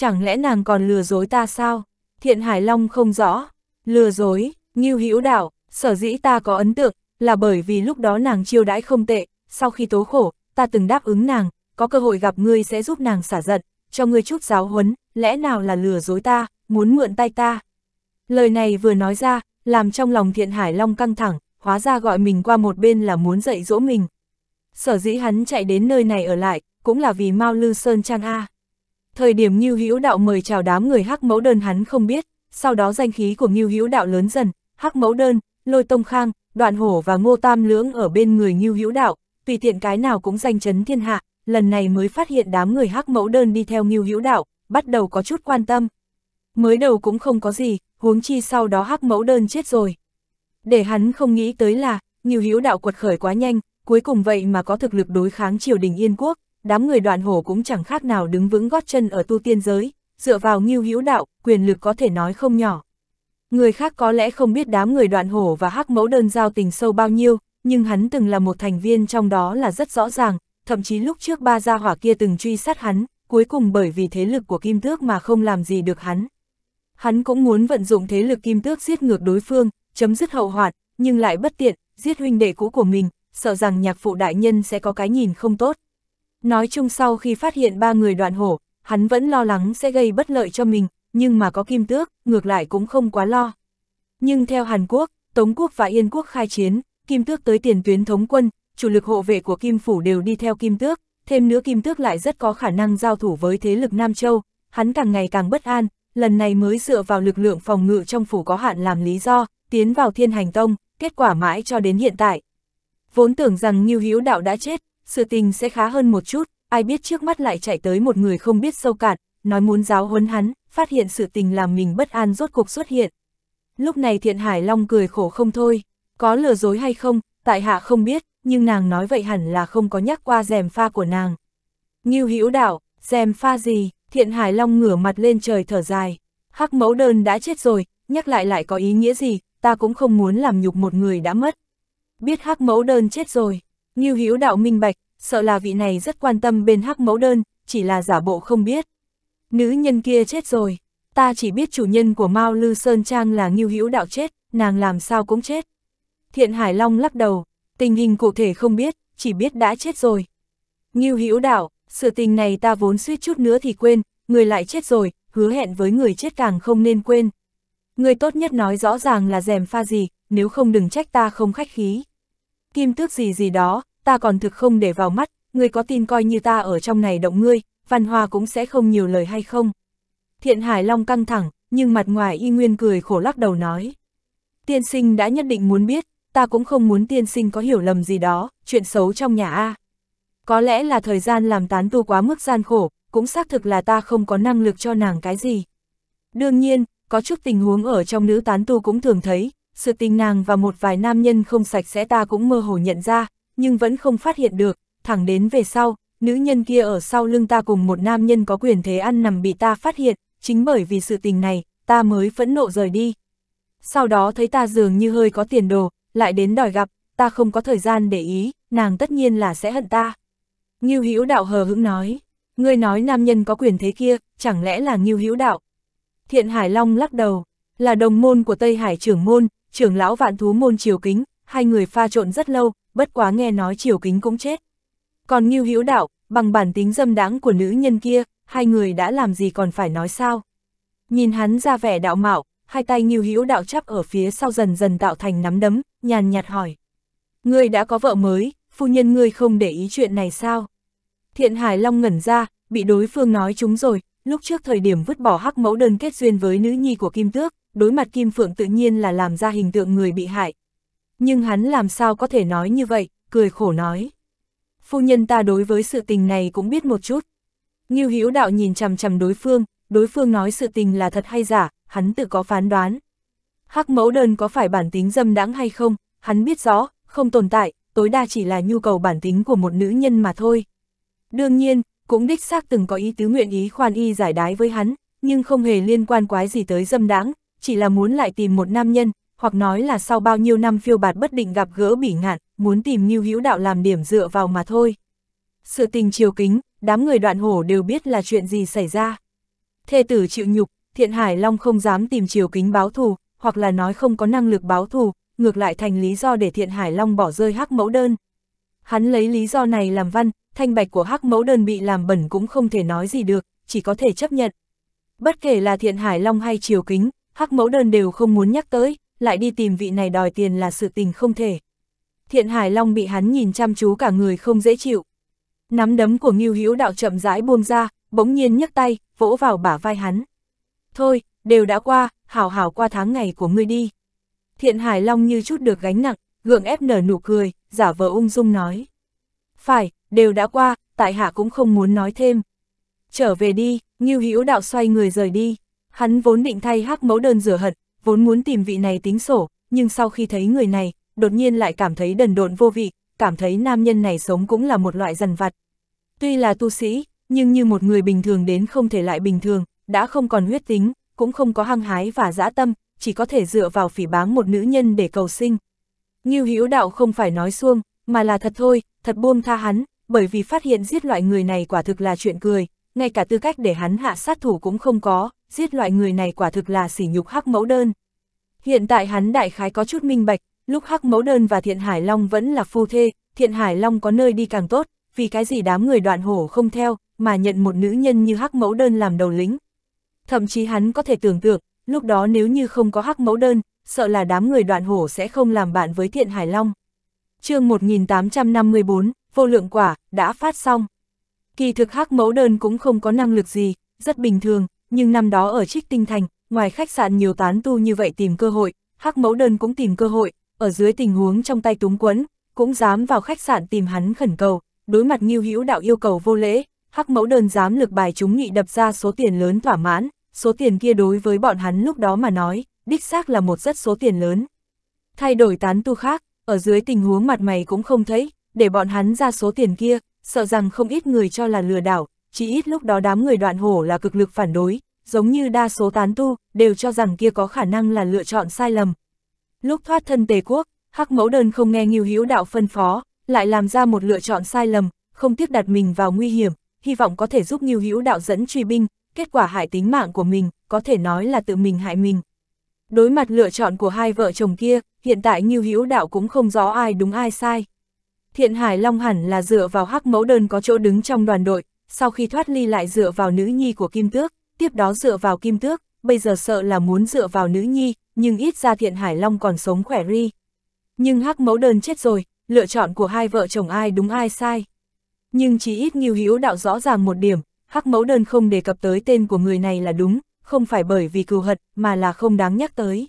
chẳng lẽ nàng còn lừa dối ta sao? Thiện Hải Long không rõ, lừa dối, Ngưu Hữu Đạo, sở dĩ ta có ấn tượng, là bởi vì lúc đó nàng chiêu đãi không tệ, sau khi tố khổ, ta từng đáp ứng nàng, có cơ hội gặp ngươi sẽ giúp nàng xả giận, cho ngươi chút giáo huấn, lẽ nào là lừa dối ta, muốn mượn tay ta. Lời này vừa nói ra, làm trong lòng Thiện Hải Long căng thẳng, hóa ra gọi mình qua một bên là muốn dạy dỗ mình. Sở dĩ hắn chạy đến nơi này ở lại, cũng là vì Mao Lư Sơn Trang A. Thời điểm Ngưu Hữu Đạo mời chào đám người Hắc Mẫu Đơn hắn không biết, sau đó danh khí của Ngưu Hữu Đạo lớn dần, Hắc Mẫu Đơn, Lôi Tông Khang, Đoạn Hổ và Ngô Tam Lưỡng ở bên người Ngưu Hữu Đạo, tùy tiện cái nào cũng danh chấn thiên hạ, lần này mới phát hiện đám người Hắc Mẫu Đơn đi theo Ngưu Hữu Đạo, bắt đầu có chút quan tâm. Mới đầu cũng không có gì, huống chi sau đó Hắc Mẫu Đơn chết rồi. Để hắn không nghĩ tới là, Ngưu Hữu Đạo quật khởi quá nhanh, cuối cùng vậy mà có thực lực đối kháng triều đình Yên Quốc, đám người đoạn hổ cũng chẳng khác nào đứng vững gót chân ở tu tiên giới, dựa vào nghiêu hữu đạo, quyền lực có thể nói không nhỏ. Người khác có lẽ không biết đám người đoạn hổ và hắc mẫu đơn giao tình sâu bao nhiêu, nhưng hắn từng là một thành viên trong đó là rất rõ ràng, thậm chí lúc trước ba gia hỏa kia từng truy sát hắn, cuối cùng bởi vì thế lực của kim tước mà không làm gì được hắn. Hắn cũng muốn vận dụng thế lực kim tước giết ngược đối phương, chấm dứt hậu hoạn, nhưng lại bất tiện, giết huynh đệ cũ của mình, sợ rằng nhạc phụ đại nhân sẽ có cái nhìn không tốt. Nói chung sau khi phát hiện ba người đoạn hổ, hắn vẫn lo lắng sẽ gây bất lợi cho mình, nhưng mà có kim tước, ngược lại cũng không quá lo. Nhưng theo Hàn Quốc, Tống quốc và Yên quốc khai chiến, kim tước tới tiền tuyến thống quân, chủ lực hộ vệ của kim phủ đều đi theo kim tước, thêm nữa kim tước lại rất có khả năng giao thủ với thế lực Nam Châu, hắn càng ngày càng bất an, lần này mới dựa vào lực lượng phòng ngự trong phủ có hạn làm lý do, tiến vào thiên hành tông, kết quả mãi cho đến hiện tại. Vốn tưởng rằng Nghiêu Hữu Đạo đã chết, sự tình sẽ khá hơn một chút, ai biết trước mắt lại chạy tới một người không biết sâu cạn, nói muốn giáo huấn hắn, phát hiện sự tình làm mình bất an rốt cuộc xuất hiện. Lúc này Thiện Hải Long cười khổ không thôi, có lừa dối hay không, tại hạ không biết, nhưng nàng nói vậy hẳn là không có nhắc qua rèm pha của nàng. Nghiêu hữu đạo, rèm pha gì, Thiện Hải Long ngửa mặt lên trời thở dài, hắc mẫu đơn đã chết rồi, nhắc lại lại có ý nghĩa gì, ta cũng không muốn làm nhục một người đã mất. Biết hắc mẫu đơn chết rồi, Nghiêu hữu đạo minh bạch, sợ là vị này rất quan tâm bên hắc mẫu đơn, chỉ là giả bộ không biết. Nữ nhân kia chết rồi, ta chỉ biết chủ nhân của Mao Lư Sơn Trang là Ngưu Hữu Đạo chết, nàng làm sao cũng chết. Thiện Hải Long lắc đầu, tình hình cụ thể không biết, chỉ biết đã chết rồi. Ngưu Hữu Đạo, sự tình này ta vốn suýt chút nữa thì quên, người lại chết rồi, hứa hẹn với người chết càng không nên quên. Người tốt nhất nói rõ ràng là dèm pha gì, nếu không đừng trách ta không khách khí. Kim tước gì gì đó, ta còn thực không để vào mắt, ngươi có tin coi như ta ở trong này động ngươi, văn hoa cũng sẽ không nhiều lời hay không. Thiện Hải Long căng thẳng, nhưng mặt ngoài y nguyên cười khổ lắc đầu nói. Tiên sinh đã nhất định muốn biết, ta cũng không muốn tiên sinh có hiểu lầm gì đó, chuyện xấu trong nhà A. Có lẽ là thời gian làm tán tu quá mức gian khổ, cũng xác thực là ta không có năng lực cho nàng cái gì. Đương nhiên, có chút tình huống ở trong nữ tán tu cũng thường thấy, sự tình nàng và một vài nam nhân không sạch sẽ ta cũng mơ hồ nhận ra, nhưng vẫn không phát hiện được, thẳng đến về sau, nữ nhân kia ở sau lưng ta cùng một nam nhân có quyền thế ăn nằm bị ta phát hiện, chính bởi vì sự tình này, ta mới phẫn nộ rời đi. Sau đó thấy ta dường như hơi có tiền đồ, lại đến đòi gặp, ta không có thời gian để ý, nàng tất nhiên là sẽ hận ta. Ngưu Hữu Đạo hờ hững nói, ngươi nói nam nhân có quyền thế kia, chẳng lẽ là Ngưu Hữu Đạo? Thiện Hải Long lắc đầu, là đồng môn của Tây Hải trưởng môn, trưởng lão vạn thú môn triều kính, hai người pha trộn rất lâu, bất quá nghe nói chiều kính cũng chết. Còn Ngưu Hữu Đạo, bằng bản tính dâm đáng của nữ nhân kia, hai người đã làm gì còn phải nói sao? Nhìn hắn ra vẻ đạo mạo, hai tay Ngưu Hữu Đạo chắp ở phía sau dần dần tạo thành nắm đấm, nhàn nhạt hỏi. Ngươi đã có vợ mới, phu nhân ngươi không để ý chuyện này sao? Thiện Hải Long ngẩn ra, bị đối phương nói chúng rồi, lúc trước thời điểm vứt bỏ hắc mẫu đơn kết duyên với nữ nhi của Kim Tước, đối mặt Kim Phượng tự nhiên là làm ra hình tượng người bị hại, nhưng hắn làm sao có thể nói như vậy, cười khổ nói. Phu nhân ta đối với sự tình này cũng biết một chút. Ngưu Hữu đạo nhìn chằm chằm đối phương, đối phương nói sự tình là thật hay giả, hắn tự có phán đoán. Hắc mẫu đơn có phải bản tính dâm đãng hay không, hắn biết rõ, không tồn tại, tối đa chỉ là nhu cầu bản tính của một nữ nhân mà thôi. Đương nhiên, cũng đích xác từng có ý tứ nguyện ý khoan y giải đái với hắn, nhưng không hề liên quan quái gì tới dâm đãng, chỉ là muốn lại tìm một nam nhân, hoặc nói là sau bao nhiêu năm phiêu bạt bất định gặp gỡ bỉ ngạn, muốn tìm Như Hữu Đạo làm điểm dựa vào mà thôi. Sự tình chiều kính, đám người đoạn hổ đều biết là chuyện gì xảy ra. Thê tử chịu nhục, thiện Hải Long không dám tìm chiều kính báo thù, hoặc là nói không có năng lực báo thù, ngược lại thành lý do để thiện Hải Long bỏ rơi hắc mẫu đơn. Hắn lấy lý do này làm văn, thanh bạch của hắc mẫu đơn bị làm bẩn cũng không thể nói gì được, chỉ có thể chấp nhận. Bất kể là thiện Hải Long hay chiều kính, hắc mẫu đơn đều không muốn nhắc tới, lại đi tìm vị này đòi tiền là sự tình không thể. Thiện Hải Long bị hắn nhìn chăm chú cả người không dễ chịu. Nắm đấm của Ngưu Hữu Đạo chậm rãi buông ra, bỗng nhiên nhấc tay, vỗ vào bả vai hắn. Thôi, đều đã qua, hảo hảo qua tháng ngày của ngươi đi. Thiện Hải Long như chút được gánh nặng, gượng ép nở nụ cười, giả vờ ung dung nói. Phải, đều đã qua, tại hạ cũng không muốn nói thêm. Trở về đi, Ngưu Hữu Đạo xoay người rời đi. Hắn vốn định thay hắc mẫu đơn rửa hận, vốn muốn tìm vị này tính sổ, nhưng sau khi thấy người này, đột nhiên lại cảm thấy đần độn vô vị, cảm thấy nam nhân này sống cũng là một loại dần vặt. Tuy là tu sĩ, nhưng như một người bình thường đến không thể lại bình thường, đã không còn huyết tính, cũng không có hăng hái và dã tâm, chỉ có thể dựa vào phỉ báng một nữ nhân để cầu sinh. Như hữu đạo không phải nói xuông, mà là thật thôi, thật buông tha hắn, bởi vì phát hiện giết loại người này quả thực là chuyện cười, ngay cả tư cách để hắn hạ sát thủ cũng không có, giết loại người này quả thực là sỉ nhục hắc mẫu đơn. Hiện tại hắn đại khái có chút minh bạch, lúc hắc mẫu đơn và thiện hải long vẫn là phu thê, thiện hải long có nơi đi càng tốt, vì cái gì đám người đoạn hổ không theo, mà nhận một nữ nhân như hắc mẫu đơn làm đầu lính. Thậm chí hắn có thể tưởng tượng, lúc đó nếu như không có hắc mẫu đơn, sợ là đám người đoạn hổ sẽ không làm bạn với thiện hải long. chương 1854, vô lượng quả, đã phát xong. Kỳ thực hắc mẫu đơn cũng không có năng lực gì, rất bình thường, nhưng năm đó ở Trích Tinh Thành, ngoài khách sạn nhiều tán tu như vậy tìm cơ hội, hắc mẫu đơn cũng tìm cơ hội, ở dưới tình huống trong tay túng quấn cũng dám vào khách sạn tìm hắn khẩn cầu, đối mặt Ngưu Hữu đạo yêu cầu vô lễ, hắc mẫu đơn dám lực bài chúng nghị đập ra số tiền lớn thỏa mãn, số tiền kia đối với bọn hắn lúc đó mà nói, đích xác là một rất số tiền lớn. Thay đổi tán tu khác, ở dưới tình huống mặt mày cũng không thấy, để bọn hắn ra số tiền kia, sợ rằng không ít người cho là lừa đảo, chỉ ít lúc đó đám người đoạn hổ là cực lực phản đối, giống như đa số tán tu, đều cho rằng kia có khả năng là lựa chọn sai lầm. Lúc thoát thân Tề quốc, Hắc Mẫu Đơn không nghe Ngưu Hữu Đạo phân phó, lại làm ra một lựa chọn sai lầm, không tiếc đặt mình vào nguy hiểm, hy vọng có thể giúp Ngưu Hữu Đạo dẫn truy binh, kết quả hại tính mạng của mình, có thể nói là tự mình hại mình. Đối mặt lựa chọn của hai vợ chồng kia, hiện tại Ngưu Hữu Đạo cũng không rõ ai đúng ai sai. Thiện Hải Long hẳn là dựa vào hắc mẫu đơn có chỗ đứng trong đoàn đội, sau khi thoát ly lại dựa vào nữ nhi của Kim Tước, tiếp đó dựa vào Kim Tước, bây giờ sợ là muốn dựa vào nữ nhi, nhưng ít ra Thiện Hải Long còn sống khỏe ri. Nhưng hắc mẫu đơn chết rồi, lựa chọn của hai vợ chồng ai đúng ai sai. Nhưng chỉ ít nghiêu hữu đạo rõ ràng một điểm, hắc mẫu đơn không đề cập tới tên của người này là đúng, không phải bởi vì cừu hật mà là không đáng nhắc tới.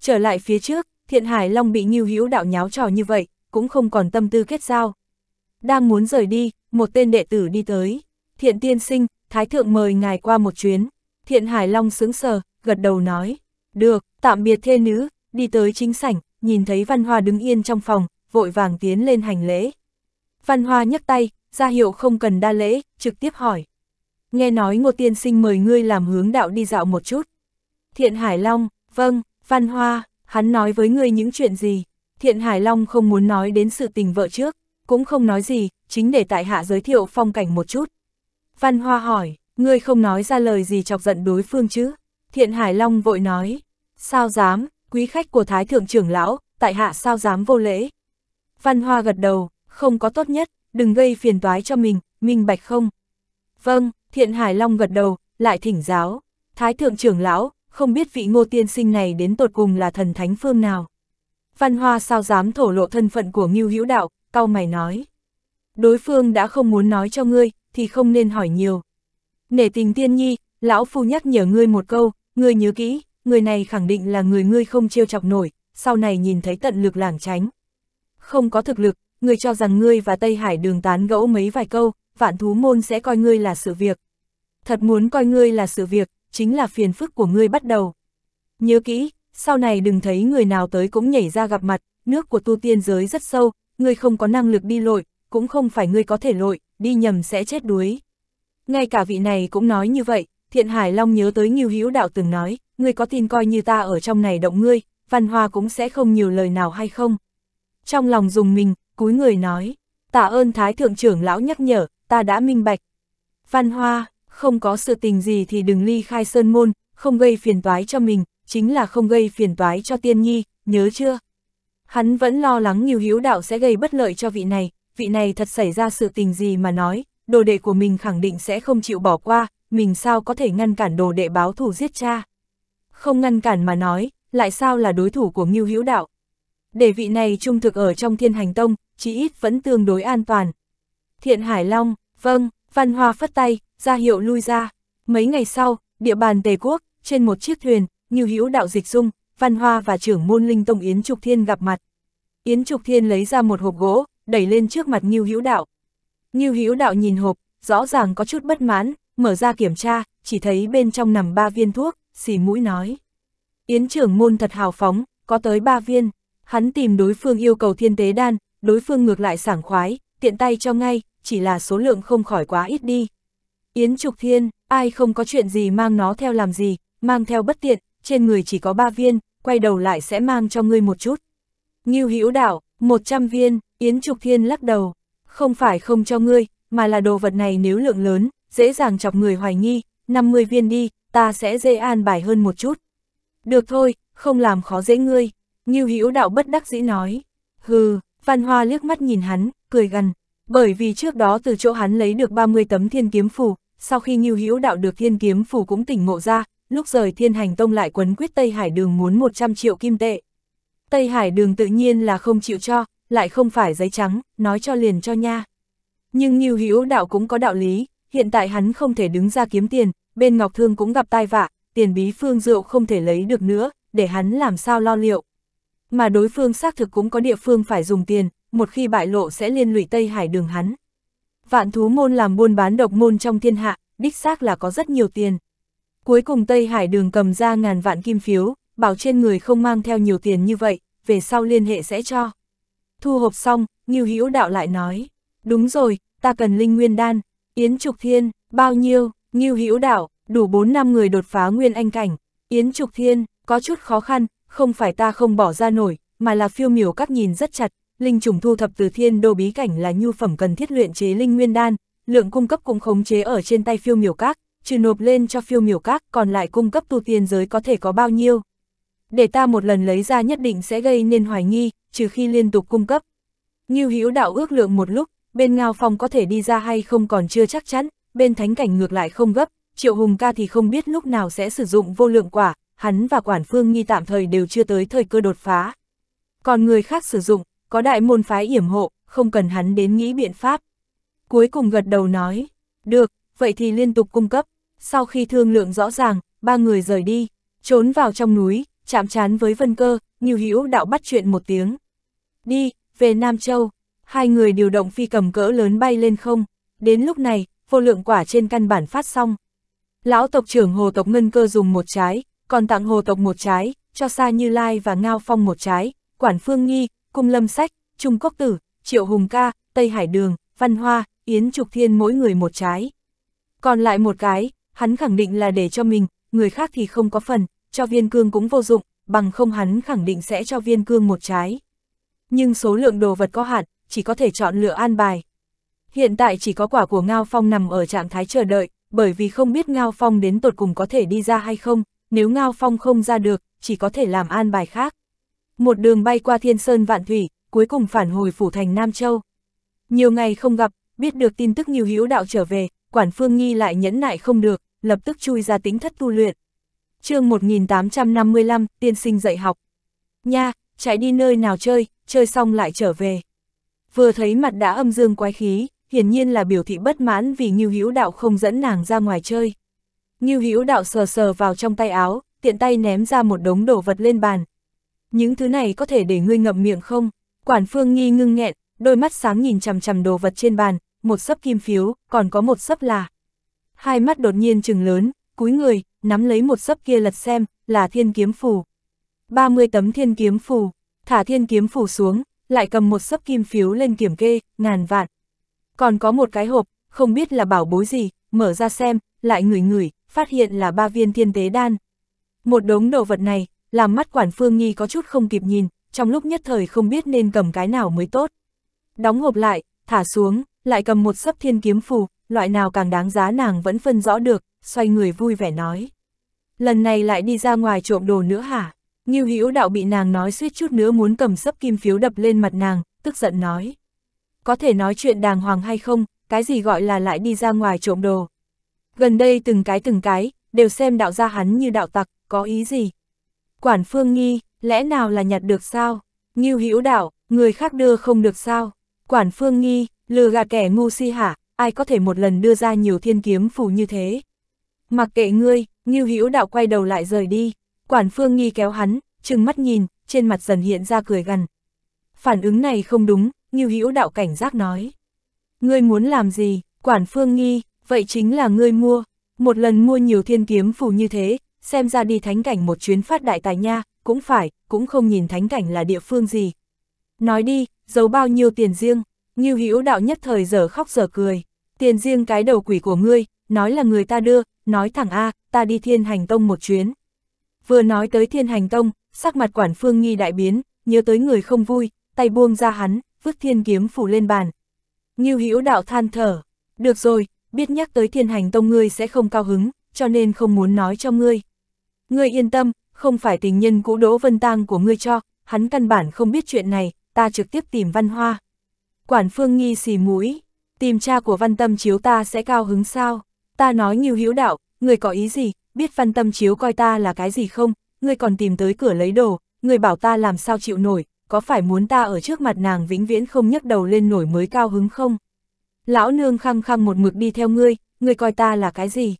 Trở lại phía trước, Thiện Hải Long bị nghiêu hữu đạo nháo trò như vậy, cũng không còn tâm tư kết giao. Đang muốn rời đi, một tên đệ tử đi tới. Thiện tiên sinh, Thái Thượng mời ngài qua một chuyến. Thiện Hải Long sững sờ, gật đầu nói. Được, tạm biệt thê nữ, đi tới chính sảnh, nhìn thấy Văn Hoa đứng yên trong phòng, vội vàng tiến lên hành lễ. Văn Hoa nhấc tay, ra hiệu không cần đa lễ, trực tiếp hỏi. Nghe nói Ngô Tiên Sinh mời ngươi làm hướng đạo đi dạo một chút. Thiện Hải Long, vâng, Văn Hoa, hắn nói với ngươi những chuyện gì? Thiện Hải Long không muốn nói đến sự tình vợ trước, cũng không nói gì, chính để tại hạ giới thiệu phong cảnh một chút. Văn Hoa hỏi, ngươi không nói ra lời gì chọc giận đối phương chứ? Thiện Hải Long vội nói, sao dám, quý khách của Thái Thượng trưởng lão, tại hạ sao dám vô lễ? Văn Hoa gật đầu, không có tốt nhất, đừng gây phiền toái cho mình, minh bạch không? Vâng, Thiện Hải Long gật đầu, lại thỉnh giáo, Thái Thượng trưởng lão, không biết vị ngô tiên sinh này đến tột cùng là thần thánh phương nào? Văn Hoa sao dám thổ lộ thân phận của Ngưu Hữu Đạo, cau mày nói. Đối phương đã không muốn nói cho ngươi, thì không nên hỏi nhiều. Nể tình tiên nhi, lão phu nhắc nhở ngươi một câu, ngươi nhớ kỹ, người này khẳng định là người ngươi không trêu chọc nổi, sau này nhìn thấy tận lực lảng tránh. Không có thực lực, ngươi cho rằng ngươi và Tây Hải đường tán gẫu mấy vài câu, vạn thú môn sẽ coi ngươi là sự việc. Thật muốn coi ngươi là sự việc, chính là phiền phức của ngươi bắt đầu. Nhớ kỹ, sau này đừng thấy người nào tới cũng nhảy ra gặp mặt, nước của tu tiên giới rất sâu, ngươi không có năng lực đi lội, cũng không phải ngươi có thể lội, đi nhầm sẽ chết đuối. Ngay cả vị này cũng nói như vậy, thiện Hải Long nhớ tới Nghiêu Hữu Đạo từng nói, ngươi có tin coi như ta ở trong này động ngươi, văn hoa cũng sẽ không nhiều lời nào hay không. Trong lòng dùng mình, cúi người nói, tạ ơn Thái Thượng trưởng lão nhắc nhở, ta đã minh bạch. Văn hoa, không có sự tình gì thì đừng ly khai sơn môn, không gây phiền toái cho mình, chính là không gây phiền toái cho tiên nhi, nhớ chưa? Hắn vẫn lo lắng nhiều hiếu đạo sẽ gây bất lợi cho vị này, vị này thật xảy ra sự tình gì mà nói, đồ đệ của mình khẳng định sẽ không chịu bỏ qua, mình sao có thể ngăn cản đồ đệ báo thù giết cha. Không ngăn cản mà nói, lại sao là đối thủ của Ngưu Hữu Đạo. Để vị này trung thực ở trong thiên hành tông, chỉ ít vẫn tương đối an toàn. Thiện Hải Long, vâng, văn hoa phất tay, ra hiệu lui ra. Mấy ngày sau, địa bàn Tề Quốc, trên một chiếc thuyền, như hữu đạo dịch dung, Văn Hoa và trưởng môn Linh Tông Yến Trục Thiên gặp mặt. Yến Trục Thiên lấy ra một hộp gỗ, đẩy lên trước mặt Ngưu Hữu Đạo. Ngưu Hữu Đạo nhìn hộp, rõ ràng có chút bất mãn, mở ra kiểm tra, chỉ thấy bên trong nằm ba viên thuốc, xì mũi nói. Yến trưởng môn thật hào phóng, có tới ba viên. Hắn tìm đối phương yêu cầu thiên tế đan, đối phương ngược lại sảng khoái, tiện tay cho ngay, chỉ là số lượng không khỏi quá ít đi. Yến Trục Thiên, ai không có chuyện gì mang nó theo làm gì, mang theo bất tiện, trên người chỉ có 3 viên, quay đầu lại sẽ mang cho ngươi một chút. Ngưu Hữu Đạo, 100 viên, Yến Trục Thiên lắc đầu, không phải không cho ngươi, mà là đồ vật này nếu lượng lớn, dễ dàng chọc người hoài nghi, 50 viên đi, ta sẽ dễ an bài hơn một chút. Được thôi, không làm khó dễ ngươi, Ngưu Hữu Đạo bất đắc dĩ nói. Hừ, Văn Hoa liếc mắt nhìn hắn, cười gằn, bởi vì trước đó từ chỗ hắn lấy được 30 tấm thiên kiếm phù, sau khi Ngưu Hữu Đạo được thiên kiếm phù cũng tỉnh ngộ ra, lúc rời thiên hành tông lại quấn quyết Tây Hải đường muốn 100 triệu kim tệ. Tây Hải đường tự nhiên là không chịu cho, lại không phải giấy trắng, nói cho liền cho nha. Nhưng Nhiêu Hữu đạo cũng có đạo lý, hiện tại hắn không thể đứng ra kiếm tiền, bên Ngọc Thương cũng gặp tai vạ, tiền bí phương rượu không thể lấy được nữa, để hắn làm sao lo liệu. Mà đối phương xác thực cũng có địa phương phải dùng tiền, một khi bại lộ sẽ liên lụy Tây Hải đường hắn. Vạn thú môn làm buôn bán độc môn trong thiên hạ, đích xác là có rất nhiều tiền. Cuối cùng Tây Hải đường cầm ra ngàn vạn kim phiếu, bảo trên người không mang theo nhiều tiền như vậy, về sau liên hệ sẽ cho. Thu hộp xong, Ngưu Hữu Đạo lại nói, đúng rồi, ta cần Linh Nguyên Đan, Yến Trục Thiên, bao nhiêu, Ngưu Hữu Đạo, đủ 4 năm người đột phá Nguyên Anh Cảnh, Yến Trục Thiên, có chút khó khăn, không phải ta không bỏ ra nổi, mà là phiêu miểu các nhìn rất chặt, linh trùng thu thập từ thiên đồ bí cảnh là nhu phẩm cần thiết luyện chế linh nguyên đan, lượng cung cấp cũng khống chế ở trên tay phiêu miểu các, trừ nộp lên cho phiêu miểu các, còn lại cung cấp tu tiên giới có thể có bao nhiêu. Để ta một lần lấy ra nhất định sẽ gây nên hoài nghi, trừ khi liên tục cung cấp. Ngưu Hữu đạo ước lượng một lúc, bên Ngao Phong có thể đi ra hay không còn chưa chắc chắn, bên thánh cảnh ngược lại không gấp, Triệu Hùng ca thì không biết lúc nào sẽ sử dụng vô lượng quả, hắn và Quản Phương Nghi tạm thời đều chưa tới thời cơ đột phá. Còn người khác sử dụng, có đại môn phái yểm hộ, không cần hắn đến nghĩ biện pháp. Cuối cùng gật đầu nói, được, vậy thì liên tục cung cấp sau khi thương lượng rõ ràng, ba người rời đi, trốn vào trong núi, chạm chán với Vân Cơ, như Hữu đạo bắt chuyện một tiếng. Đi, về Nam Châu, hai người điều động phi cầm cỡ lớn bay lên không, đến lúc này, vô lượng quả trên căn bản phát xong. Lão tộc trưởng hồ tộc Ngân Cơ dùng một trái, còn tặng hồ tộc một trái, cho Sa Như Lai và Ngao Phong một trái, Quản Phương Nghi, Cung Lâm Sách, Trung quốc Tử, Triệu Hùng Ca, Tây Hải Đường, Văn Hoa, Yến Trục Thiên mỗi người một trái. Còn lại một cái, hắn khẳng định là để cho mình, người khác thì không có phần, cho viên cương cũng vô dụng, bằng không hắn khẳng định sẽ cho viên cương một trái. Nhưng số lượng đồ vật có hạn, chỉ có thể chọn lựa an bài. Hiện tại chỉ có quả của Ngao Phong nằm ở trạng thái chờ đợi, bởi vì không biết Ngao Phong đến tột cùng có thể đi ra hay không, nếu Ngao Phong không ra được, chỉ có thể làm an bài khác. Một đường bay qua thiên sơn vạn thủy, cuối cùng phản hồi phủ thành Nam Châu. Nhiều ngày không gặp, biết được tin tức nhiều hữu đạo trở về, quản phương nghi lại nhẫn nại không được, lập tức chui ra tính thất tu luyện. chương 1855, tiên sinh dạy học. Nha, chạy đi nơi nào chơi, chơi xong lại trở về. Vừa thấy mặt đã âm dương quái khí, hiển nhiên là biểu thị bất mãn vì Ngưu Hữu Đạo không dẫn nàng ra ngoài chơi. Ngưu Hữu Đạo sờ sờ vào trong tay áo, tiện tay ném ra một đống đồ vật lên bàn. Những thứ này có thể để ngươi ngậm miệng không? Quản Phương Nghi ngưng nghẹn, đôi mắt sáng nhìn chằm chằm đồ vật trên bàn, một sấp kim phiếu, còn có một sấp là. Hai mắt đột nhiên trừng lớn, cúi người, nắm lấy một sấp kia lật xem, là thiên kiếm phù. 30 tấm thiên kiếm phù, thả thiên kiếm phù xuống, lại cầm một sấp kim phiếu lên kiểm kê, ngàn vạn. Còn có một cái hộp, không biết là bảo bối gì, mở ra xem, lại ngửi ngửi, phát hiện là ba viên thiên tế đan. Một đống đồ vật này, làm mắt quản phương nghi có chút không kịp nhìn, trong lúc nhất thời không biết nên cầm cái nào mới tốt. Đóng hộp lại, thả xuống, lại cầm một sấp thiên kiếm phù, loại nào càng đáng giá nàng vẫn phân rõ được, xoay người vui vẻ nói. Lần này lại đi ra ngoài trộm đồ nữa hả? Nghiêu hữu đạo bị nàng nói suýt chút nữa muốn cầm sấp kim phiếu đập lên mặt nàng, tức giận nói. Có thể nói chuyện đàng hoàng hay không, cái gì gọi là lại đi ra ngoài trộm đồ. Gần đây từng cái từng cái, đều xem đạo gia hắn như đạo tặc, có ý gì? Quản phương nghi, lẽ nào là nhặt được sao? Nghiêu hữu đạo, người khác đưa không được sao? Quản phương nghi, Lừa gạt kẻ ngu si hả, ai có thể một lần đưa ra nhiều thiên kiếm phù như thế. Mặc kệ ngươi, Ngưu Hữu đạo quay đầu lại rời đi, quản phương nghi kéo hắn, trừng mắt nhìn, trên mặt dần hiện ra cười gằn. Phản ứng này không đúng, Ngưu Hữu đạo cảnh giác nói. Ngươi muốn làm gì, quản phương nghi, vậy chính là ngươi mua, một lần mua nhiều thiên kiếm phù như thế, xem ra đi thánh cảnh một chuyến phát đại tài nha, cũng phải, cũng không nhìn thánh cảnh là địa phương gì. Nói đi, giấu bao nhiêu tiền riêng. Ngưu Hữu đạo nhất thời giờ khóc giờ cười, tiền riêng cái đầu quỷ của ngươi, nói là người ta đưa, nói thẳng a, ta đi Thiên Hành Tông một chuyến. Vừa nói tới Thiên Hành Tông, sắc mặt quản phương nghi đại biến, nhớ tới người không vui, tay buông ra hắn, vứt thiên kiếm phủ lên bàn. Ngưu Hữu đạo than thở, được rồi, biết nhắc tới Thiên Hành Tông ngươi sẽ không cao hứng, cho nên không muốn nói cho ngươi. Ngươi yên tâm, không phải tình nhân cũ Đỗ Vân Tang của ngươi cho, hắn căn bản không biết chuyện này, ta trực tiếp tìm Văn Hoa. Quản phương nghi xì mũi, tìm cha của văn tâm chiếu ta sẽ cao hứng sao? Ta nói nhiều hữu đạo, người có ý gì, biết văn tâm chiếu coi ta là cái gì không? Người còn tìm tới cửa lấy đồ, người bảo ta làm sao chịu nổi, có phải muốn ta ở trước mặt nàng vĩnh viễn không nhấc đầu lên nổi mới cao hứng không? Lão nương khăng khăng một mực đi theo ngươi, ngươi coi ta là cái gì?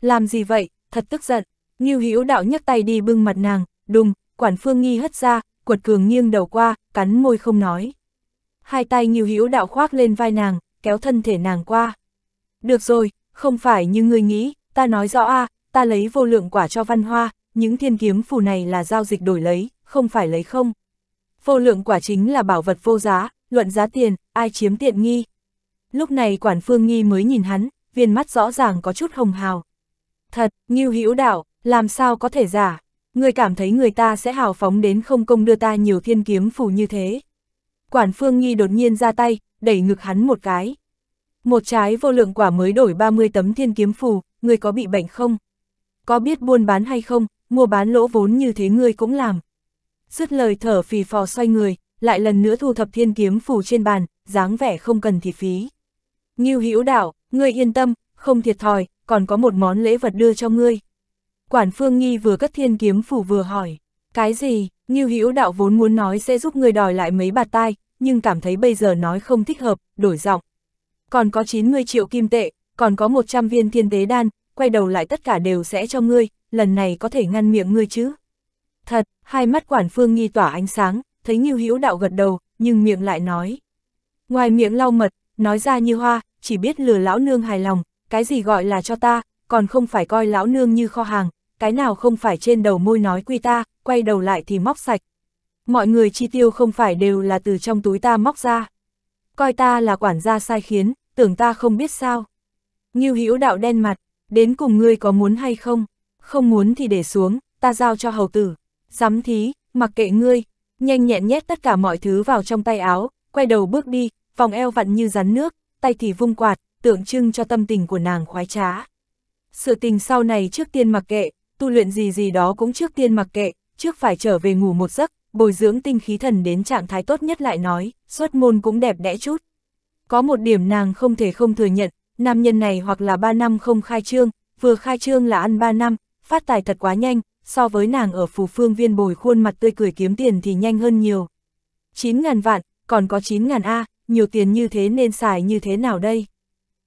Làm gì vậy, thật tức giận. Nghiêu hữu đạo nhấc tay đi bưng mặt nàng, đùng, quản phương nghi hất ra, quật cường nghiêng đầu qua, cắn môi không nói hai tay Nghiêu Hữu Đạo khoác lên vai nàng, kéo thân thể nàng qua. Được rồi, không phải như ngươi nghĩ, ta nói rõ a, ta lấy vô lượng quả cho văn hoa, những thiên kiếm phù này là giao dịch đổi lấy, không phải lấy không. Vô lượng quả chính là bảo vật vô giá, luận giá tiền, ai chiếm tiện nghi. Lúc này quản phương nghi mới nhìn hắn, viên mắt rõ ràng có chút hồng hào. Thật, Nghiêu Hữu Đạo, làm sao có thể giả, ngươi cảm thấy người ta sẽ hào phóng đến không công đưa ta nhiều thiên kiếm phù như thế. Quản Phương Nhi đột nhiên ra tay, đẩy ngực hắn một cái. Một trái vô lượng quả mới đổi 30 tấm thiên kiếm phù, ngươi có bị bệnh không? Có biết buôn bán hay không, mua bán lỗ vốn như thế ngươi cũng làm. Dứt lời thở phì phò xoay người, lại lần nữa thu thập thiên kiếm phù trên bàn, dáng vẻ không cần thì phí. Ngưu hữu đạo, ngươi yên tâm, không thiệt thòi, còn có một món lễ vật đưa cho ngươi. Quản Phương Nhi vừa cất thiên kiếm Phù vừa hỏi. Cái gì, như Hữu Đạo vốn muốn nói sẽ giúp người đòi lại mấy bạt tai, nhưng cảm thấy bây giờ nói không thích hợp, đổi giọng. Còn có 90 triệu kim tệ, còn có 100 viên thiên tế đan, quay đầu lại tất cả đều sẽ cho ngươi, lần này có thể ngăn miệng ngươi chứ. Thật, hai mắt quản phương nghi tỏa ánh sáng, thấy như Hữu Đạo gật đầu, nhưng miệng lại nói. Ngoài miệng lau mật, nói ra như hoa, chỉ biết lừa lão nương hài lòng, cái gì gọi là cho ta, còn không phải coi lão nương như kho hàng, cái nào không phải trên đầu môi nói quy ta, quay đầu lại thì móc sạch. Mọi người chi tiêu không phải đều là từ trong túi ta móc ra. Coi ta là quản gia sai khiến, tưởng ta không biết sao. Nghiêu hữu đạo đen mặt, đến cùng ngươi có muốn hay không? Không muốn thì để xuống, ta giao cho hầu tử. Dám thí, mặc kệ ngươi, nhanh nhẹn nhét tất cả mọi thứ vào trong tay áo, quay đầu bước đi, vòng eo vặn như rắn nước, tay thì vung quạt, tượng trưng cho tâm tình của nàng khoái trá. Sự tình sau này trước tiên mặc kệ, tu luyện gì gì đó cũng trước tiên mặc kệ, trước phải trở về ngủ một giấc, bồi dưỡng tinh khí thần đến trạng thái tốt nhất lại nói, xuất môn cũng đẹp đẽ chút. Có một điểm nàng không thể không thừa nhận, nam nhân này hoặc là 3 năm không khai trương, vừa khai trương là ăn 3 năm, phát tài thật quá nhanh, so với nàng ở phù phương viên bồi khuôn mặt tươi cười kiếm tiền thì nhanh hơn nhiều. 9.000 vạn, còn có 9.000 A, nhiều tiền như thế nên xài như thế nào đây?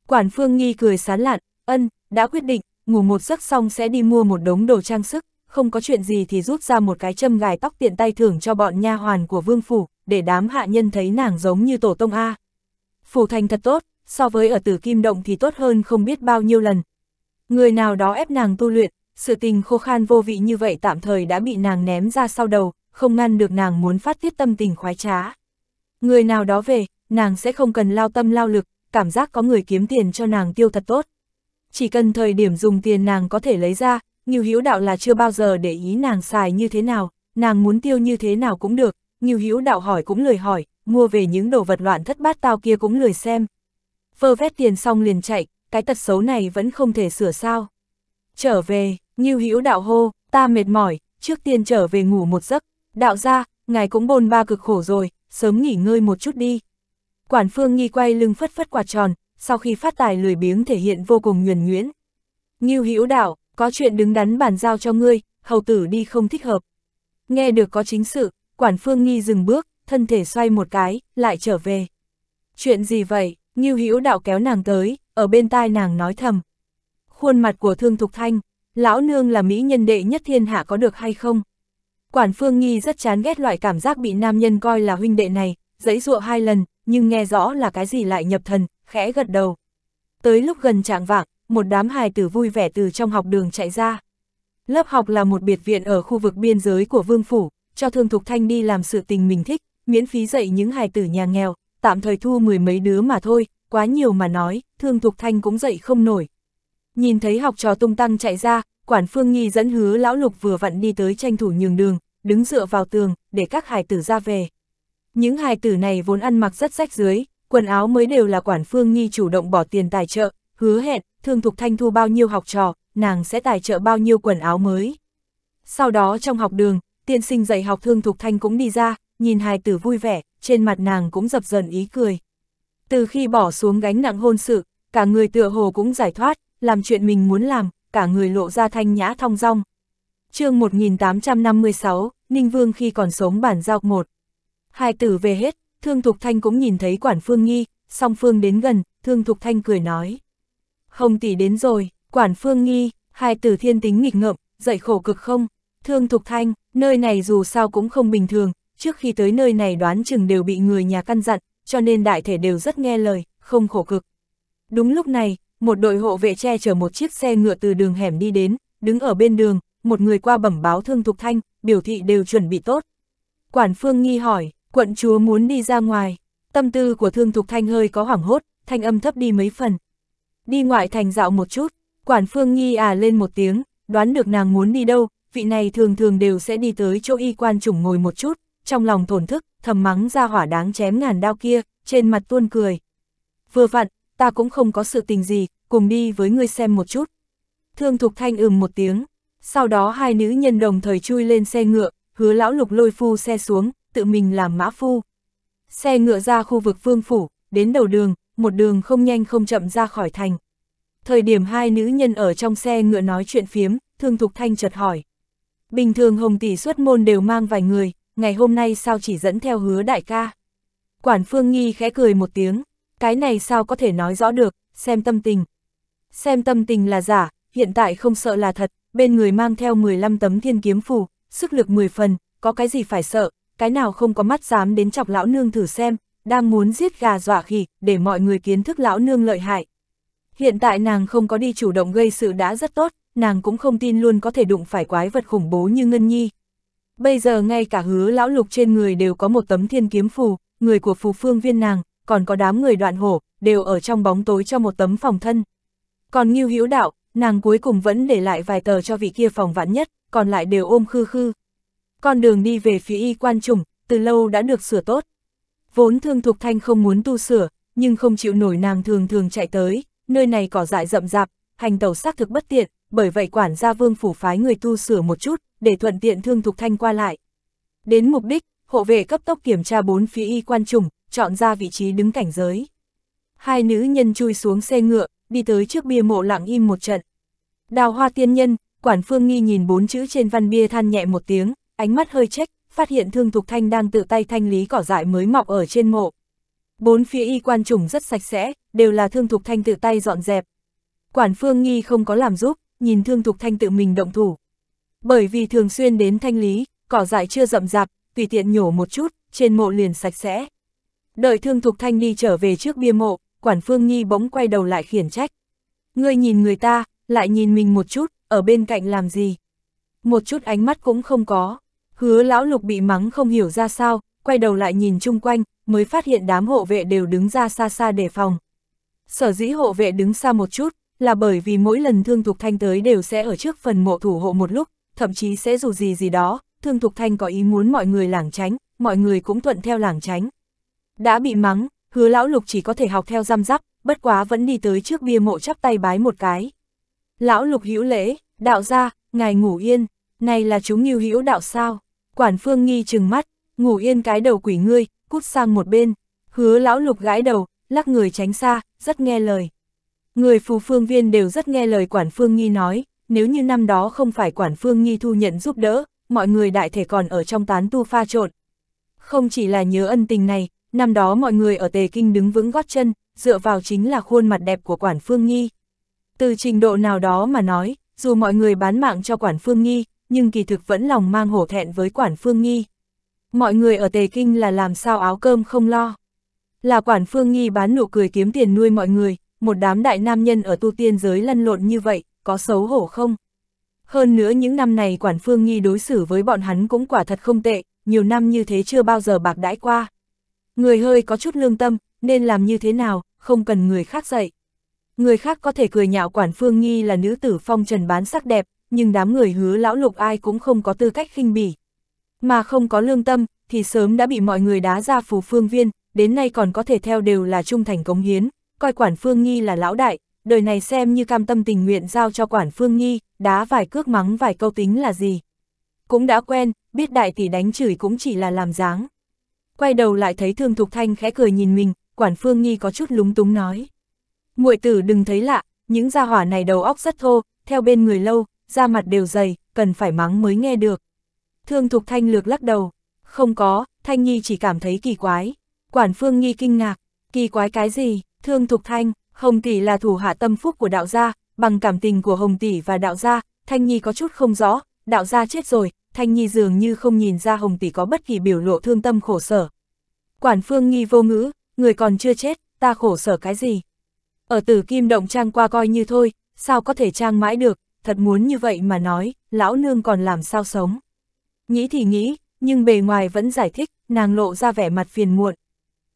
Quản phương nghi cười sán lạn, ân, đã quyết định, ngủ một giấc xong sẽ đi mua một đống đồ trang sức, không có chuyện gì thì rút ra một cái châm gài tóc tiện tay thưởng cho bọn nha hoàn của vương phủ, để đám hạ nhân thấy nàng giống như tổ tông A. Phủ thành thật tốt, so với ở tử kim động thì tốt hơn không biết bao nhiêu lần. Người nào đó ép nàng tu luyện, sự tình khô khan vô vị như vậy tạm thời đã bị nàng ném ra sau đầu, không ngăn được nàng muốn phát tiết tâm tình khoái trá. Người nào đó về, nàng sẽ không cần lao tâm lao lực, cảm giác có người kiếm tiền cho nàng tiêu thật tốt chỉ cần thời điểm dùng tiền nàng có thể lấy ra, Nghiêu Hữu Đạo là chưa bao giờ để ý nàng xài như thế nào, nàng muốn tiêu như thế nào cũng được, Nghiêu Hữu Đạo hỏi cũng lười hỏi, mua về những đồ vật loạn thất bát tao kia cũng lười xem. Vơ vét tiền xong liền chạy, cái tật xấu này vẫn không thể sửa sao. Trở về, Nghiêu Hữu Đạo hô, ta mệt mỏi, trước tiên trở về ngủ một giấc, đạo ra, ngài cũng bồn ba cực khổ rồi, sớm nghỉ ngơi một chút đi. Quản Phương Nghi quay lưng phất phất quạt tròn, sau khi phát tài lười biếng thể hiện vô cùng nhuần nhuyễn. Ngưu Hữu Đạo, có chuyện đứng đắn bàn giao cho ngươi, hầu tử đi không thích hợp. Nghe được có chính sự, quản phương nghi dừng bước, thân thể xoay một cái, lại trở về. Chuyện gì vậy, Ngưu Hữu Đạo kéo nàng tới, ở bên tai nàng nói thầm. Khuôn mặt của Thương Thục Thanh, lão nương là mỹ nhân đệ nhất thiên hạ có được hay không? Quản Phương Nghi rất chán ghét loại cảm giác bị nam nhân coi là huynh đệ này, dãy dụa hai lần, nhưng nghe rõ là cái gì lại nhập thần, khẽ gật đầu. Tới lúc gần trạng vạng, một đám hài tử vui vẻ từ trong học đường chạy ra. Lớp học là một biệt viện ở khu vực biên giới của Vương Phủ, cho Thương Thục Thanh đi làm sự tình mình thích, miễn phí dạy những hài tử nhà nghèo, tạm thời thu mười mấy đứa mà thôi, quá nhiều mà nói, Thương Thục Thanh cũng dạy không nổi. Nhìn thấy học trò tung tăng chạy ra, quản phương nghi dẫn hứa lão lục vừa vặn đi tới tranh thủ nhường đường, đứng dựa vào tường, để các hài tử ra về. Những hài tử này vốn ăn mặc rất rách dưới, quần áo mới đều là quản phương Nhi chủ động bỏ tiền tài trợ, hứa hẹn, thương thục thanh thu bao nhiêu học trò, nàng sẽ tài trợ bao nhiêu quần áo mới. Sau đó trong học đường, tiên sinh dạy học thương thục thanh cũng đi ra, nhìn hài tử vui vẻ, trên mặt nàng cũng dập dần ý cười. Từ khi bỏ xuống gánh nặng hôn sự, cả người tựa hồ cũng giải thoát, làm chuyện mình muốn làm, cả người lộ ra thanh nhã thong dong. chương 1856, Ninh Vương khi còn sống bản giao một. Hai tử về hết, Thương Thục Thanh cũng nhìn thấy Quản Phương Nghi, song Phương đến gần, Thương Thục Thanh cười nói. Không tỷ đến rồi, Quản Phương Nghi, hai tử thiên tính nghịch ngợm, dậy khổ cực không? Thương Thục Thanh, nơi này dù sao cũng không bình thường, trước khi tới nơi này đoán chừng đều bị người nhà căn dặn, cho nên đại thể đều rất nghe lời, không khổ cực. Đúng lúc này, một đội hộ vệ che chở một chiếc xe ngựa từ đường hẻm đi đến, đứng ở bên đường, một người qua bẩm báo Thương Thục Thanh, biểu thị đều chuẩn bị tốt. Quản Phương Nghi hỏi, Quận chúa muốn đi ra ngoài, tâm tư của Thương Thục Thanh hơi có hoảng hốt, thanh âm thấp đi mấy phần. Đi ngoại thành dạo một chút, quản phương nhi à lên một tiếng, đoán được nàng muốn đi đâu, vị này thường thường đều sẽ đi tới chỗ y quan chủng ngồi một chút, trong lòng thổn thức, thầm mắng ra hỏa đáng chém ngàn đao kia, trên mặt tuôn cười. Vừa vặn, ta cũng không có sự tình gì, cùng đi với ngươi xem một chút. Thương Thục Thanh ừm một tiếng, sau đó hai nữ nhân đồng thời chui lên xe ngựa, hứa lão lục lôi phu xe xuống, tự mình làm mã phu. Xe ngựa ra khu vực vương phủ, đến đầu đường, một đường không nhanh không chậm ra khỏi thành. Thời điểm hai nữ nhân ở trong xe ngựa nói chuyện phiếm, Thương Thục Thanh chợt hỏi. Bình thường Hồng Tỷ xuất môn đều mang vài người, ngày hôm nay sao chỉ dẫn theo hứa đại ca. Quản Phương Nghi khẽ cười một tiếng, cái này sao có thể nói rõ được, xem tâm tình. Xem tâm tình là giả, hiện tại không sợ là thật, bên người mang theo 15 tấm thiên kiếm phù, sức lực 10 phần, có cái gì phải sợ, cái nào không có mắt dám đến chọc lão nương thử xem, đang muốn giết gà dọa khỉ, để mọi người kiến thức lão nương lợi hại. Hiện tại nàng không có đi chủ động gây sự đã rất tốt, nàng cũng không tin luôn có thể đụng phải quái vật khủng bố như Ngân Nhi. Bây giờ ngay cả hứa lão lục trên người đều có một tấm thiên kiếm phù, người của phù phương viên nàng, còn có đám người đoạn hổ, đều ở trong bóng tối cho một tấm phòng thân. Còn Ngưu Hữu Đạo, nàng cuối cùng vẫn để lại vài tờ cho vị kia phòng vãn nhất, còn lại đều ôm khư khư con đường đi về phía y quan trùng, từ lâu đã được sửa tốt. Vốn thương thục thanh không muốn tu sửa, nhưng không chịu nổi nàng thường thường chạy tới, nơi này cỏ dại rậm rạp, hành tàu xác thực bất tiện, bởi vậy quản gia vương phủ phái người tu sửa một chút, để thuận tiện thương thục thanh qua lại. Đến mục đích, hộ vệ cấp tốc kiểm tra bốn phía y quan trùng, chọn ra vị trí đứng cảnh giới. Hai nữ nhân chui xuống xe ngựa, đi tới trước bia mộ lặng im một trận. Đào hoa tiên nhân, quản phương nghi nhìn bốn chữ trên văn bia than nhẹ một tiếng, ánh mắt hơi trách, phát hiện Thương Thục Thanh đang tự tay thanh lý cỏ dại mới mọc ở trên mộ. Bốn phía y quan trùng rất sạch sẽ, đều là Thương Thục Thanh tự tay dọn dẹp. Quản Phương Nghi không có làm giúp, nhìn Thương Thục Thanh tự mình động thủ. Bởi vì thường xuyên đến thanh lý, cỏ dại chưa rậm rạp, tùy tiện nhổ một chút, trên mộ liền sạch sẽ. Đợi Thương Thục Thanh đi trở về trước bia mộ, Quản Phương Nghi bỗng quay đầu lại khiển trách. Ngươi nhìn người ta, lại nhìn mình một chút, ở bên cạnh làm gì? Một chút ánh mắt cũng không có. Hứa lão lục bị mắng không hiểu ra sao, quay đầu lại nhìn chung quanh, mới phát hiện đám hộ vệ đều đứng ra xa xa để phòng. Sở dĩ hộ vệ đứng xa một chút, là bởi vì mỗi lần Thương Thục Thanh tới đều sẽ ở trước phần mộ thủ hộ một lúc, thậm chí sẽ dù gì gì đó, Thương Thục Thanh có ý muốn mọi người lảng tránh, mọi người cũng thuận theo lảng tránh. Đã bị mắng, hứa lão lục chỉ có thể học theo răm rắp, bất quá vẫn đi tới trước bia mộ chắp tay bái một cái. Lão lục hữu lễ, đạo gia, ngài ngủ yên, này là chúng nghiêu hữu đạo sao? Quản phương nghi trừng mắt, ngủ yên cái đầu quỷ ngươi, cút sang một bên. Hứa lão lục gãi đầu, lắc người tránh xa, rất nghe lời. Người phù phương viên đều rất nghe lời quản phương nghi nói, nếu như năm đó không phải quản phương nghi thu nhận giúp đỡ, mọi người đại thể còn ở trong tán tu pha trộn. Không chỉ là nhớ ân tình này, năm đó mọi người ở tề kinh đứng vững gót chân, dựa vào chính là khuôn mặt đẹp của quản phương nghi. Từ trình độ nào đó mà nói, dù mọi người bán mạng cho quản phương nghi, nhưng kỳ thực vẫn lòng mang hổ thẹn với quản phương nghi. Mọi người ở Tề Kinh là làm sao áo cơm không lo. Là quản phương nghi bán nụ cười kiếm tiền nuôi mọi người, một đám đại nam nhân ở tu tiên giới lăn lộn như vậy, có xấu hổ không? Hơn nữa những năm này quản phương nghi đối xử với bọn hắn cũng quả thật không tệ, nhiều năm như thế chưa bao giờ bạc đãi qua. Người hơi có chút lương tâm, nên làm như thế nào, không cần người khác dạy. Người khác có thể cười nhạo quản phương nghi là nữ tử phong trần bán sắc đẹp, nhưng đám người hứa lão lục ai cũng không có tư cách khinh bỉ. Mà không có lương tâm, thì sớm đã bị mọi người đá ra phù phương viên, đến nay còn có thể theo đều là trung thành cống hiến, coi quản phương nghi là lão đại, đời này xem như cam tâm tình nguyện giao cho quản phương nghi, đá vài cước mắng vài câu tính là gì. Cũng đã quen, biết đại tỷ đánh chửi cũng chỉ là làm dáng. Quay đầu lại thấy thương thục thanh khẽ cười nhìn mình, quản phương nghi có chút lúng túng nói. muội tử đừng thấy lạ, những gia hỏa này đầu óc rất thô, theo bên người lâu, da mặt đều dày, cần phải mắng mới nghe được. Thương Thục Thanh lược lắc đầu, không có, Thanh Nhi chỉ cảm thấy kỳ quái. Quản Phương Nhi kinh ngạc, kỳ quái cái gì, Thương Thục Thanh, Hồng Tỷ là thủ hạ tâm phúc của đạo gia, bằng cảm tình của Hồng Tỷ và đạo gia, Thanh Nhi có chút không rõ, đạo gia chết rồi, Thanh Nhi dường như không nhìn ra Hồng Tỷ có bất kỳ biểu lộ thương tâm khổ sở. Quản Phương Nhi vô ngữ, người còn chưa chết, ta khổ sở cái gì? Ở tử kim động trang qua coi như thôi, sao có thể trang mãi được, thật muốn như vậy mà nói, lão nương còn làm sao sống. Nghĩ thì nghĩ, nhưng bề ngoài vẫn giải thích, nàng lộ ra vẻ mặt phiền muộn.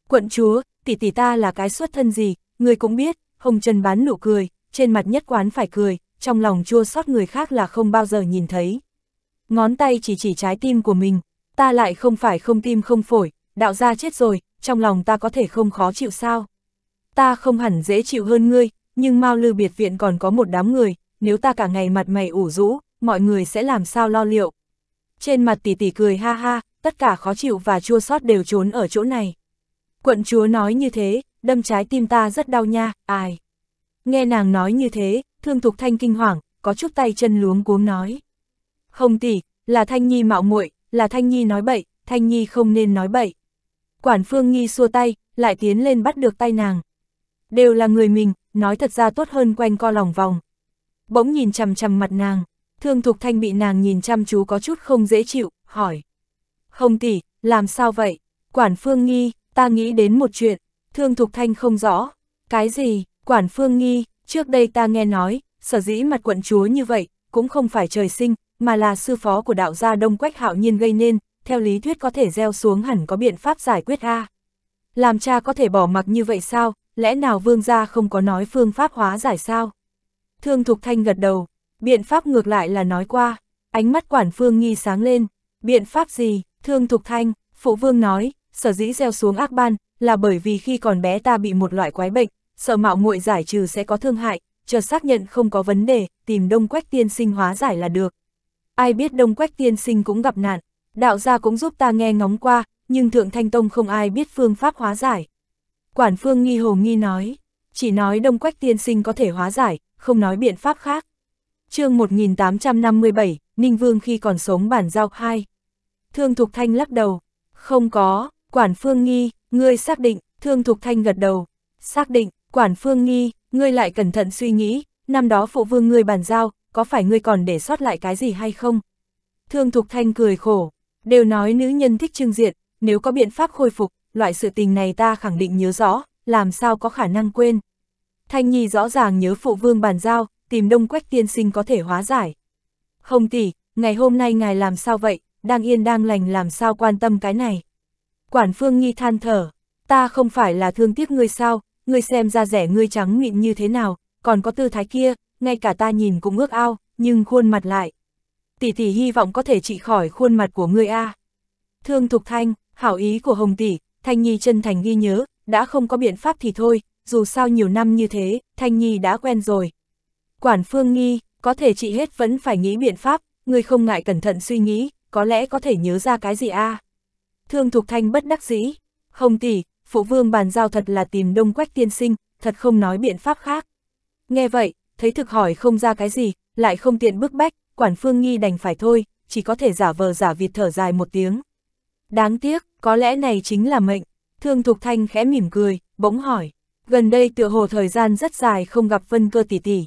Quận chúa, tỷ tỷ ta là cái xuất thân gì, người cũng biết, Hồng Trần bán nụ cười, trên mặt nhất quán phải cười, trong lòng chua xót người khác là không bao giờ nhìn thấy. Ngón tay chỉ chỉ trái tim của mình, ta lại không phải không tim không phổi, đạo gia chết rồi, trong lòng ta có thể không khó chịu sao. Ta không hẳn dễ chịu hơn ngươi, nhưng mau lư biệt viện còn có một đám người, nếu ta cả ngày mặt mày ủ rũ, mọi người sẽ làm sao lo liệu. Trên mặt tỷ tỷ cười ha ha, tất cả khó chịu và chua xót đều trốn ở chỗ này. Quận chúa nói như thế, đâm trái tim ta rất đau nha, ai. Nghe nàng nói như thế, thương thục thanh kinh hoàng, có chút tay chân luống cuống nói. Không tỷ, là thanh nhi mạo muội là thanh nhi nói bậy, thanh nhi không nên nói bậy. Quản phương nghi xua tay, lại tiến lên bắt được tay nàng. Đều là người mình, nói thật ra tốt hơn quanh co lòng vòng bỗng nhìn chằm chằm mặt nàng, thương thục thanh bị nàng nhìn chăm chú có chút không dễ chịu, hỏi. Không tỷ, làm sao vậy? Quản phương nghi, ta nghĩ đến một chuyện, thương thục thanh không rõ. Cái gì, quản phương nghi, trước đây ta nghe nói, sở dĩ mặt quận chúa như vậy, cũng không phải trời sinh, mà là sư phó của đạo gia Đông Quách Hạo Nhiên gây nên, theo lý thuyết có thể gieo xuống hẳn có biện pháp giải quyết a. Làm cha có thể bỏ mặc như vậy sao, lẽ nào vương gia không có nói phương pháp hóa giải sao? Thương Thục Thanh gật đầu, biện pháp ngược lại là nói qua, ánh mắt quản phương nghi sáng lên, biện pháp gì, Thương Thục Thanh, Phụ Vương nói, sở dĩ gieo xuống ác ban, là bởi vì khi còn bé ta bị một loại quái bệnh, sợ mạo muội giải trừ sẽ có thương hại, chờ xác nhận không có vấn đề, tìm đông quách tiên sinh hóa giải là được. Ai biết đông quách tiên sinh cũng gặp nạn, đạo gia cũng giúp ta nghe ngóng qua, nhưng Thượng Thanh Tông không ai biết phương pháp hóa giải. Quản phương nghi hồ nghi nói, chỉ nói đông quách tiên sinh có thể hóa giải, không nói biện pháp khác. chương 1857, Ninh Vương khi còn sống bản giao 2. Thương Thục Thanh lắc đầu, không có, Quản Phương Nghi, ngươi xác định, Thương Thục Thanh gật đầu, xác định, Quản Phương Nghi, ngươi lại cẩn thận suy nghĩ, năm đó phụ vương ngươi bàn giao, có phải ngươi còn để sót lại cái gì hay không? Thương Thục Thanh cười khổ, đều nói nữ nhân thích trưng diện, nếu có biện pháp khôi phục, loại sự tình này ta khẳng định nhớ rõ, làm sao có khả năng quên. Thanh Nhi rõ ràng nhớ phụ vương bàn giao, tìm đông quách tiên sinh có thể hóa giải. Không tỷ, ngày hôm nay ngài làm sao vậy, đang yên đang lành làm sao quan tâm cái này. Quản Phương Nhi than thở, ta không phải là thương tiếc ngươi sao, ngươi xem ra rẻ ngươi trắng mịn như thế nào, còn có tư thái kia, ngay cả ta nhìn cũng ước ao, nhưng khuôn mặt lại. Tỷ tỷ hy vọng có thể trị khỏi khuôn mặt của ngươi a. Thương Thục Thanh, hảo ý của Hồng tỷ, Thanh Nhi chân thành ghi nhớ, đã không có biện pháp thì thôi, dù sao nhiều năm như thế, Thanh Nhi đã quen rồi. Quản Phương Nghi, có thể chị hết vẫn phải nghĩ biện pháp, người không ngại cẩn thận suy nghĩ, có lẽ có thể nhớ ra cái gì a à? Thương Thục Thanh bất đắc dĩ, không tỷ, phụ vương bàn giao thật là tìm đông quách tiên sinh, thật không nói biện pháp khác. Nghe vậy, thấy thực hỏi không ra cái gì, lại không tiện bức bách, quản phương nghi đành phải thôi, chỉ có thể giả vờ giả vịt thở dài một tiếng. Đáng tiếc, có lẽ này chính là mệnh, thương thục thanh khẽ mỉm cười, bỗng hỏi gần đây tựa hồ thời gian rất dài không gặp vân cơ tỷ tỷ.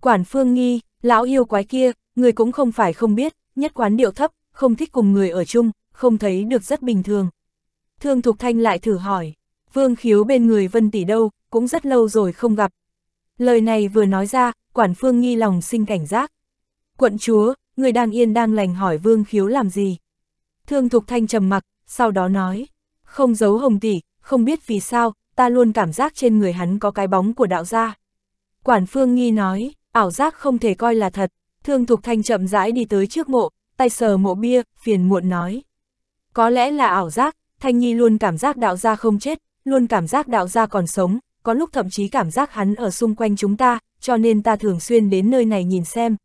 Quản phương nghi, lão yêu quái kia, người cũng không phải không biết, nhất quán điệu thấp, không thích cùng người ở chung, không thấy được rất bình thường. Thương Thục Thanh lại thử hỏi, vương khiếu bên người vân tỷ đâu, cũng rất lâu rồi không gặp. Lời này vừa nói ra, quản phương nghi lòng sinh cảnh giác. Quận chúa, người đang yên đang lành hỏi vương khiếu làm gì. Thương Thục Thanh trầm mặc, sau đó nói, không giấu hồng tỷ, không biết vì sao, ta luôn cảm giác trên người hắn có cái bóng của đạo gia. Quản Phương Nghi nói, ảo giác không thể coi là thật, Thương Thục Thanh chậm rãi đi tới trước mộ, tay sờ mộ bia, phiền muộn nói. Có lẽ là ảo giác, Thanh Nhi luôn cảm giác đạo gia không chết, luôn cảm giác đạo gia còn sống, có lúc thậm chí cảm giác hắn ở xung quanh chúng ta, cho nên ta thường xuyên đến nơi này nhìn xem.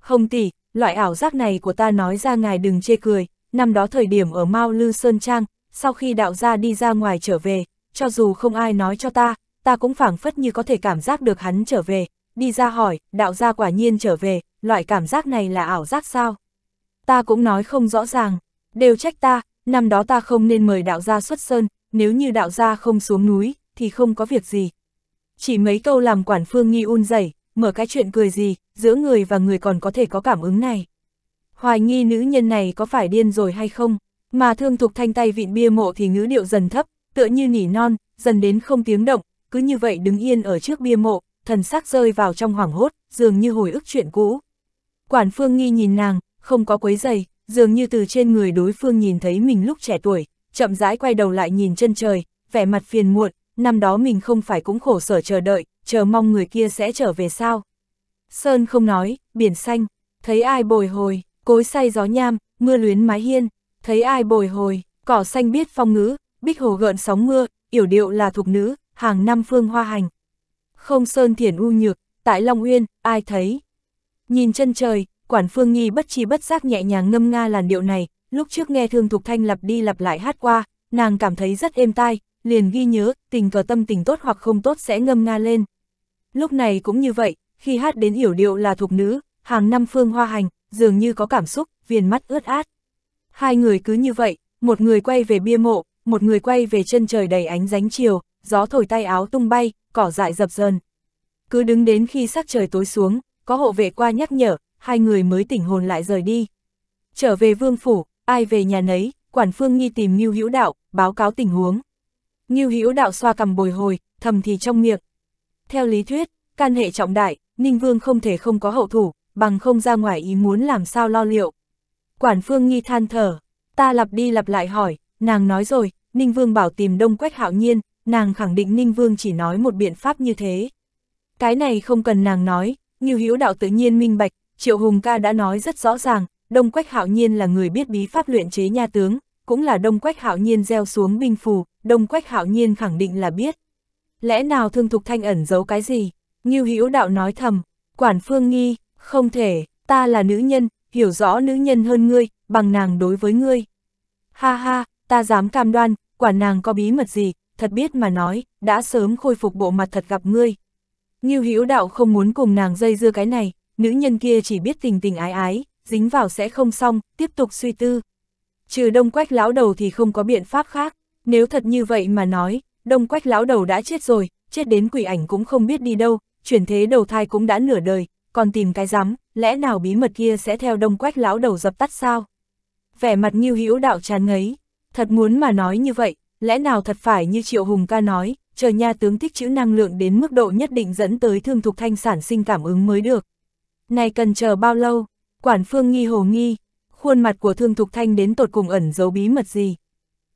Không tỷ, loại ảo giác này của ta nói ra ngài đừng chê cười, năm đó thời điểm ở Mao Lư Sơn Trang, sau khi đạo gia đi ra ngoài trở về, cho dù không ai nói cho ta, ta cũng phảng phất như có thể cảm giác được hắn trở về, đi ra hỏi, đạo gia quả nhiên trở về, loại cảm giác này là ảo giác sao? Ta cũng nói không rõ ràng, đều trách ta, năm đó ta không nên mời đạo gia xuất sơn, nếu như đạo gia không xuống núi, thì không có việc gì. Chỉ mấy câu làm quản phương nghi un dẩy, mở cái chuyện cười gì, giữa người và người còn có thể có cảm ứng này. Hoài nghi nữ nhân này có phải điên rồi hay không, mà thương thục thanh tay vịn bia mộ thì ngữ điệu dần thấp, tựa như nỉ non, dần đến không tiếng động, cứ như vậy đứng yên ở trước bia mộ, thần sắc rơi vào trong hoảng hốt, dường như hồi ức chuyện cũ. Quản phương nghi nhìn nàng, không có quấy giày, dường như từ trên người đối phương nhìn thấy mình lúc trẻ tuổi, chậm rãi quay đầu lại nhìn chân trời, vẻ mặt phiền muộn, năm đó mình không phải cũng khổ sở chờ đợi, chờ mong người kia sẽ trở về sao. Sơn không nói, biển xanh, thấy ai bồi hồi, cối say gió nham, mưa luyến mái hiên, thấy ai bồi hồi, cỏ xanh biết phong ngữ, Bích Hồ gợn sóng mưa, yểu điệu là thuộc nữ, hàng năm phương hoa hành. Không sơn thiển u nhược, tại Long Uyên, ai thấy. Nhìn chân trời, quản phương nghi bất chi bất giác nhẹ nhàng ngâm nga làn điệu này, lúc trước nghe thương thục thanh lặp đi lặp lại hát qua, nàng cảm thấy rất êm tai, liền ghi nhớ, tình cờ tâm tình tốt hoặc không tốt sẽ ngâm nga lên. Lúc này cũng như vậy, khi hát đến yểu điệu là thuộc nữ, hàng năm phương hoa hành, dường như có cảm xúc, viền mắt ướt át. Hai người cứ như vậy, một người quay về bia mộ, một người quay về chân trời đầy ánh ránh chiều, gió thổi tay áo tung bay, cỏ dại dập dờn. Cứ đứng đến khi sắc trời tối xuống, có hộ vệ qua nhắc nhở, hai người mới tỉnh hồn lại rời đi. Trở về vương phủ, ai về nhà nấy, quản phương nghi tìm Ngưu Hữu Đạo, báo cáo tình huống. Ngưu Hữu Đạo xoa cầm bồi hồi, thầm thì trong miệng. Theo lý thuyết, can hệ trọng đại, Ninh Vương không thể không có hậu thủ, bằng không ra ngoài ý muốn làm sao lo liệu. Quản phương nghi than thở, ta lặp đi lặp lại hỏi, nàng nói rồi, Ninh Vương bảo tìm Đông Quách Hạo Nhiên, nàng khẳng định Ninh Vương chỉ nói một biện pháp như thế. Cái này không cần nàng nói, như hữu đạo tự nhiên minh bạch, Triệu Hùng ca đã nói rất rõ ràng, Đông Quách Hạo Nhiên là người biết bí pháp luyện chế nha tướng, cũng là Đông Quách Hạo Nhiên gieo xuống binh phù, Đông Quách Hạo Nhiên khẳng định là biết. Lẽ nào Thương Thục Thanh ẩn giấu cái gì? Ngưu Hữu Đạo nói thầm, Quản Phương nghi, không thể, ta là nữ nhân, hiểu rõ nữ nhân hơn ngươi, bằng nàng đối với ngươi. Ha ha, ta dám cam đoan, quả nàng có bí mật gì, thật biết mà nói, đã sớm khôi phục bộ mặt thật gặp ngươi. Như hữu đạo không muốn cùng nàng dây dưa cái này, nữ nhân kia chỉ biết tình tình ái ái, dính vào sẽ không xong, tiếp tục suy tư. Trừ đông quách lão đầu thì không có biện pháp khác, nếu thật như vậy mà nói, đông quách lão đầu đã chết rồi, chết đến quỷ ảnh cũng không biết đi đâu, chuyển thế đầu thai cũng đã nửa đời, còn tìm cái rắm, lẽ nào bí mật kia sẽ theo đông quách lão đầu dập tắt sao? Vẻ mặt Nhiêu Hữu đạo tràn ngấy thật muốn mà nói như vậy, lẽ nào thật phải như Triệu Hùng ca nói, chờ nha tướng tích trữ năng lượng đến mức độ nhất định dẫn tới thương thục thanh sản sinh cảm ứng mới được. Này cần chờ bao lâu? Quản phương nghi hồ nghi, khuôn mặt của thương thục thanh đến tột cùng ẩn giấu bí mật gì?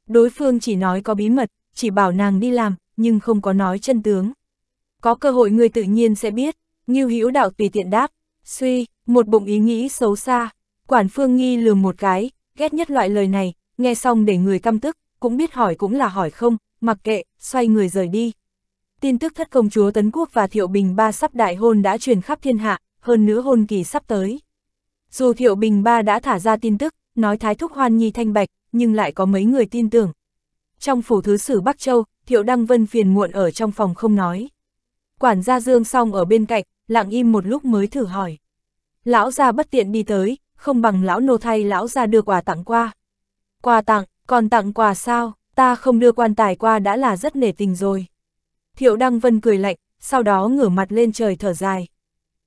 Đối phương chỉ nói có bí mật, chỉ bảo nàng đi làm, nhưng không có nói chân tướng. Có cơ hội người tự nhiên sẽ biết, Ngưu Hữu đạo tùy tiện đáp, suy, một bụng ý nghĩ xấu xa, quản phương nghi lừa một cái, ghét nhất loại lời này, nghe xong để người căm tức, cũng biết hỏi cũng là hỏi không, mặc kệ, xoay người rời đi. Tin tức thất công chúa Tấn Quốc và Thiệu Bình Ba sắp đại hôn đã truyền khắp thiên hạ, hơn nữa hôn kỳ sắp tới. Dù Thiệu Bình Ba đã thả ra tin tức, nói Thái Thúc Hoan Nhi thanh bạch, nhưng lại có mấy người tin tưởng. Trong phủ thứ sử Bắc Châu, Thiệu Đăng Vân phiền muộn ở trong phòng không nói. Quản gia Dương song ở bên cạnh, lặng im một lúc mới thử hỏi. Lão gia bất tiện đi tới, không bằng lão nô thay lão gia đưa quà tặng qua. Quà tặng, còn tặng quà sao, ta không đưa quan tài qua đã là rất nể tình rồi. Thiệu Đăng Vân cười lạnh, sau đó ngửa mặt lên trời thở dài.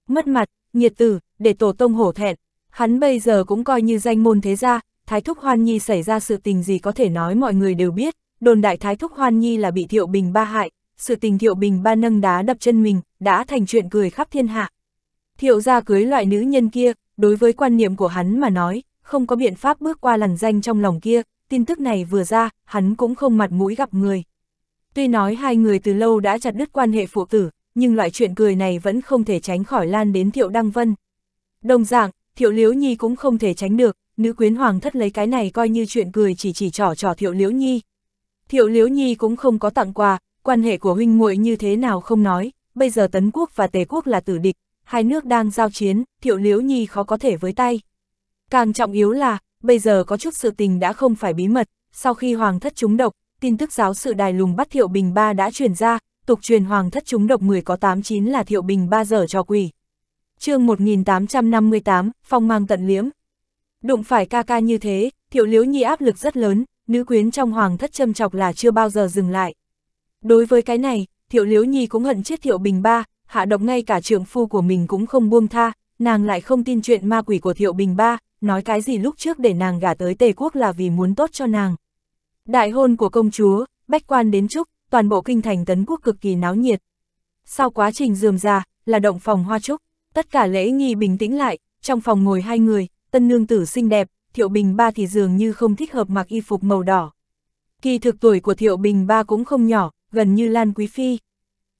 Mất mặt, nhiệt tử, để tổ tông hổ thẹn, hắn bây giờ cũng coi như danh môn thế gia, Thái Thúc Hoan Nhi xảy ra sự tình gì có thể nói mọi người đều biết, đồn đại Thái Thúc Hoan Nhi là bị Thiệu Bình ba hại, sự tình Thiệu Bình ba nâng đá đập chân mình, đã thành chuyện cười khắp thiên hạ. Thiệu gia cưới loại nữ nhân kia, đối với quan niệm của hắn mà nói, không có biện pháp bước qua lằn danh trong lòng kia, tin tức này vừa ra, hắn cũng không mặt mũi gặp người. Tuy nói hai người từ lâu đã chặt đứt quan hệ phụ tử, nhưng loại chuyện cười này vẫn không thể tránh khỏi lan đến Thiệu Đăng Vân. Đồng dạng, Thiệu liễu Nhi cũng không thể tránh được, nữ quyến hoàng thất lấy cái này coi như chuyện cười chỉ chỉ trò trò Thiệu liễu Nhi. Thiệu liễu Nhi cũng không có tặng quà, quan hệ của huynh muội như thế nào không nói, bây giờ Tấn Quốc và Tề Quốc là tử địch, hai nước đang giao chiến, Thiệu liễu Nhi khó có thể với tay. Càng trọng yếu là, bây giờ có chút sự tình đã không phải bí mật, sau khi hoàng thất trúng độc, tin tức giáo sự đài lùng bắt Thiệu Bình Ba đã truyền ra, tục truyền hoàng thất trúng độc 10 có 89 là Thiệu Bình Ba giờ cho quỷ. chương 1858, phong mang tận liễm. Đụng phải ca ca như thế, Thiệu liếu Nhi áp lực rất lớn, nữ quyến trong hoàng thất châm chọc là chưa bao giờ dừng lại. Đối với cái này, Thiệu liếu Nhi cũng hận chết Thiệu Bình Ba, hạ độc ngay cả trưởng phu của mình cũng không buông tha, nàng lại không tin chuyện ma quỷ của Thiệu Bình Ba, nói cái gì lúc trước để nàng gả tới Tề quốc là vì muốn tốt cho nàng. Đại hôn của công chúa, bách quan đến chúc, toàn bộ kinh thành tấn quốc cực kỳ náo nhiệt. Sau quá trình dườm ra, là động phòng hoa trúc, tất cả lễ nghi bình tĩnh lại, trong phòng ngồi hai người, tân nương tử xinh đẹp, thiệu bình ba thì dường như không thích hợp mặc y phục màu đỏ. Kỳ thực tuổi của thiệu bình ba cũng không nhỏ, gần như Lan Quý Phi.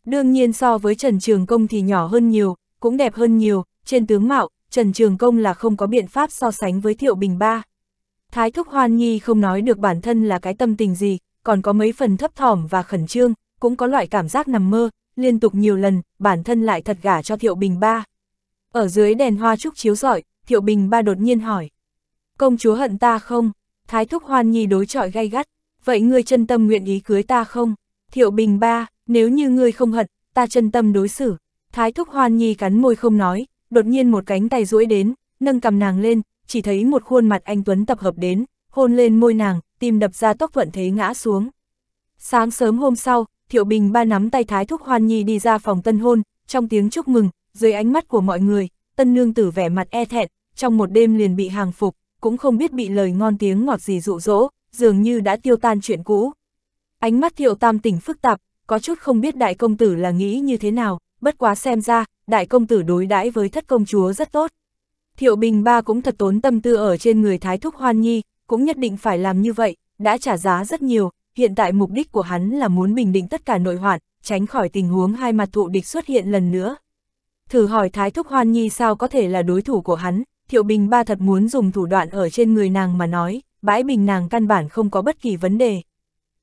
Đương nhiên so với Trần Trường Công thì nhỏ hơn nhiều, cũng đẹp hơn nhiều, trên tướng mạo, Trần Trường Công là không có biện pháp so sánh với Thiệu Bình Ba. Thái Thúc Hoan Nhi không nói được bản thân là cái tâm tình gì, còn có mấy phần thấp thỏm và khẩn trương, cũng có loại cảm giác nằm mơ, liên tục nhiều lần, bản thân lại thật gả cho Thiệu Bình Ba. Ở dưới đèn hoa trúc chiếu rọi, Thiệu Bình Ba đột nhiên hỏi. Công chúa hận ta không? Thái Thúc Hoan Nhi đối chọi gay gắt. Vậy ngươi chân tâm nguyện ý cưới ta không? Thiệu Bình Ba, nếu như ngươi không hận, ta chân tâm đối xử. Thái Thúc Hoan Nhi cắn môi không nói, đột nhiên một cánh tay duỗi đến, nâng cầm nàng lên, chỉ thấy một khuôn mặt anh Tuấn tập hợp đến, hôn lên môi nàng, tim đập ra tốc thuận thế ngã xuống. Sáng sớm hôm sau, Thiệu Bình ba nắm tay Thái Thúc Hoan Nhi đi ra phòng tân hôn, trong tiếng chúc mừng, dưới ánh mắt của mọi người, tân nương tử vẻ mặt e thẹn, trong một đêm liền bị hàng phục, cũng không biết bị lời ngon tiếng ngọt gì dụ dỗ, dường như đã tiêu tan chuyện cũ. Ánh mắt Thiệu Tam tỉnh phức tạp, có chút không biết đại công tử là nghĩ như thế nào, bất quá xem ra, đại công tử đối đãi với thất công chúa rất tốt. Thiệu Bình Ba cũng thật tốn tâm tư ở trên người Thái Thúc Hoan Nhi, cũng nhất định phải làm như vậy, đã trả giá rất nhiều, hiện tại mục đích của hắn là muốn bình định tất cả nội hoạn, tránh khỏi tình huống hai mặt thụ địch xuất hiện lần nữa. Thử hỏi Thái Thúc Hoan Nhi sao có thể là đối thủ của hắn, Thiệu Bình Ba thật muốn dùng thủ đoạn ở trên người nàng mà nói, bãi bình nàng căn bản không có bất kỳ vấn đề.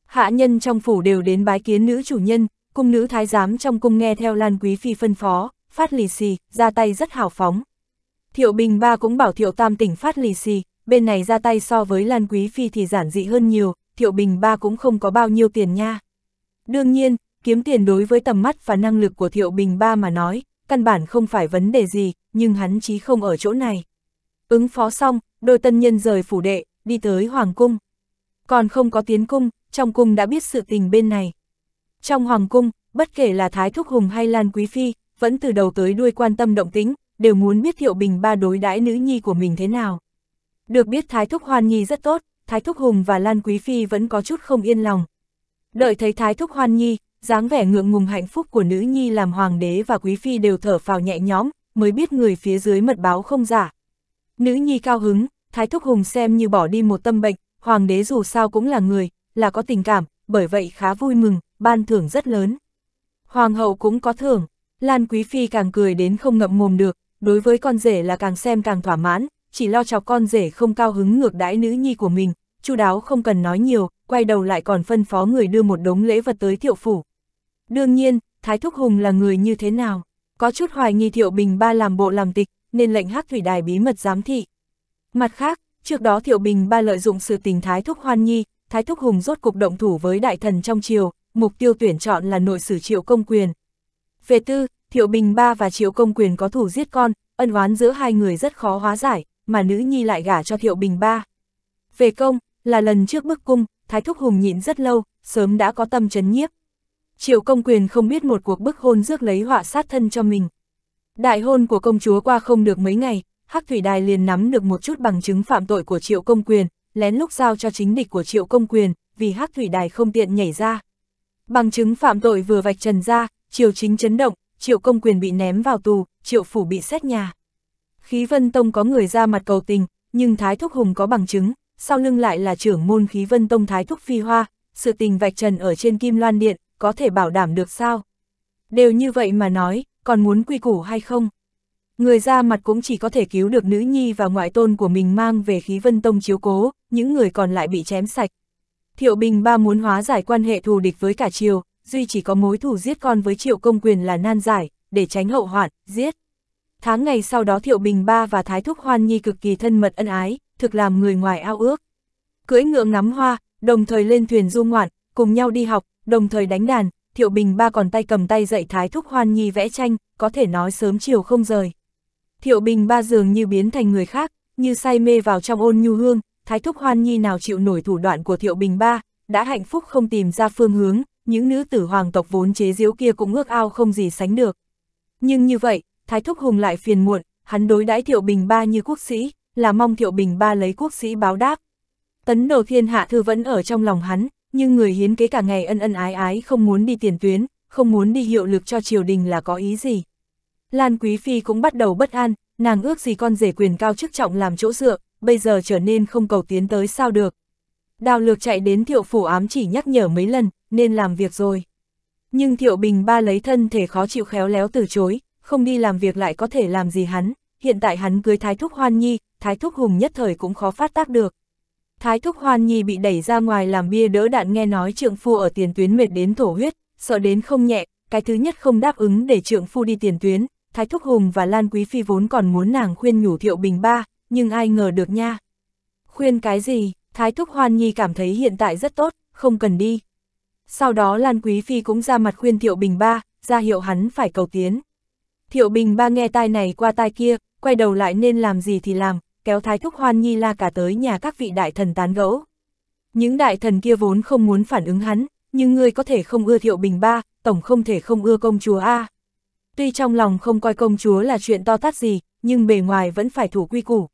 Hạ nhân trong phủ đều đến bái kiến nữ chủ nhân, cung nữ thái giám trong cung nghe theo Lan Quý Phi phân phó, phát lì xì, ra tay rất hào phóng. Thiệu Bình Ba cũng bảo Thiệu Tam tỉnh phát lì xì, bên này ra tay so với Lan Quý Phi thì giản dị hơn nhiều, Thiệu Bình Ba cũng không có bao nhiêu tiền nha. Đương nhiên, kiếm tiền đối với tầm mắt và năng lực của Thiệu Bình Ba mà nói, căn bản không phải vấn đề gì, nhưng hắn chí không ở chỗ này. Ứng phó xong, đôi tân nhân rời phủ đệ, đi tới Hoàng Cung. Còn không có tiến cung, trong cung đã biết sự tình bên này. Trong hoàng cung, bất kể là Thái Thúc Hùng hay Lan Quý Phi, vẫn từ đầu tới đuôi quan tâm động tính, đều muốn biết Thiệu Bình ba đối đãi nữ nhi của mình thế nào. Được biết Thái Thúc Hoan Nhi rất tốt, Thái Thúc Hùng và Lan Quý Phi vẫn có chút không yên lòng. Đợi thấy Thái Thúc Hoan Nhi, dáng vẻ ngượng ngùng hạnh phúc của nữ nhi làm hoàng đế và quý phi đều thở phào nhẹ nhõm, mới biết người phía dưới mật báo không giả. Nữ nhi cao hứng, Thái Thúc Hùng xem như bỏ đi một tâm bệnh, hoàng đế dù sao cũng là người, là có tình cảm, bởi vậy khá vui mừng, ban thưởng rất lớn. Hoàng hậu cũng có thưởng, Lan Quý Phi càng cười đến không ngậm mồm được, đối với con rể là càng xem càng thỏa mãn, chỉ lo chọc con rể không cao hứng ngược đãi nữ nhi của mình, chu đáo không cần nói nhiều, quay đầu lại còn phân phó người đưa một đống lễ vật tới thiệu phủ. Đương nhiên, Thái Thúc Hùng là người như thế nào? Có chút hoài nghi Thiệu Bình Ba làm bộ làm tịch, nên lệnh hắc thủy đài bí mật giám thị. Mặt khác, trước đó Thiệu Bình Ba lợi dụng sự tình Thái Thúc Hoan Nhi, Thái Thúc Hùng rốt cục động thủ với đại thần trong triều, mục tiêu tuyển chọn là nội sử triệu công quyền. Về tư, Thiệu Bình Ba và triệu công quyền có thủ giết con, ân oán giữa hai người rất khó hóa giải, mà nữ nhi lại gả cho Thiệu Bình Ba. Về công, là lần trước bức cung, Thái Thúc Hùng nhịn rất lâu, sớm đã có tâm chấn nhiếp. Triệu công quyền không biết một cuộc bức hôn rước lấy họa sát thân cho mình. Đại hôn của công chúa qua không được mấy ngày, Hắc Thủy Đài liền nắm được một chút bằng chứng phạm tội của triệu công quyền, lén lúc giao cho chính địch của triệu công quyền, vì Hắc Thủy Đài không tiện nhảy ra. Bằng chứng phạm tội vừa vạch trần ra, triều chính chấn động, triệu công quyền bị ném vào tù, triệu phủ bị xét nhà. Khí vân tông có người ra mặt cầu tình, nhưng Thái Thúc Hùng có bằng chứng, sau lưng lại là trưởng môn khí vân tông Thái Thúc Phi Hoa, sự tình vạch trần ở trên kim loan điện, có thể bảo đảm được sao? Đều như vậy mà nói, còn muốn quy củ hay không? Người ra mặt cũng chỉ có thể cứu được nữ nhi và ngoại tôn của mình mang về khí vân tông chiếu cố, những người còn lại bị chém sạch. Thiệu Bình Ba muốn hóa giải quan hệ thù địch với cả triều, duy chỉ có mối thù giết con với triệu công quyền là nan giải, để tránh hậu hoạn, giết. Tháng ngày sau đó Thiệu Bình Ba và Thái Thúc Hoan Nhi cực kỳ thân mật ân ái, thực làm người ngoài ao ước. Cưỡi ngựa ngắm hoa, đồng thời lên thuyền du ngoạn, cùng nhau đi học, đồng thời đánh đàn, Thiệu Bình Ba còn tay cầm tay dạy Thái Thúc Hoan Nhi vẽ tranh, có thể nói sớm chiều không rời. Thiệu Bình Ba dường như biến thành người khác, như say mê vào trong ôn nhu hương, Thái Thúc Hoan Nhi nào chịu nổi thủ đoạn của Thiệu Bình Ba, đã hạnh phúc không tìm ra phương hướng, những nữ tử hoàng tộc vốn chế diễu kia cũng ước ao không gì sánh được. Nhưng như vậy, Thái Thúc Hùng lại phiền muộn, hắn đối đãi Thiệu Bình Ba như quốc sĩ, là mong Thiệu Bình Ba lấy quốc sĩ báo đáp. Tấn đồ thiên hạ thư vẫn ở trong lòng hắn, nhưng người hiến kế cả ngày ân ân ái ái không muốn đi tiền tuyến, không muốn đi hiệu lực cho triều đình là có ý gì. Lan Quý Phi cũng bắt đầu bất an, nàng ước gì con rể quyền cao chức trọng làm chỗ dựa, bây giờ trở nên không cầu tiến tới sao được. Đào lược chạy đến thiệu phủ ám chỉ nhắc nhở mấy lần, nên làm việc rồi. Nhưng thiệu bình ba lấy thân thể khó chịu khéo léo từ chối, không đi làm việc lại có thể làm gì hắn, hiện tại hắn cưới thái thúc hoan nhi, thái thúc hùng nhất thời cũng khó phát tác được. Thái thúc hoan nhi bị đẩy ra ngoài làm bia đỡ đạn nghe nói trượng phu ở tiền tuyến mệt đến thổ huyết, sợ đến không nhẹ, cái thứ nhất không đáp ứng để trượng phu đi tiền tuyến, Thái Thúc Hùng và Lan Quý Phi vốn còn muốn nàng khuyên nhủ Thiệu Bình Ba, nhưng ai ngờ được nha. Khuyên cái gì, Thái Thúc Hoan Nhi cảm thấy hiện tại rất tốt, không cần đi. Sau đó Lan Quý Phi cũng ra mặt khuyên Thiệu Bình Ba, ra hiệu hắn phải cầu tiến. Thiệu Bình Ba nghe tai này qua tai kia, quay đầu lại nên làm gì thì làm, kéo Thái Thúc Hoan Nhi la cả tới nhà các vị đại thần tán gẫu. Những đại thần kia vốn không muốn phản ứng hắn, nhưng ngươi có thể không ưa Thiệu Bình Ba, tổng không thể không ưa công chúa A. Tuy trong lòng không coi công chúa là chuyện to tát gì, nhưng bề ngoài vẫn phải thủ quy củ,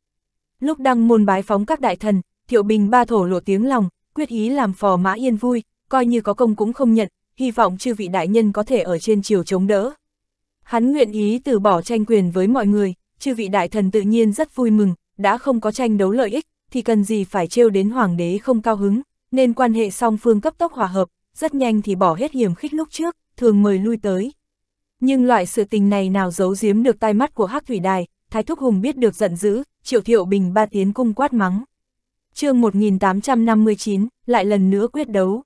Lúc đăng môn bái phóng các đại thần, Thiệu Bình ba thổ lộ tiếng lòng, quyết ý làm phò mã yên vui, coi như có công cũng không nhận, hy vọng chư vị đại nhân có thể ở trên chiều chống đỡ. Hắn nguyện ý từ bỏ tranh quyền với mọi người, chư vị đại thần tự nhiên rất vui mừng, đã không có tranh đấu lợi ích, thì cần gì phải trêu đến hoàng đế không cao hứng, nên quan hệ song phương cấp tốc hòa hợp, rất nhanh thì bỏ hết hiểm khích lúc trước, thường mời lui tới. Nhưng loại sự tình này nào giấu giếm được tai mắt của Hắc Thủy Đài, Thái Thúc Hùng biết được giận dữ, Triệu Thiệu Bình ba tiến cung quát mắng. chương 1859, lại lần nữa quyết đấu.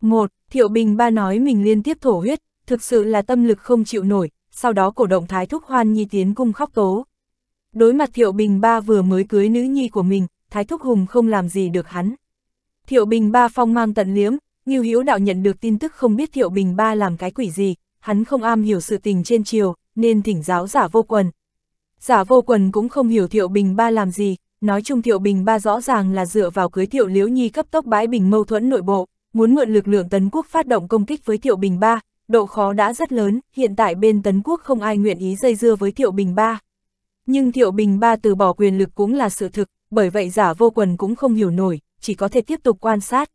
một Thiệu Bình ba nói mình liên tiếp thổ huyết, thực sự là tâm lực không chịu nổi, sau đó cổ động thái thúc hoan nhi tiến cung khóc tố. Đối mặt Thiệu Bình ba vừa mới cưới nữ nhi của mình, thái thúc hùng không làm gì được hắn. Thiệu Bình ba phong mang tận liếm, Như Hữu Đạo nhận được tin tức không biết Thiệu Bình ba làm cái quỷ gì, hắn không am hiểu sự tình trên triều, nên thỉnh giáo giả vô quần, Giả vô quần cũng không hiểu Thiệu Bình Ba làm gì, nói chung Thiệu Bình Ba rõ ràng là dựa vào cưới Thiệu Liễu Nhi cấp tốc bãi bình mâu thuẫn nội bộ, muốn mượn lực lượng Tấn Quốc phát động công kích với Thiệu Bình Ba, độ khó đã rất lớn, hiện tại bên Tấn Quốc không ai nguyện ý dây dưa với Thiệu Bình Ba. Nhưng Thiệu Bình Ba từ bỏ quyền lực cũng là sự thực, bởi vậy giả vô quần cũng không hiểu nổi, chỉ có thể tiếp tục quan sát.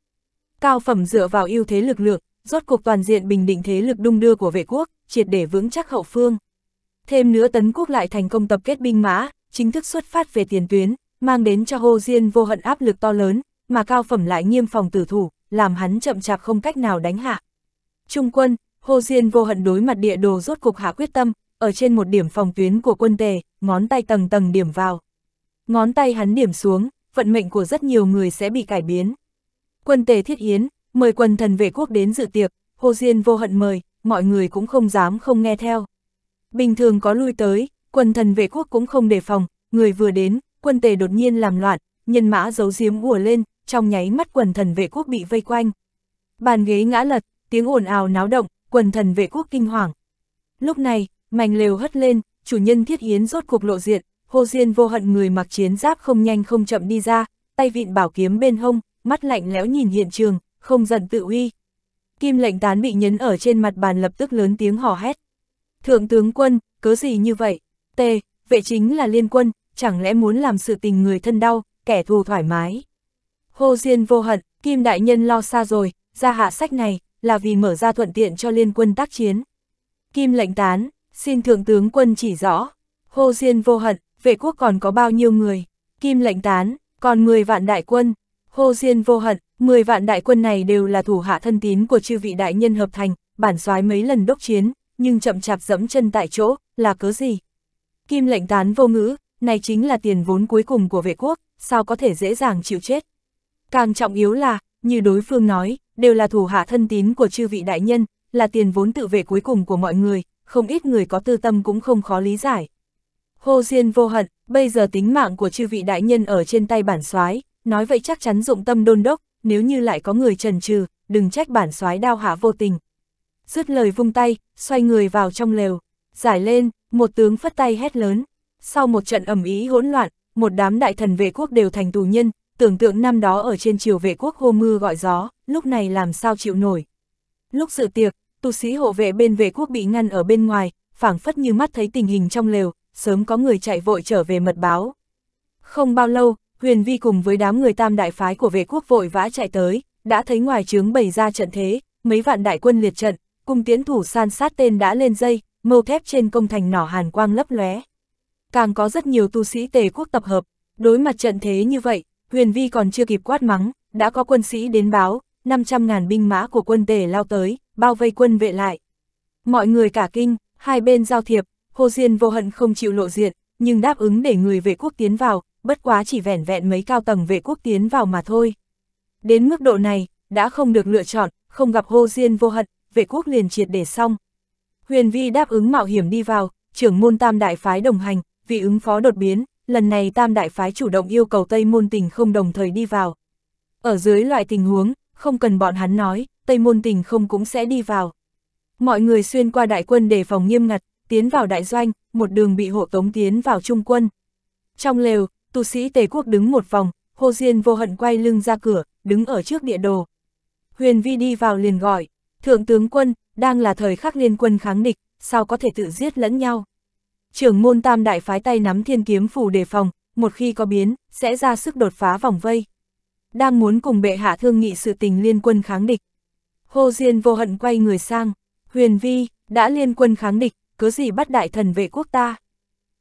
Cao phẩm dựa vào ưu thế lực lượng, rốt cuộc toàn diện bình định thế lực đung đưa của vệ quốc, triệt để vững chắc hậu phương. Thêm nữa Tấn Quốc lại thành công tập kết binh mã, chính thức xuất phát về tiền tuyến, mang đến cho Hồ Diên vô hận áp lực to lớn, mà Cao Phẩm lại nghiêm phòng tử thủ, làm hắn chậm chạp không cách nào đánh hạ. Trung quân, Hồ Diên vô hận đối mặt địa đồ rốt cục hạ quyết tâm, ở trên một điểm phòng tuyến của quân tề, ngón tay tầng tầng điểm vào. Ngón tay hắn điểm xuống, vận mệnh của rất nhiều người sẽ bị cải biến. Quân tề thiết hiến, mời quần thần vệ quốc đến dự tiệc, Hồ Diên vô hận mời, mọi người cũng không dám không nghe theo. Bình thường có lui tới, quần thần vệ quốc cũng không đề phòng, người vừa đến, quân tề đột nhiên làm loạn, nhân mã giấu giếm ùa lên, trong nháy mắt quần thần vệ quốc bị vây quanh. Bàn ghế ngã lật, tiếng ồn ào náo động, quần thần vệ quốc kinh hoàng. Lúc này, mảnh lều hất lên, chủ nhân thiết yến rốt cuộc lộ diện, hô Diên vô hận người mặc chiến giáp không nhanh không chậm đi ra, tay vịn bảo kiếm bên hông, mắt lạnh lẽo nhìn hiện trường, không giận tự uy. Kim lệnh tán bị nhấn ở trên mặt bàn lập tức lớn tiếng hò hét. Thượng tướng quân, cớ gì như vậy? T, vệ chính là liên quân, chẳng lẽ muốn làm sự tình người thân đau, kẻ thù thoải mái. Hồ Diên vô hận, Kim Đại Nhân lo xa rồi, ra hạ sách này, là vì mở ra thuận tiện cho liên quân tác chiến. Kim lệnh tán, xin Thượng tướng quân chỉ rõ. Hồ Diên vô hận, vệ quốc còn có bao nhiêu người? Kim lệnh tán, còn 10 vạn đại quân. Hồ Diên vô hận, 10 vạn đại quân này đều là thủ hạ thân tín của chư vị đại nhân hợp thành, bản soái mấy lần đốc chiến, nhưng chậm chạp dẫm chân tại chỗ, là cớ gì? Kim lệnh tán vô ngữ, này chính là tiền vốn cuối cùng của vệ quốc, sao có thể dễ dàng chịu chết? Càng trọng yếu là, như đối phương nói, đều là thủ hạ thân tín của chư vị đại nhân, là tiền vốn tự vệ cuối cùng của mọi người, không ít người có tư tâm cũng không khó lý giải. Hồ Diên vô hận, bây giờ tính mạng của chư vị đại nhân ở trên tay bản soái, nói vậy chắc chắn dụng tâm đôn đốc, nếu như lại có người trần trừ, đừng trách bản soái đao hạ vô tình dứt lời vung tay, xoay người vào trong lều, giải lên, một tướng phất tay hét lớn. Sau một trận ẩm ý hỗn loạn, một đám đại thần vệ quốc đều thành tù nhân, tưởng tượng năm đó ở trên triều vệ quốc hô mưa gọi gió, lúc này làm sao chịu nổi. Lúc dự tiệc, tu sĩ hộ vệ bên vệ quốc bị ngăn ở bên ngoài, phảng phất như mắt thấy tình hình trong lều, sớm có người chạy vội trở về mật báo. Không bao lâu, Huyền Vi cùng với đám người tam đại phái của vệ quốc vội vã chạy tới, đã thấy ngoài trướng bày ra trận thế, mấy vạn đại quân liệt trận, cùng tiến thủ san sát tên đã lên dây, mâu thép trên công thành nỏ hàn quang lấp lóe. Càng có rất nhiều tu sĩ tề quốc tập hợp, đối mặt trận thế như vậy, huyền vi còn chưa kịp quát mắng, đã có quân sĩ đến báo, 500.000 binh mã của quân tề lao tới, bao vây quân vệ lại. Mọi người cả kinh, hai bên giao thiệp, Hồ Diên vô hận không chịu lộ diện, nhưng đáp ứng để người vệ quốc tiến vào, bất quá chỉ vẻn vẹn mấy cao tầng vệ quốc tiến vào mà thôi. Đến mức độ này, đã không được lựa chọn, không gặp hô Diên vô hận, vệ quốc liền triệt để xong. Huyền Vi đáp ứng mạo hiểm đi vào, trưởng môn tam đại phái đồng hành, vì ứng phó đột biến, lần này tam đại phái chủ động yêu cầu Tây Môn Tình không đồng thời đi vào. Ở dưới loại tình huống, không cần bọn hắn nói, Tây Môn Tình không cũng sẽ đi vào. Mọi người xuyên qua đại quân để phòng nghiêm ngặt, tiến vào đại doanh, một đường bị hộ tống tiến vào trung quân. Trong lều, tu sĩ Tề Quốc đứng một vòng, Hồ Diên vô hận quay lưng ra cửa, đứng ở trước địa đồ. Huyền Vi đi vào liền gọi. Thượng tướng quân, đang là thời khắc liên quân kháng địch, sao có thể tự giết lẫn nhau. Trưởng môn tam đại phái tay nắm thiên kiếm phủ đề phòng, một khi có biến, sẽ ra sức đột phá vòng vây. Đang muốn cùng bệ hạ thương nghị sự tình liên quân kháng địch. Hồ Diên vô hận quay người sang, huyền vi, đã liên quân kháng địch, cớ gì bắt đại thần vệ quốc ta.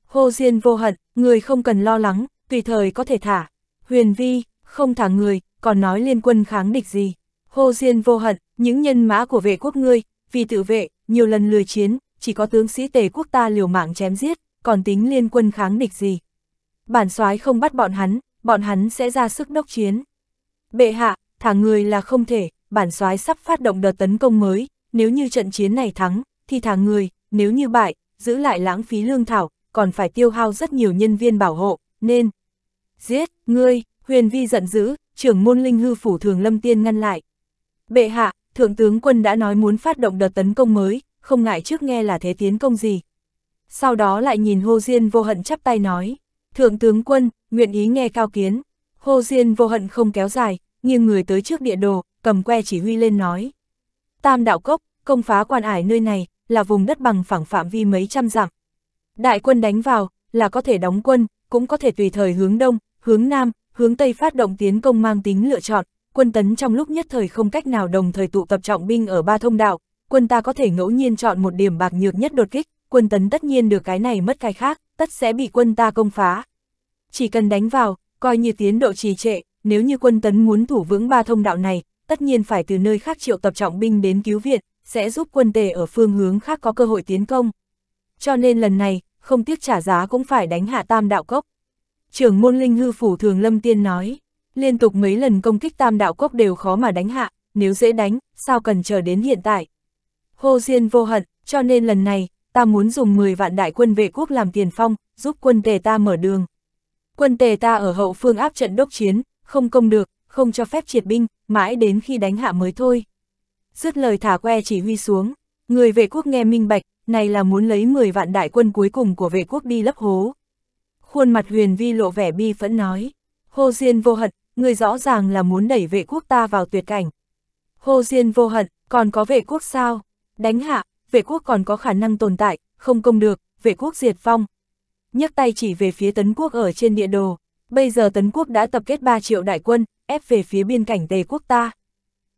Hồ Diên vô hận, người không cần lo lắng, tùy thời có thể thả. Huyền vi, không thả người, còn nói liên quân kháng địch gì. Hồ Diên vô hận, những nhân mã của vệ quốc ngươi, vì tự vệ, nhiều lần lười chiến, chỉ có tướng sĩ tề quốc ta liều mạng chém giết, còn tính liên quân kháng địch gì. Bản soái không bắt bọn hắn, bọn hắn sẽ ra sức đốc chiến. Bệ hạ, thả người là không thể, bản soái sắp phát động đợt tấn công mới, nếu như trận chiến này thắng, thì thả người, nếu như bại, giữ lại lãng phí lương thảo, còn phải tiêu hao rất nhiều nhân viên bảo hộ, nên... Giết, ngươi, huyền vi giận dữ, trưởng môn linh hư phủ thường lâm tiên ngăn lại. Bệ hạ, Thượng tướng quân đã nói muốn phát động đợt tấn công mới, không ngại trước nghe là thế tiến công gì. Sau đó lại nhìn Hồ Diên vô hận chắp tay nói, Thượng tướng quân, nguyện ý nghe cao kiến. Hồ Diên vô hận không kéo dài, nghiêng người tới trước địa đồ, cầm que chỉ huy lên nói. Tam đạo cốc, công phá quan ải nơi này, là vùng đất bằng phẳng phạm vi mấy trăm dặm. Đại quân đánh vào, là có thể đóng quân, cũng có thể tùy thời hướng đông, hướng nam, hướng tây phát động tiến công mang tính lựa chọn, quân tấn trong lúc nhất thời không cách nào đồng thời tụ tập trọng binh ở ba thông đạo, quân ta có thể ngẫu nhiên chọn một điểm bạc nhược nhất đột kích, quân tấn tất nhiên được cái này mất cái khác, tất sẽ bị quân ta công phá. Chỉ cần đánh vào, coi như tiến độ trì trệ, nếu như quân tấn muốn thủ vững ba thông đạo này, tất nhiên phải từ nơi khác triệu tập trọng binh đến cứu viện, sẽ giúp quân tề ở phương hướng khác có cơ hội tiến công. Cho nên lần này, không tiếc trả giá cũng phải đánh hạ tam đạo cốc. Trưởng môn linh hư phủ thường lâm tiên nói liên tục mấy lần công kích tam đạo cốc đều khó mà đánh hạ, nếu dễ đánh, sao cần chờ đến hiện tại. Hồ Diên vô hận, cho nên lần này, ta muốn dùng 10 vạn đại quân vệ quốc làm tiền phong, giúp quân tề ta mở đường. Quân tề ta ở hậu phương áp trận đốc chiến, không công được, không cho phép triệt binh, mãi đến khi đánh hạ mới thôi. Dứt lời thả que chỉ huy xuống, người vệ quốc nghe minh bạch, này là muốn lấy 10 vạn đại quân cuối cùng của vệ quốc đi lấp hố. Khuôn mặt huyền vi lộ vẻ bi phẫn nói, hô diên vô hận, người rõ ràng là muốn đẩy vệ quốc ta vào tuyệt cảnh. Hồ Diên vô hận, còn có vệ quốc sao? Đánh hạ, vệ quốc còn có khả năng tồn tại, không công được, vệ quốc diệt vong. nhấc tay chỉ về phía tấn quốc ở trên địa đồ, bây giờ tấn quốc đã tập kết 3 triệu đại quân, ép về phía biên cảnh tề quốc ta.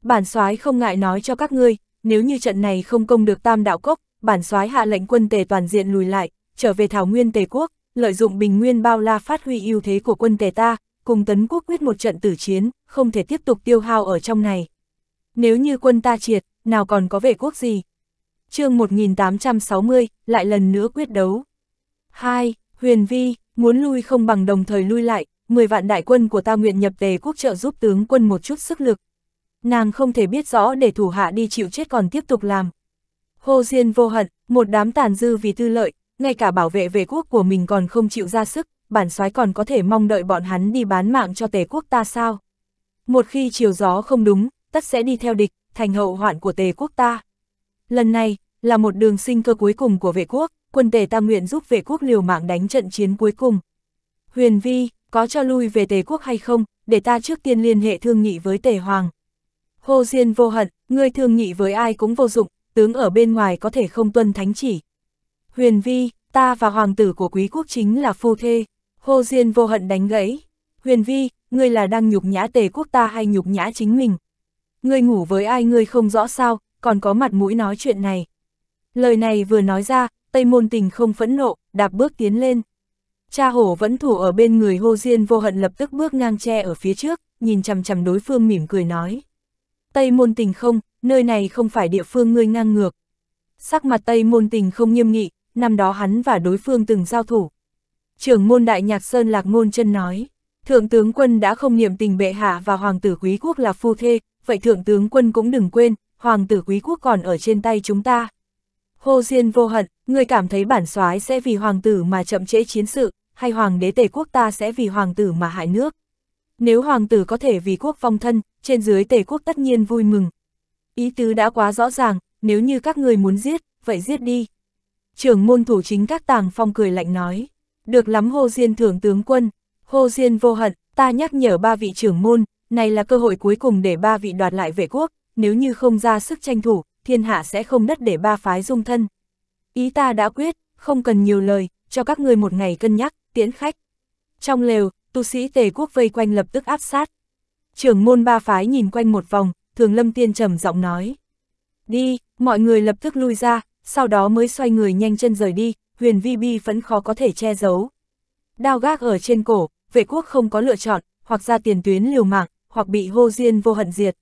Bản soái không ngại nói cho các ngươi, nếu như trận này không công được tam đạo cốc, bản soái hạ lệnh quân tề toàn diện lùi lại, trở về thảo nguyên tề quốc, lợi dụng bình nguyên bao la phát huy ưu thế của quân tề ta, cùng tấn quốc quyết một trận tử chiến, không thể tiếp tục tiêu hao ở trong này. Nếu như quân ta triệt, nào còn có vệ quốc gì? chương 1860, lại lần nữa quyết đấu. 2. Huyền Vi, muốn lui không bằng đồng thời lui lại, 10 vạn đại quân của ta nguyện nhập tề quốc trợ giúp tướng quân một chút sức lực. Nàng không thể biết rõ để thủ hạ đi chịu chết còn tiếp tục làm. Hô Diên vô hận, một đám tàn dư vì tư lợi, ngay cả bảo vệ vệ quốc của mình còn không chịu ra sức, bản soái còn có thể mong đợi bọn hắn đi bán mạng cho tề quốc ta sao? Một khi chiều gió không đúng, tất sẽ đi theo địch, thành hậu hoạn của tề quốc ta. Lần này, là một đường sinh cơ cuối cùng của vệ quốc, quân tề ta nguyện giúp vệ quốc liều mạng đánh trận chiến cuối cùng. Huyền Vi, có cho lui về tề quốc hay không, để ta trước tiên liên hệ thương nghị với tề hoàng. hô Diên vô hận, ngươi thương nghị với ai cũng vô dụng, tướng ở bên ngoài có thể không tuân thánh chỉ. Huyền Vi, ta và hoàng tử của quý quốc chính là phu thê. Hồ Diên vô hận đánh gãy. Huyền Vi, ngươi là đang nhục nhã tề quốc ta hay nhục nhã chính mình? Ngươi ngủ với ai ngươi không rõ sao, còn có mặt mũi nói chuyện này. Lời này vừa nói ra, Tây Môn Tình không phẫn nộ, đạp bước tiến lên. Cha hổ vẫn thủ ở bên người Hồ Diên vô hận lập tức bước ngang tre ở phía trước, nhìn chằm chằm đối phương mỉm cười nói. Tây Môn Tình không, nơi này không phải địa phương ngươi ngang ngược. Sắc mặt Tây Môn Tình không nghiêm nghị, năm đó hắn và đối phương từng giao thủ, trưởng môn đại nhạc Sơn Lạc Ngôn chân nói, Thượng tướng quân đã không niệm tình bệ hạ và Hoàng tử Quý Quốc là phu thê, vậy Thượng tướng quân cũng đừng quên, Hoàng tử Quý Quốc còn ở trên tay chúng ta. Hô Diên vô hận, người cảm thấy bản soái sẽ vì Hoàng tử mà chậm trễ chiến sự, hay Hoàng đế tề quốc ta sẽ vì Hoàng tử mà hại nước. Nếu Hoàng tử có thể vì quốc phong thân, trên dưới tề quốc tất nhiên vui mừng. Ý tứ đã quá rõ ràng, nếu như các người muốn giết, vậy giết đi. Trưởng môn thủ chính các tàng phong cười lạnh nói. Được lắm Hồ Diên thưởng tướng quân, Hồ Diên vô hận, ta nhắc nhở ba vị trưởng môn, này là cơ hội cuối cùng để ba vị đoạt lại vệ quốc, nếu như không ra sức tranh thủ, thiên hạ sẽ không đất để ba phái dung thân. Ý ta đã quyết, không cần nhiều lời, cho các ngươi một ngày cân nhắc, tiễn khách. Trong lều, tu sĩ tề quốc vây quanh lập tức áp sát. Trưởng môn ba phái nhìn quanh một vòng, thường lâm tiên trầm giọng nói. Đi, mọi người lập tức lui ra, sau đó mới xoay người nhanh chân rời đi, huyền vi bi vẫn khó có thể che giấu. Đao gác ở trên cổ, vệ quốc không có lựa chọn, hoặc ra tiền tuyến liều mạng, hoặc bị hô diên vô hận diệt.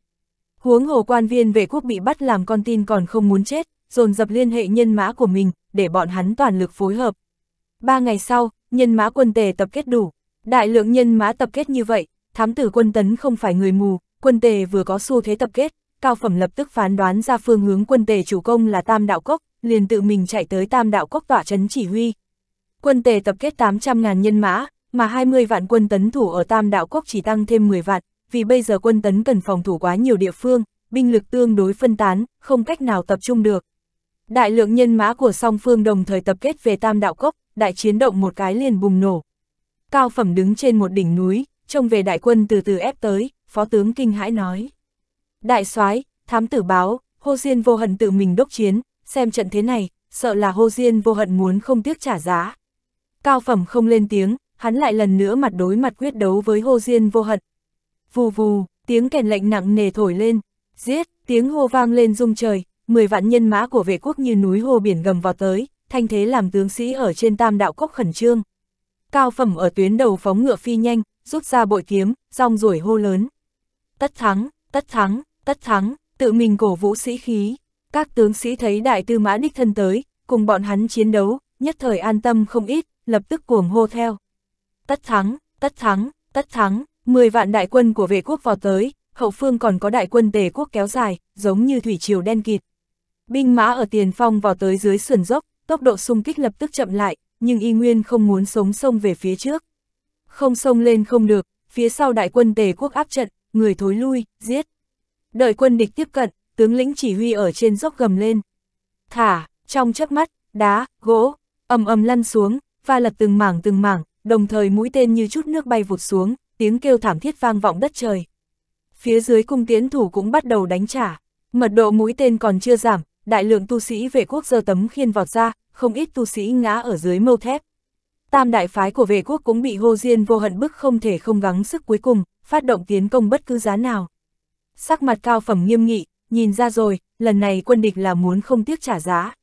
Huống hồ quan viên vệ quốc bị bắt làm con tin còn không muốn chết, dồn dập liên hệ nhân mã của mình, để bọn hắn toàn lực phối hợp. Ba ngày sau, nhân mã quân tề tập kết đủ. Đại lượng nhân mã tập kết như vậy, thám tử quân tấn không phải người mù, quân tề vừa có xu thế tập kết, cao phẩm lập tức phán đoán ra phương hướng quân tề chủ công là tam đạo cốc, liền tự mình chạy tới tam đạo quốc tỏa chấn chỉ huy. Quân tề tập kết 800.000 nhân mã, mà 20 vạn quân tấn thủ ở tam đạo quốc chỉ tăng thêm 10 vạn, vì bây giờ quân tấn cần phòng thủ quá nhiều địa phương, binh lực tương đối phân tán, không cách nào tập trung được. Đại lượng nhân mã của song phương đồng thời tập kết về tam đạo quốc đại chiến động một cái liền bùng nổ. Cao phẩm đứng trên một đỉnh núi, trông về đại quân từ từ ép tới, phó tướng kinh hãi nói. Đại soái thám tử báo, hô diên vô hận tự mình đốc chiến, xem trận thế này, sợ là Hồ Diên vô hận muốn không tiếc trả giá. Cao phẩm không lên tiếng, hắn lại lần nữa mặt đối mặt quyết đấu với Hồ Diên vô hận. Vù vù, tiếng kèn lệnh nặng nề thổi lên, giết, tiếng hô vang lên rung trời, 10 vạn nhân mã của vệ quốc như núi hồ biển gầm vào tới, thanh thế làm tướng sĩ ở trên tam đạo cốc khẩn trương. Cao phẩm ở tuyến đầu phóng ngựa phi nhanh, rút ra bội kiếm, rong rủi hô lớn. Tất thắng, tất thắng, tất thắng, tự mình cổ vũ sĩ khí. Các tướng sĩ thấy đại tư mã đích thân tới, cùng bọn hắn chiến đấu, nhất thời an tâm không ít, lập tức cuồng hô theo. Tất thắng, tất thắng, tất thắng, 10 vạn đại quân của vệ quốc vào tới, hậu phương còn có đại quân tề quốc kéo dài, giống như thủy triều đen kịt. Binh mã ở tiền phong vào tới dưới sườn dốc, tốc độ xung kích lập tức chậm lại, nhưng y nguyên không muốn sống sông về phía trước. Không sông lên không được, phía sau đại quân tề quốc áp trận, người thối lui, giết. Đợi quân địch tiếp cận, tướng lĩnh chỉ huy ở trên dốc gầm lên. Thả, trong chớp mắt, đá, gỗ, ầm ầm lăn xuống, pha lật từng mảng từng mảng, đồng thời mũi tên như chút nước bay vụt xuống, tiếng kêu thảm thiết vang vọng đất trời. Phía dưới cung tiến thủ cũng bắt đầu đánh trả, mật độ mũi tên còn chưa giảm, đại lượng tu sĩ vệ quốc giơ tấm khiên vọt ra, không ít tu sĩ ngã ở dưới mâu thép. Tam đại phái của vệ quốc cũng bị hô diên vô hận bức không thể không gắng sức cuối cùng, phát động tiến công bất cứ giá nào. Sắc mặt cao phẩm nghiêm nghị, nhìn ra rồi, lần này quân địch là muốn không tiếc trả giá.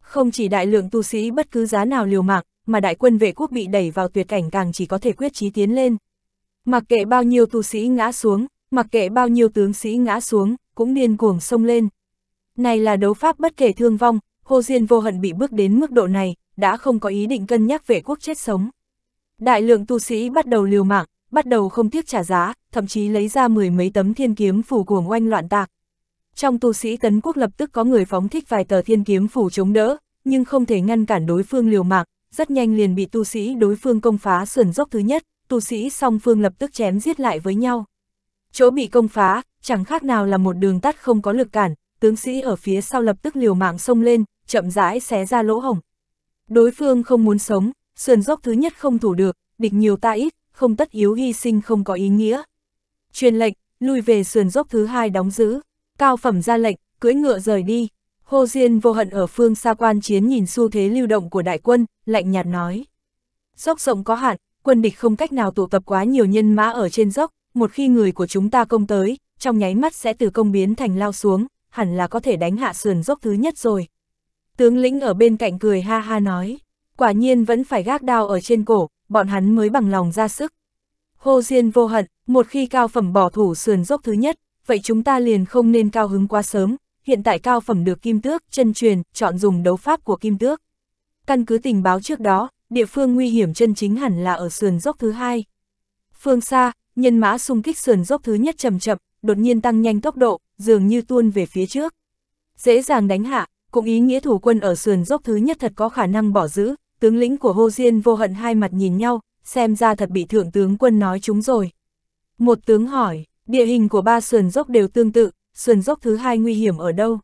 Không chỉ đại lượng tu sĩ bất cứ giá nào liều mạng, mà đại quân vệ quốc bị đẩy vào tuyệt cảnh càng chỉ có thể quyết chí tiến lên. Mặc kệ bao nhiêu tu sĩ ngã xuống, mặc kệ bao nhiêu tướng sĩ ngã xuống, cũng điên cuồng sông lên. Này là đấu pháp bất kể thương vong, Hồ Diên vô hận bị bước đến mức độ này, đã không có ý định cân nhắc vệ quốc chết sống. Đại lượng tu sĩ bắt đầu liều mạng, bắt đầu không tiếc trả giá, thậm chí lấy ra mười mấy tấm thiên kiếm phủ cuồng oanh loạn tạc, trong tu sĩ tấn quốc lập tức có người phóng thích vài tờ thiên kiếm phủ chống đỡ, nhưng không thể ngăn cản đối phương liều mạng, rất nhanh liền bị tu sĩ đối phương công phá sườn dốc thứ nhất, tu sĩ song phương lập tức chém giết lại với nhau. Chỗ bị công phá, chẳng khác nào là một đường tắt không có lực cản, tướng sĩ ở phía sau lập tức liều mạng xông lên, chậm rãi xé ra lỗ hồng. Đối phương không muốn sống, sườn dốc thứ nhất không thủ được, địch nhiều ta ít, không tất yếu hy sinh không có ý nghĩa. Truyền lệnh, lui về sườn dốc thứ hai đóng giữ. Cao phẩm ra lệnh, cưỡi ngựa rời đi. Hồ Diên vô hận ở phương xa quan chiến nhìn xu thế lưu động của đại quân, lạnh nhạt nói. Dốc rộng có hạn, quân địch không cách nào tụ tập quá nhiều nhân mã ở trên dốc, một khi người của chúng ta công tới, trong nháy mắt sẽ từ công biến thành lao xuống, hẳn là có thể đánh hạ sườn dốc thứ nhất rồi. Tướng lĩnh ở bên cạnh cười ha ha nói, quả nhiên vẫn phải gác đao ở trên cổ, bọn hắn mới bằng lòng ra sức. Hồ Diên vô hận, một khi cao phẩm bỏ thủ sườn dốc thứ nhất, vậy chúng ta liền không nên cao hứng quá sớm, hiện tại cao phẩm được kim tước, chân truyền, chọn dùng đấu pháp của kim tước. Căn cứ tình báo trước đó, địa phương nguy hiểm chân chính hẳn là ở sườn dốc thứ hai. Phương xa, nhân mã xung kích sườn dốc thứ nhất chậm chậm, đột nhiên tăng nhanh tốc độ, dường như tuôn về phía trước. Dễ dàng đánh hạ, cũng ý nghĩa thủ quân ở sườn dốc thứ nhất thật có khả năng bỏ giữ, tướng lĩnh của hô Diên vô hận hai mặt nhìn nhau, xem ra thật bị thượng tướng quân nói chúng rồi. Một tướng hỏi, Địa hình của ba sườn dốc đều tương tự, sườn dốc thứ hai nguy hiểm ở đâu?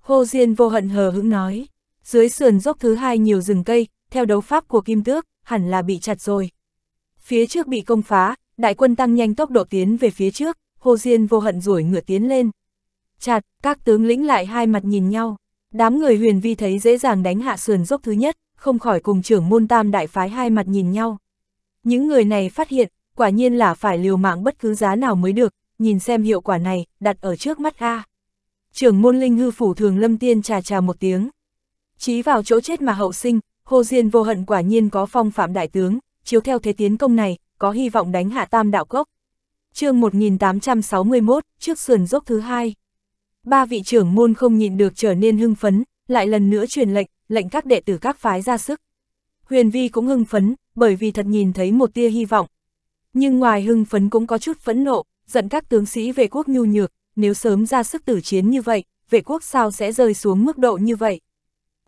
Hồ Diên vô hận hờ hững nói, dưới sườn dốc thứ hai nhiều rừng cây, theo đấu pháp của Kim Tước, hẳn là bị chặt rồi. Phía trước bị công phá, đại quân tăng nhanh tốc độ tiến về phía trước, Hồ Diên vô hận rủi ngựa tiến lên. Chặt, các tướng lĩnh lại hai mặt nhìn nhau, đám người huyền vi thấy dễ dàng đánh hạ sườn dốc thứ nhất, không khỏi cùng trưởng môn tam đại phái hai mặt nhìn nhau. Những người này phát hiện, quả nhiên là phải liều mạng bất cứ giá nào mới được, nhìn xem hiệu quả này, đặt ở trước mắt A. Trưởng môn linh hư phủ thường lâm tiên trà trà một tiếng. Chí vào chỗ chết mà hậu sinh, Hồ Diên vô hận quả nhiên có phong phạm đại tướng, chiếu theo thế tiến công này, có hy vọng đánh hạ tam đạo cốc. chương 1861, trước sườn dốc thứ hai. Ba vị trưởng môn không nhịn được trở nên hưng phấn, lại lần nữa truyền lệnh, lệnh các đệ tử các phái ra sức. Huyền Vi cũng hưng phấn, bởi vì thật nhìn thấy một tia hy vọng, nhưng ngoài hưng phấn cũng có chút phẫn nộ, giận các tướng sĩ vệ quốc nhu nhược, nếu sớm ra sức tử chiến như vậy, vệ quốc sao sẽ rơi xuống mức độ như vậy?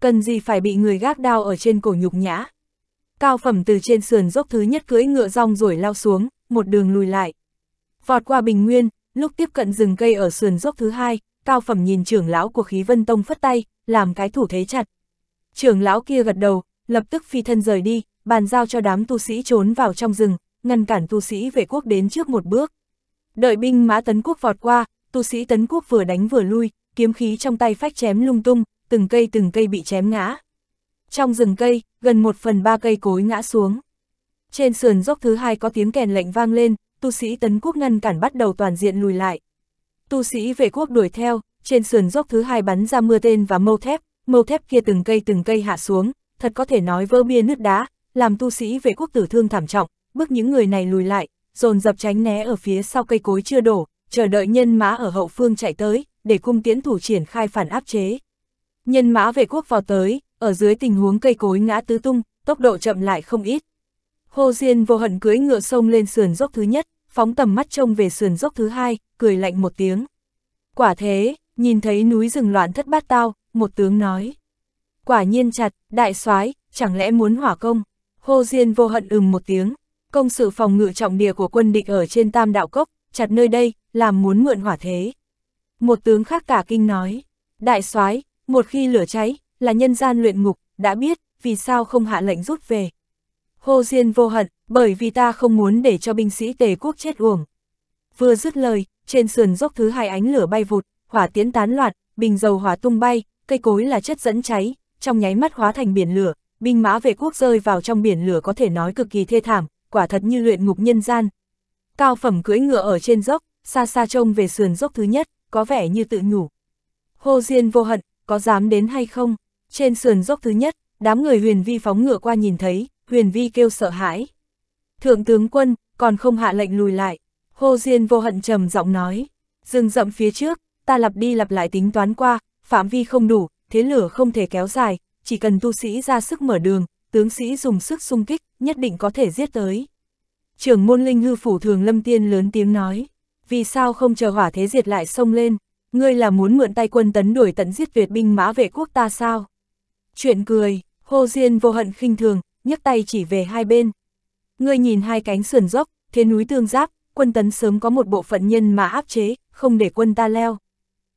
Cần gì phải bị người gác đao ở trên cổ nhục nhã? Cao phẩm từ trên sườn dốc thứ nhất cưỡi ngựa rong rồi lao xuống, một đường lùi lại. Vọt qua bình nguyên, lúc tiếp cận rừng cây ở sườn dốc thứ hai, cao phẩm nhìn trưởng lão của khí vân tông phất tay, làm cái thủ thế chặt. Trưởng lão kia gật đầu, lập tức phi thân rời đi, bàn giao cho đám tu sĩ trốn vào trong rừng, ngăn cản tu sĩ vệ quốc đến trước một bước. Đợi binh mã tấn quốc vọt qua, tu sĩ tấn quốc vừa đánh vừa lui, kiếm khí trong tay phách chém lung tung, từng cây từng cây bị chém ngã. Trong rừng cây, gần một phần ba cây cối ngã xuống. Trên sườn dốc thứ hai có tiếng kèn lệnh vang lên, tu sĩ tấn quốc ngăn cản bắt đầu toàn diện lùi lại. Tu sĩ vệ quốc đuổi theo, trên sườn dốc thứ hai bắn ra mưa tên và mâu thép, mâu thép kia từng cây từng cây hạ xuống, thật có thể nói vỡ bia nứt đá, làm tu sĩ vệ quốc tử thương thảm trọng, bước những người này lùi lại, dồn dập tránh né ở phía sau cây cối chưa đổ, chờ đợi nhân mã ở hậu phương chạy tới, để cung tiễn thủ triển khai phản áp chế. Nhân mã về quốc vào tới, ở dưới tình huống cây cối ngã tứ tung, tốc độ chậm lại không ít. Hồ Diên vô hận cưỡi ngựa sông lên sườn dốc thứ nhất, phóng tầm mắt trông về sườn dốc thứ hai, cười lạnh một tiếng. Quả thế, nhìn thấy núi rừng loạn thất bát tao, một tướng nói. Quả nhiên chặt, đại soái chẳng lẽ muốn hỏa công? Hồ Diên vô hận ừm một tiếng, công sự phòng ngự trọng địa của quân địch ở trên tam đạo cốc, chặt nơi đây, làm muốn mượn hỏa thế. Một tướng khác cả kinh nói, đại soái một khi lửa cháy, là nhân gian luyện ngục, đã biết, vì sao không hạ lệnh rút về. Hô Diên vô hận, bởi vì ta không muốn để cho binh sĩ tề quốc chết uổng. Vừa dứt lời, trên sườn dốc thứ hai ánh lửa bay vụt, hỏa tiến tán loạt, bình dầu hỏa tung bay, cây cối là chất dẫn cháy, trong nháy mắt hóa thành biển lửa, binh mã về quốc rơi vào trong biển lửa có thể nói cực kỳ thê thảm, quả thật như luyện ngục nhân gian. Cao phẩm cưỡi ngựa ở trên dốc, xa xa trông về sườn dốc thứ nhất, có vẻ như tự nhủ. Hô Diên vô hận, có dám đến hay không? Trên sườn dốc thứ nhất, đám người huyền vi phóng ngựa qua nhìn thấy, huyền vi kêu sợ hãi. Thượng tướng quân, còn không hạ lệnh lùi lại. Hô Diên vô hận trầm giọng nói, dừng rậm phía trước, ta lặp đi lặp lại tính toán qua, phạm vi không đủ, thế lửa không thể kéo dài, chỉ cần tu sĩ ra sức mở đường, tướng sĩ dùng sức xung kích, nhất định có thể giết tới. Trưởng môn linh hư phủ thường lâm tiên lớn tiếng nói, vì sao không chờ hỏa thế diệt lại sông lên, ngươi là muốn mượn tay quân tấn đuổi tận giết việt binh mã vệ quốc ta sao? Chuyện cười, hô diên vô hận khinh thường, nhấc tay chỉ về hai bên. Ngươi nhìn hai cánh sườn dốc, thế núi tương giáp, quân tấn sớm có một bộ phận nhân mà áp chế, không để quân ta leo.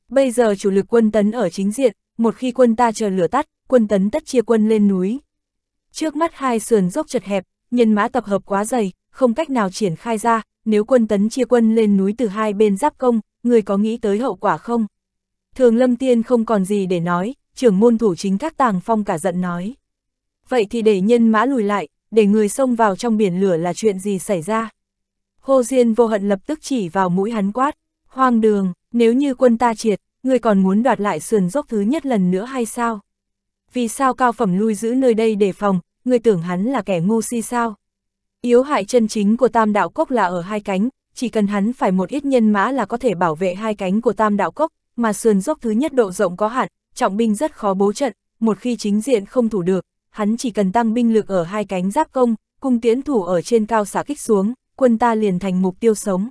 Bây giờ chủ lực quân tấn ở chính diện, một khi quân ta chờ lửa tắt, quân tấn tất chia quân lên núi, Trước mắt hai sườn dốc chật hẹp, nhân mã tập hợp quá dày, không cách nào triển khai ra, nếu quân tấn chia quân lên núi từ hai bên giáp công, người có nghĩ tới hậu quả không? Thường Lâm Tiên không còn gì để nói, trưởng môn thủ chính các tàng phong cả giận nói. Vậy thì để nhân mã lùi lại, để người xông vào trong biển lửa là chuyện gì xảy ra? hô Diên vô hận lập tức chỉ vào mũi hắn quát, hoang đường, nếu như quân ta triệt, người còn muốn đoạt lại sườn dốc thứ nhất lần nữa hay sao? vì sao cao phẩm lui giữ nơi đây để phòng, người tưởng hắn là kẻ ngu si sao. Yếu hại chân chính của tam đạo cốc là ở hai cánh, chỉ cần hắn phải một ít nhân mã là có thể bảo vệ hai cánh của tam đạo cốc, mà sườn dốc thứ nhất độ rộng có hạn, trọng binh rất khó bố trận, một khi chính diện không thủ được, hắn chỉ cần tăng binh lực ở hai cánh giáp công, cung tiến thủ ở trên cao xả kích xuống, quân ta liền thành mục tiêu sống.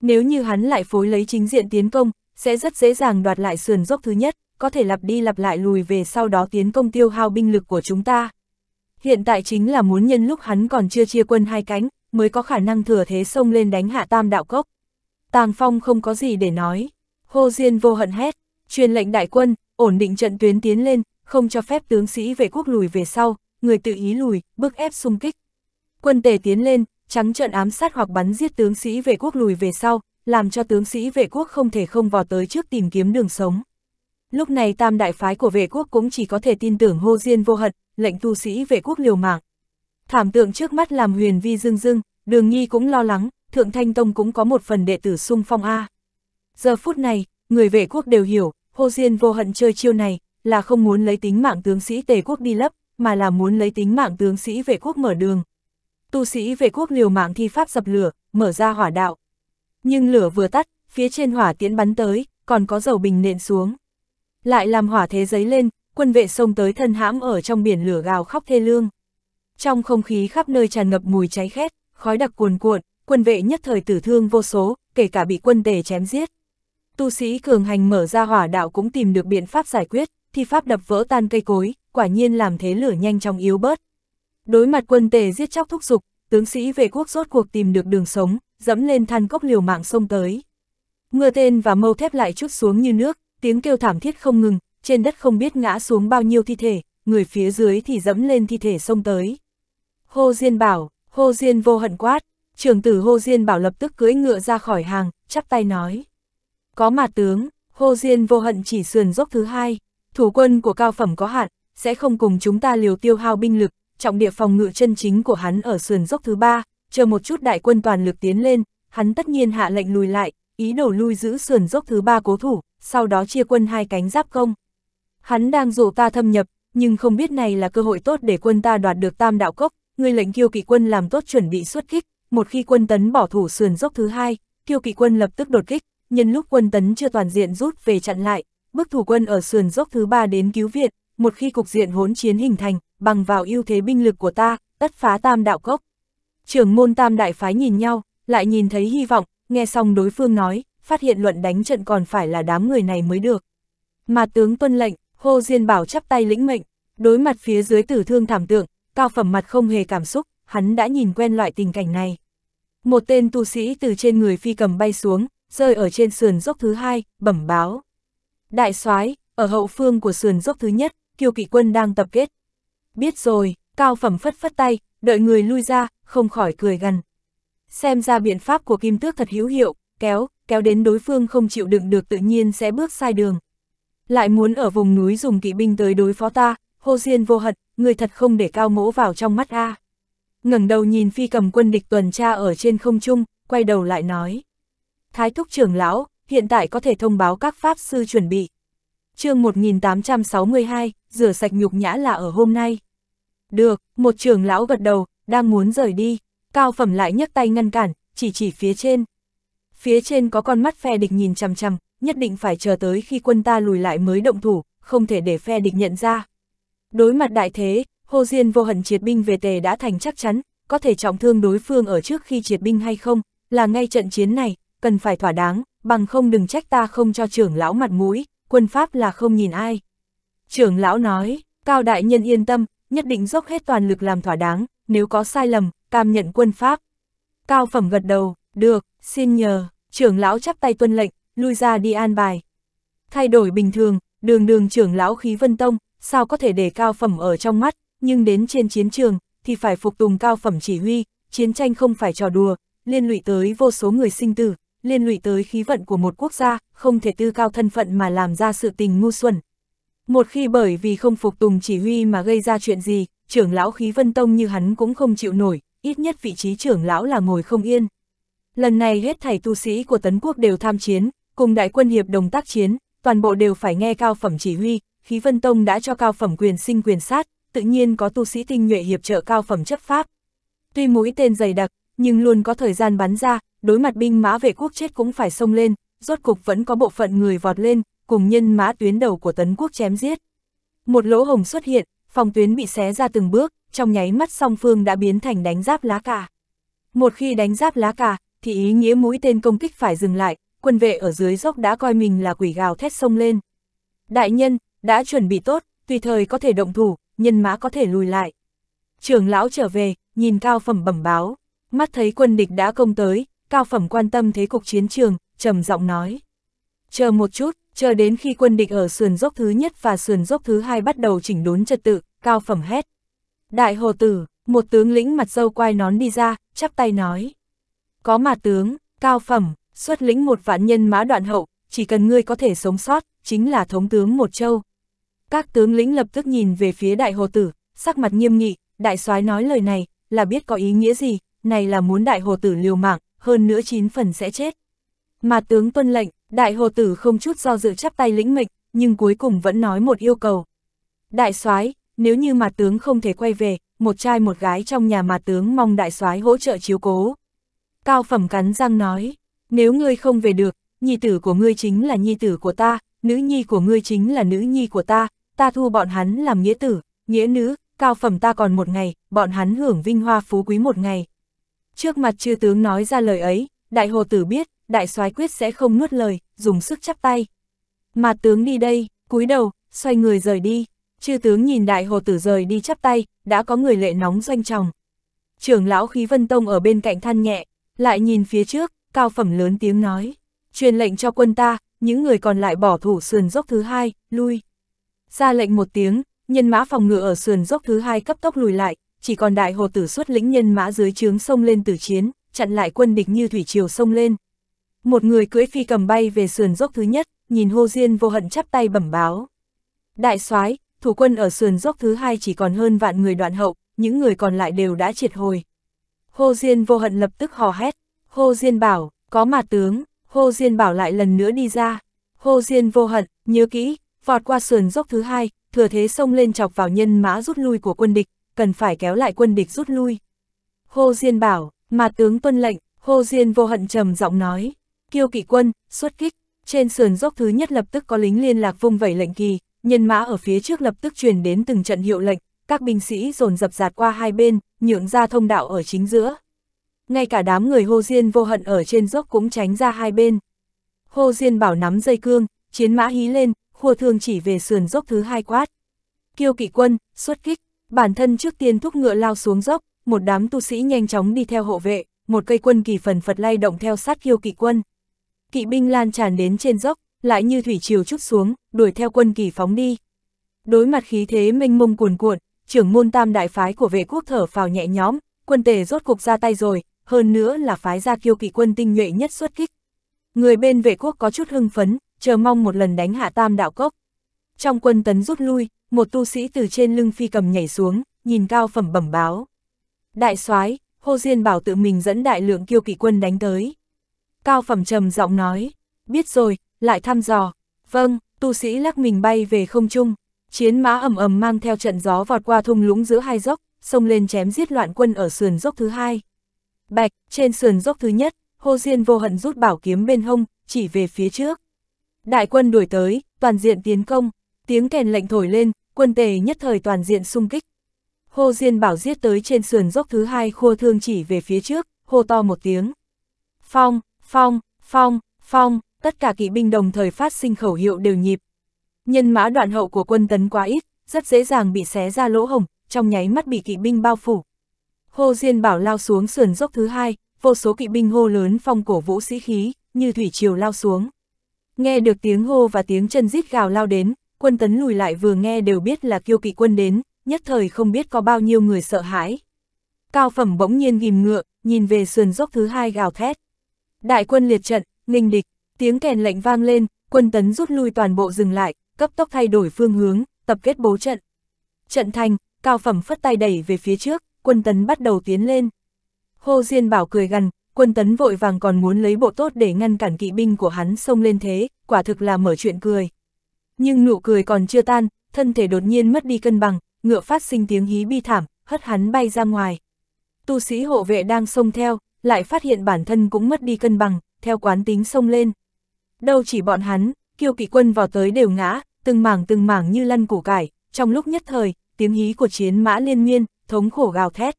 Nếu như hắn lại phối lấy chính diện tiến công, sẽ rất dễ dàng đoạt lại sườn dốc thứ nhất, có thể lặp đi lặp lại lùi về sau đó tiến công tiêu hao binh lực của chúng ta. Hiện tại chính là muốn nhân lúc hắn còn chưa chia quân hai cánh, mới có khả năng thừa thế xông lên đánh hạ tam đạo cốc. Tàng Phong không có gì để nói. Hô Diên vô hận hét, truyền lệnh đại quân, ổn định trận tuyến tiến lên, không cho phép tướng sĩ vệ quốc lùi về sau, người tự ý lùi, bức ép xung kích. Quân tề tiến lên, trắng trận ám sát hoặc bắn giết tướng sĩ vệ quốc lùi về sau, làm cho tướng sĩ vệ quốc không thể không vào tới trước tìm kiếm đường sống. Lúc này tam đại phái của vệ quốc cũng chỉ có thể tin tưởng hô diên vô hận, lệnh tu sĩ vệ quốc liều mạng. Thảm tượng trước mắt làm huyền vi dưng dưng, đường nhi cũng lo lắng, thượng thanh tông cũng có một phần đệ tử sung phong A. Giờ phút này, người vệ quốc đều hiểu, hô diên vô hận chơi chiêu này, là không muốn lấy tính mạng tướng sĩ tề quốc đi lấp, mà là muốn lấy tính mạng tướng sĩ vệ quốc mở đường. Tu sĩ vệ quốc liều mạng thi pháp dập lửa, mở ra hỏa đạo. Nhưng lửa vừa tắt, phía trên hỏa tiễn bắn tới, còn có dầu bình nện xuống lại làm hỏa thế giấy lên, quân vệ xông tới thân hãm ở trong biển lửa gào khóc thê lương. Trong không khí khắp nơi tràn ngập mùi cháy khét, khói đặc cuồn cuộn, quân vệ nhất thời tử thương vô số, kể cả bị quân tề chém giết. Tu sĩ cường hành mở ra hỏa đạo cũng tìm được biện pháp giải quyết, thi pháp đập vỡ tan cây cối, quả nhiên làm thế lửa nhanh chóng yếu bớt. Đối mặt quân tề giết chóc thúc dục, tướng sĩ về quốc rốt cuộc tìm được đường sống, dẫm lên than cốc liều mạng xông tới. Mưa tên và mâu thép lại chút xuống như nước, tiếng kêu thảm thiết không ngừng, trên đất không biết ngã xuống bao nhiêu thi thể, người phía dưới thì dẫm lên thi thể xông tới. Hô Diên bảo, Hô Diên vô hận quát, trưởng tử Hô Diên bảo lập tức cưỡi ngựa ra khỏi hàng, chắp tay nói. Có mà tướng, Hô Diên vô hận chỉ sườn dốc thứ hai, thủ quân của cao phẩm có hạn, sẽ không cùng chúng ta liều tiêu hao binh lực, trọng địa phòng ngự chân chính của hắn ở sườn dốc thứ ba, chờ một chút đại quân toàn lực tiến lên, hắn tất nhiên hạ lệnh lùi lại, ý đồ lui giữ sườn dốc thứ ba cố thủ, sau đó chia quân hai cánh giáp công. Hắn đang dụ ta thâm nhập, nhưng không biết này là cơ hội tốt để quân ta đoạt được tam đạo cốc, người lệnh kiêu kỵ quân làm tốt chuẩn bị xuất kích, một khi quân tấn bỏ thủ sườn dốc thứ hai, kiêu kỵ quân lập tức đột kích, nhân lúc quân tấn chưa toàn diện rút về chặn lại, bức thủ quân ở sườn dốc thứ ba đến cứu viện, một khi cục diện hỗn chiến hình thành, bằng vào ưu thế binh lực của ta, tất phá tam đạo cốc. Trưởng môn tam đại phái nhìn nhau, lại nhìn thấy hy vọng, nghe xong đối phương nói, phát hiện luận đánh trận còn phải là đám người này mới được. Mà tướng tuân lệnh, hô Diên Bảo chắp tay lĩnh mệnh, đối mặt phía dưới tử thương thảm tượng, cao phẩm mặt không hề cảm xúc, hắn đã nhìn quen loại tình cảnh này. Một tên tu sĩ từ trên người phi cầm bay xuống, rơi ở trên sườn dốc thứ hai, bẩm báo. Đại soái ở hậu phương của sườn dốc thứ nhất, kiều kỵ quân đang tập kết. Biết rồi, cao phẩm phất phất tay, đợi người lui ra, không khỏi cười gần. Xem ra biện pháp của kim tước thật hữu hiệu, kéo, kéo đến đối phương không chịu đựng được tự nhiên sẽ bước sai đường. Lại muốn ở vùng núi dùng kỵ binh tới đối phó ta, hô diên vô hận, người thật không để cao mỗ vào trong mắt a. ngẩng đầu nhìn phi cầm quân địch tuần tra ở trên không trung, quay đầu lại nói. Thái thúc trưởng lão, hiện tại có thể thông báo các pháp sư chuẩn bị. chương 1862, rửa sạch nhục nhã là ở hôm nay. Được, một trưởng lão gật đầu, đang muốn rời đi, cao phẩm lại nhấc tay ngăn cản, chỉ chỉ phía trên phía trên có con mắt phe địch nhìn chằm chằm, nhất định phải chờ tới khi quân ta lùi lại mới động thủ, không thể để phe địch nhận ra. Đối mặt đại thế, Hồ Diên vô hận triệt binh về tề đã thành chắc chắn, có thể trọng thương đối phương ở trước khi triệt binh hay không, là ngay trận chiến này, cần phải thỏa đáng, bằng không đừng trách ta không cho trưởng lão mặt mũi, quân Pháp là không nhìn ai. Trưởng lão nói, Cao Đại Nhân yên tâm, nhất định dốc hết toàn lực làm thỏa đáng, nếu có sai lầm, cam nhận quân Pháp. Cao Phẩm gật đầu, được, xin nhờ, trưởng lão chắp tay tuân lệnh, lui ra đi an bài. Thay đổi bình thường, đường đường trưởng lão khí vân tông, sao có thể để cao phẩm ở trong mắt, nhưng đến trên chiến trường, thì phải phục tùng cao phẩm chỉ huy, chiến tranh không phải trò đùa, liên lụy tới vô số người sinh tử, liên lụy tới khí vận của một quốc gia, không thể tư cao thân phận mà làm ra sự tình ngu xuẩn. Một khi bởi vì không phục tùng chỉ huy mà gây ra chuyện gì, trưởng lão khí vân tông như hắn cũng không chịu nổi, ít nhất vị trí trưởng lão là ngồi không yên. Lần này hết thảy tu sĩ của Tấn Quốc đều tham chiến, cùng đại quân hiệp đồng tác chiến, toàn bộ đều phải nghe cao phẩm chỉ huy, khí vân tông đã cho cao phẩm quyền sinh quyền sát, tự nhiên có tu sĩ tinh nhuệ hiệp trợ cao phẩm chấp pháp. Tuy mũi tên dày đặc, nhưng luôn có thời gian bắn ra, đối mặt binh mã vệ quốc chết cũng phải xông lên, rốt cục vẫn có bộ phận người vọt lên, cùng nhân mã tuyến đầu của Tấn Quốc chém giết. Một lỗ hồng xuất hiện, phòng tuyến bị xé ra từng bước, trong nháy mắt song phương đã biến thành đánh giáp lá cả. Một khi đánh giáp lá cả, thì ý nghĩa mũi tên công kích phải dừng lại, quân vệ ở dưới dốc đã coi mình là quỷ gào thét sông lên. Đại nhân, đã chuẩn bị tốt, tùy thời có thể động thủ, nhân mã có thể lùi lại. Trường lão trở về, nhìn cao phẩm bẩm báo, mắt thấy quân địch đã công tới, cao phẩm quan tâm thế cục chiến trường, trầm giọng nói. Chờ một chút, chờ đến khi quân địch ở sườn dốc thứ nhất và sườn dốc thứ hai bắt đầu chỉnh đốn trật tự, cao phẩm hét. Đại hồ tử, một tướng lĩnh mặt dâu quai nón đi ra, chắp tay nói có mà tướng, cao phẩm, xuất lĩnh một vạn nhân mã đoạn hậu, chỉ cần ngươi có thể sống sót, chính là thống tướng một châu. Các tướng lĩnh lập tức nhìn về phía đại hồ tử, sắc mặt nghiêm nghị, đại soái nói lời này, là biết có ý nghĩa gì, này là muốn đại hồ tử liều mạng, hơn nữa chín phần sẽ chết. Mà tướng tuân lệnh, đại hồ tử không chút do dự chắp tay lĩnh mệnh, nhưng cuối cùng vẫn nói một yêu cầu. Đại soái nếu như mà tướng không thể quay về, một trai một gái trong nhà mà tướng mong đại soái hỗ trợ chiếu cố. Cao phẩm cắn răng nói, nếu ngươi không về được, nhi tử của ngươi chính là nhi tử của ta, nữ nhi của ngươi chính là nữ nhi của ta, ta thu bọn hắn làm nghĩa tử, nghĩa nữ, cao phẩm ta còn một ngày, bọn hắn hưởng vinh hoa phú quý một ngày. Trước mặt chư tướng nói ra lời ấy, đại hồ tử biết, đại soái quyết sẽ không nuốt lời, dùng sức chắp tay. Mà tướng đi đây, cúi đầu, xoay người rời đi, chư tướng nhìn đại hồ tử rời đi chắp tay, đã có người lệ nóng doanh tròng. Trưởng lão khí vân tông ở bên cạnh than nhẹ, lại nhìn phía trước, cao phẩm lớn tiếng nói, truyền lệnh cho quân ta, những người còn lại bỏ thủ sườn dốc thứ hai, lui. Ra lệnh một tiếng, nhân mã phòng ngự ở sườn dốc thứ hai cấp tốc lùi lại, chỉ còn đại hồ tử xuất lĩnh nhân mã dưới trướng sông lên tử chiến, chặn lại quân địch như thủy triều sông lên. Một người cưỡi phi cầm bay về sườn dốc thứ nhất, nhìn hô Diên vô hận chắp tay bẩm báo. Đại soái, thủ quân ở sườn dốc thứ hai chỉ còn hơn vạn người đoạn hậu, những người còn lại đều đã triệt hồi. Hô Diên vô hận lập tức hò hét. Hô Diên bảo, có mà tướng, Hô Diên bảo lại lần nữa đi ra. Hô Diên vô hận, nhớ kỹ, vọt qua sườn dốc thứ hai, thừa thế xông lên chọc vào nhân mã rút lui của quân địch, cần phải kéo lại quân địch rút lui. Hô Diên bảo, mà tướng tuân lệnh, Hô Diên vô hận trầm giọng nói, kiêu kỵ quân, xuất kích, trên sườn dốc thứ nhất lập tức có lính liên lạc vung vẩy lệnh kỳ, nhân mã ở phía trước lập tức truyền đến từng trận hiệu lệnh, các binh sĩ dồn dập dạt qua hai bên, nhượng ra thông đạo ở chính giữa. Ngay cả đám người hô Diên vô hận ở trên dốc cũng tránh ra hai bên. hô Diên bảo nắm dây cương, chiến mã hí lên, khua thương chỉ về sườn dốc thứ hai quát. Kiêu kỵ quân, xuất kích, bản thân trước tiên thúc ngựa lao xuống dốc, một đám tu sĩ nhanh chóng đi theo hộ vệ, một cây quân kỳ phần phật lay động theo sát kiêu kỵ quân. Kỵ binh lan tràn đến trên dốc, lại như thủy triều chút xuống, đuổi theo quân kỳ phóng đi. Đối mặt khí thế mênh mông cuồn cuộn, trưởng môn tam đại phái của vệ quốc thở phào nhẹ nhõm, quân tề rốt cục ra tay rồi, hơn nữa là phái ra kiêu kỵ quân tinh nhuệ nhất xuất kích. Người bên vệ quốc có chút hưng phấn, chờ mong một lần đánh hạ tam đạo cốc. Trong quân tấn rút lui, một tu sĩ từ trên lưng phi cầm nhảy xuống, nhìn cao phẩm bẩm báo. Đại soái hô Diên bảo tự mình dẫn đại lượng kiêu kỵ quân đánh tới. Cao phẩm trầm giọng nói, biết rồi, lại thăm dò. Vâng, tu sĩ lắc mình bay về không trung, Chiến mã ầm ầm mang theo trận gió vọt qua thung lũng giữa hai dốc, xông lên chém giết loạn quân ở sườn dốc thứ hai. Bạch, trên sườn dốc thứ nhất, hô Diên vô hận rút bảo kiếm bên hông, chỉ về phía trước. Đại quân đuổi tới, toàn diện tiến công, tiếng kèn lệnh thổi lên, quân tề nhất thời toàn diện xung kích. hô Diên bảo giết tới trên sườn dốc thứ hai khua thương chỉ về phía trước, hô to một tiếng. Phong, phong, phong, phong, tất cả kỵ binh đồng thời phát sinh khẩu hiệu đều nhịp, Nhân mã đoạn hậu của quân tấn quá ít, rất dễ dàng bị xé ra lỗ hồng, trong nháy mắt bị kỵ binh bao phủ. hô Diên Bảo lao xuống sườn dốc thứ hai, vô số kỵ binh hô lớn phong cổ vũ sĩ khí, như thủy triều lao xuống. Nghe được tiếng hô và tiếng chân rít gào lao đến, quân tấn lùi lại vừa nghe đều biết là kiêu kỵ quân đến, nhất thời không biết có bao nhiêu người sợ hãi. Cao phẩm bỗng nhiên ghim ngựa, nhìn về sườn dốc thứ hai gào thét. Đại quân liệt trận, nghênh địch, tiếng kèn lệnh vang lên, quân tấn rút lui toàn bộ dừng lại, cấp tốc thay đổi phương hướng, tập kết bố trận. Trận thành, cao phẩm phất tay đẩy về phía trước, quân tấn bắt đầu tiến lên. hô Diên Bảo cười gần quân tấn vội vàng còn muốn lấy bộ tốt để ngăn cản kỵ binh của hắn xông lên thế, quả thực là mở chuyện cười. Nhưng nụ cười còn chưa tan, thân thể đột nhiên mất đi cân bằng, ngựa phát sinh tiếng hí bi thảm, hất hắn bay ra ngoài. Tu sĩ hộ vệ đang xông theo, lại phát hiện bản thân cũng mất đi cân bằng, theo quán tính xông lên. Đâu chỉ bọn hắn, kiêu kỵ quân vào tới đều ngã, từng mảng từng mảng như lăn củ cải, trong lúc nhất thời, tiếng hí của chiến mã liên miên, thống khổ gào thét.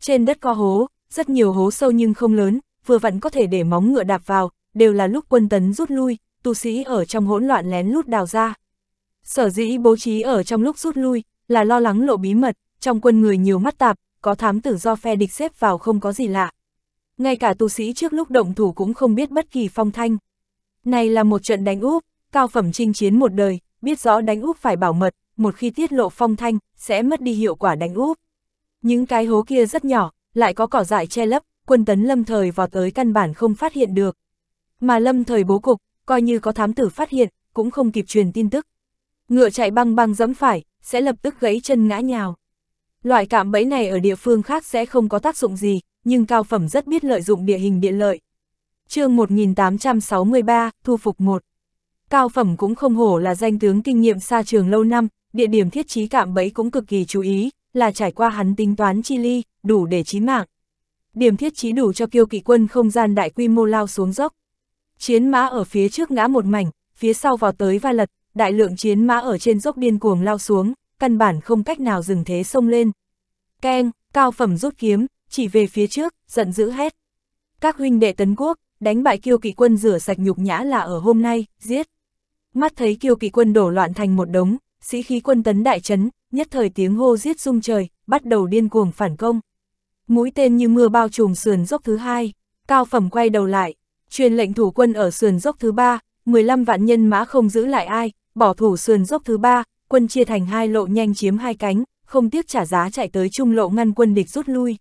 Trên đất có hố, rất nhiều hố sâu nhưng không lớn, vừa vặn có thể để móng ngựa đạp vào, đều là lúc quân tấn rút lui, tu sĩ ở trong hỗn loạn lén lút đào ra. Sở dĩ bố trí ở trong lúc rút lui, là lo lắng lộ bí mật, trong quân người nhiều mắt tạp, có thám tử do phe địch xếp vào không có gì lạ. Ngay cả tu sĩ trước lúc động thủ cũng không biết bất kỳ phong thanh. Này là một trận đánh úp, cao phẩm chinh chiến một đời, biết rõ đánh úp phải bảo mật, một khi tiết lộ phong thanh, sẽ mất đi hiệu quả đánh úp. Những cái hố kia rất nhỏ, lại có cỏ dại che lấp, quân tấn lâm thời vào tới căn bản không phát hiện được. Mà lâm thời bố cục, coi như có thám tử phát hiện, cũng không kịp truyền tin tức. Ngựa chạy băng băng dẫm phải, sẽ lập tức gãy chân ngã nhào. Loại cạm bẫy này ở địa phương khác sẽ không có tác dụng gì, nhưng cao phẩm rất biết lợi dụng địa hình địa lợi. chương 1863, thu phục 1 Cao phẩm cũng không hổ là danh tướng kinh nghiệm xa trường lâu năm, địa điểm thiết trí cạm bẫy cũng cực kỳ chú ý, là trải qua hắn tính toán chi ly, đủ để chí mạng. Điểm thiết trí đủ cho kiêu kỵ quân không gian đại quy mô lao xuống dốc. Chiến mã ở phía trước ngã một mảnh, phía sau vào tới va lật, đại lượng chiến mã ở trên dốc điên cuồng lao xuống, căn bản không cách nào dừng thế xông lên. Keng, cao phẩm rút kiếm, chỉ về phía trước, giận dữ hét. Các huynh đệ tấn quốc, đánh bại kiêu kỵ quân rửa sạch nhục nhã là ở hôm nay, giết mắt thấy kiều kỵ quân đổ loạn thành một đống, sĩ khí quân tấn đại chấn, nhất thời tiếng hô giết rung trời, bắt đầu điên cuồng phản công. Mũi tên như mưa bao trùm sườn dốc thứ hai, cao phẩm quay đầu lại, truyền lệnh thủ quân ở sườn dốc thứ ba, 15 vạn nhân mã không giữ lại ai, bỏ thủ sườn dốc thứ ba, quân chia thành hai lộ nhanh chiếm hai cánh, không tiếc trả giá chạy tới trung lộ ngăn quân địch rút lui.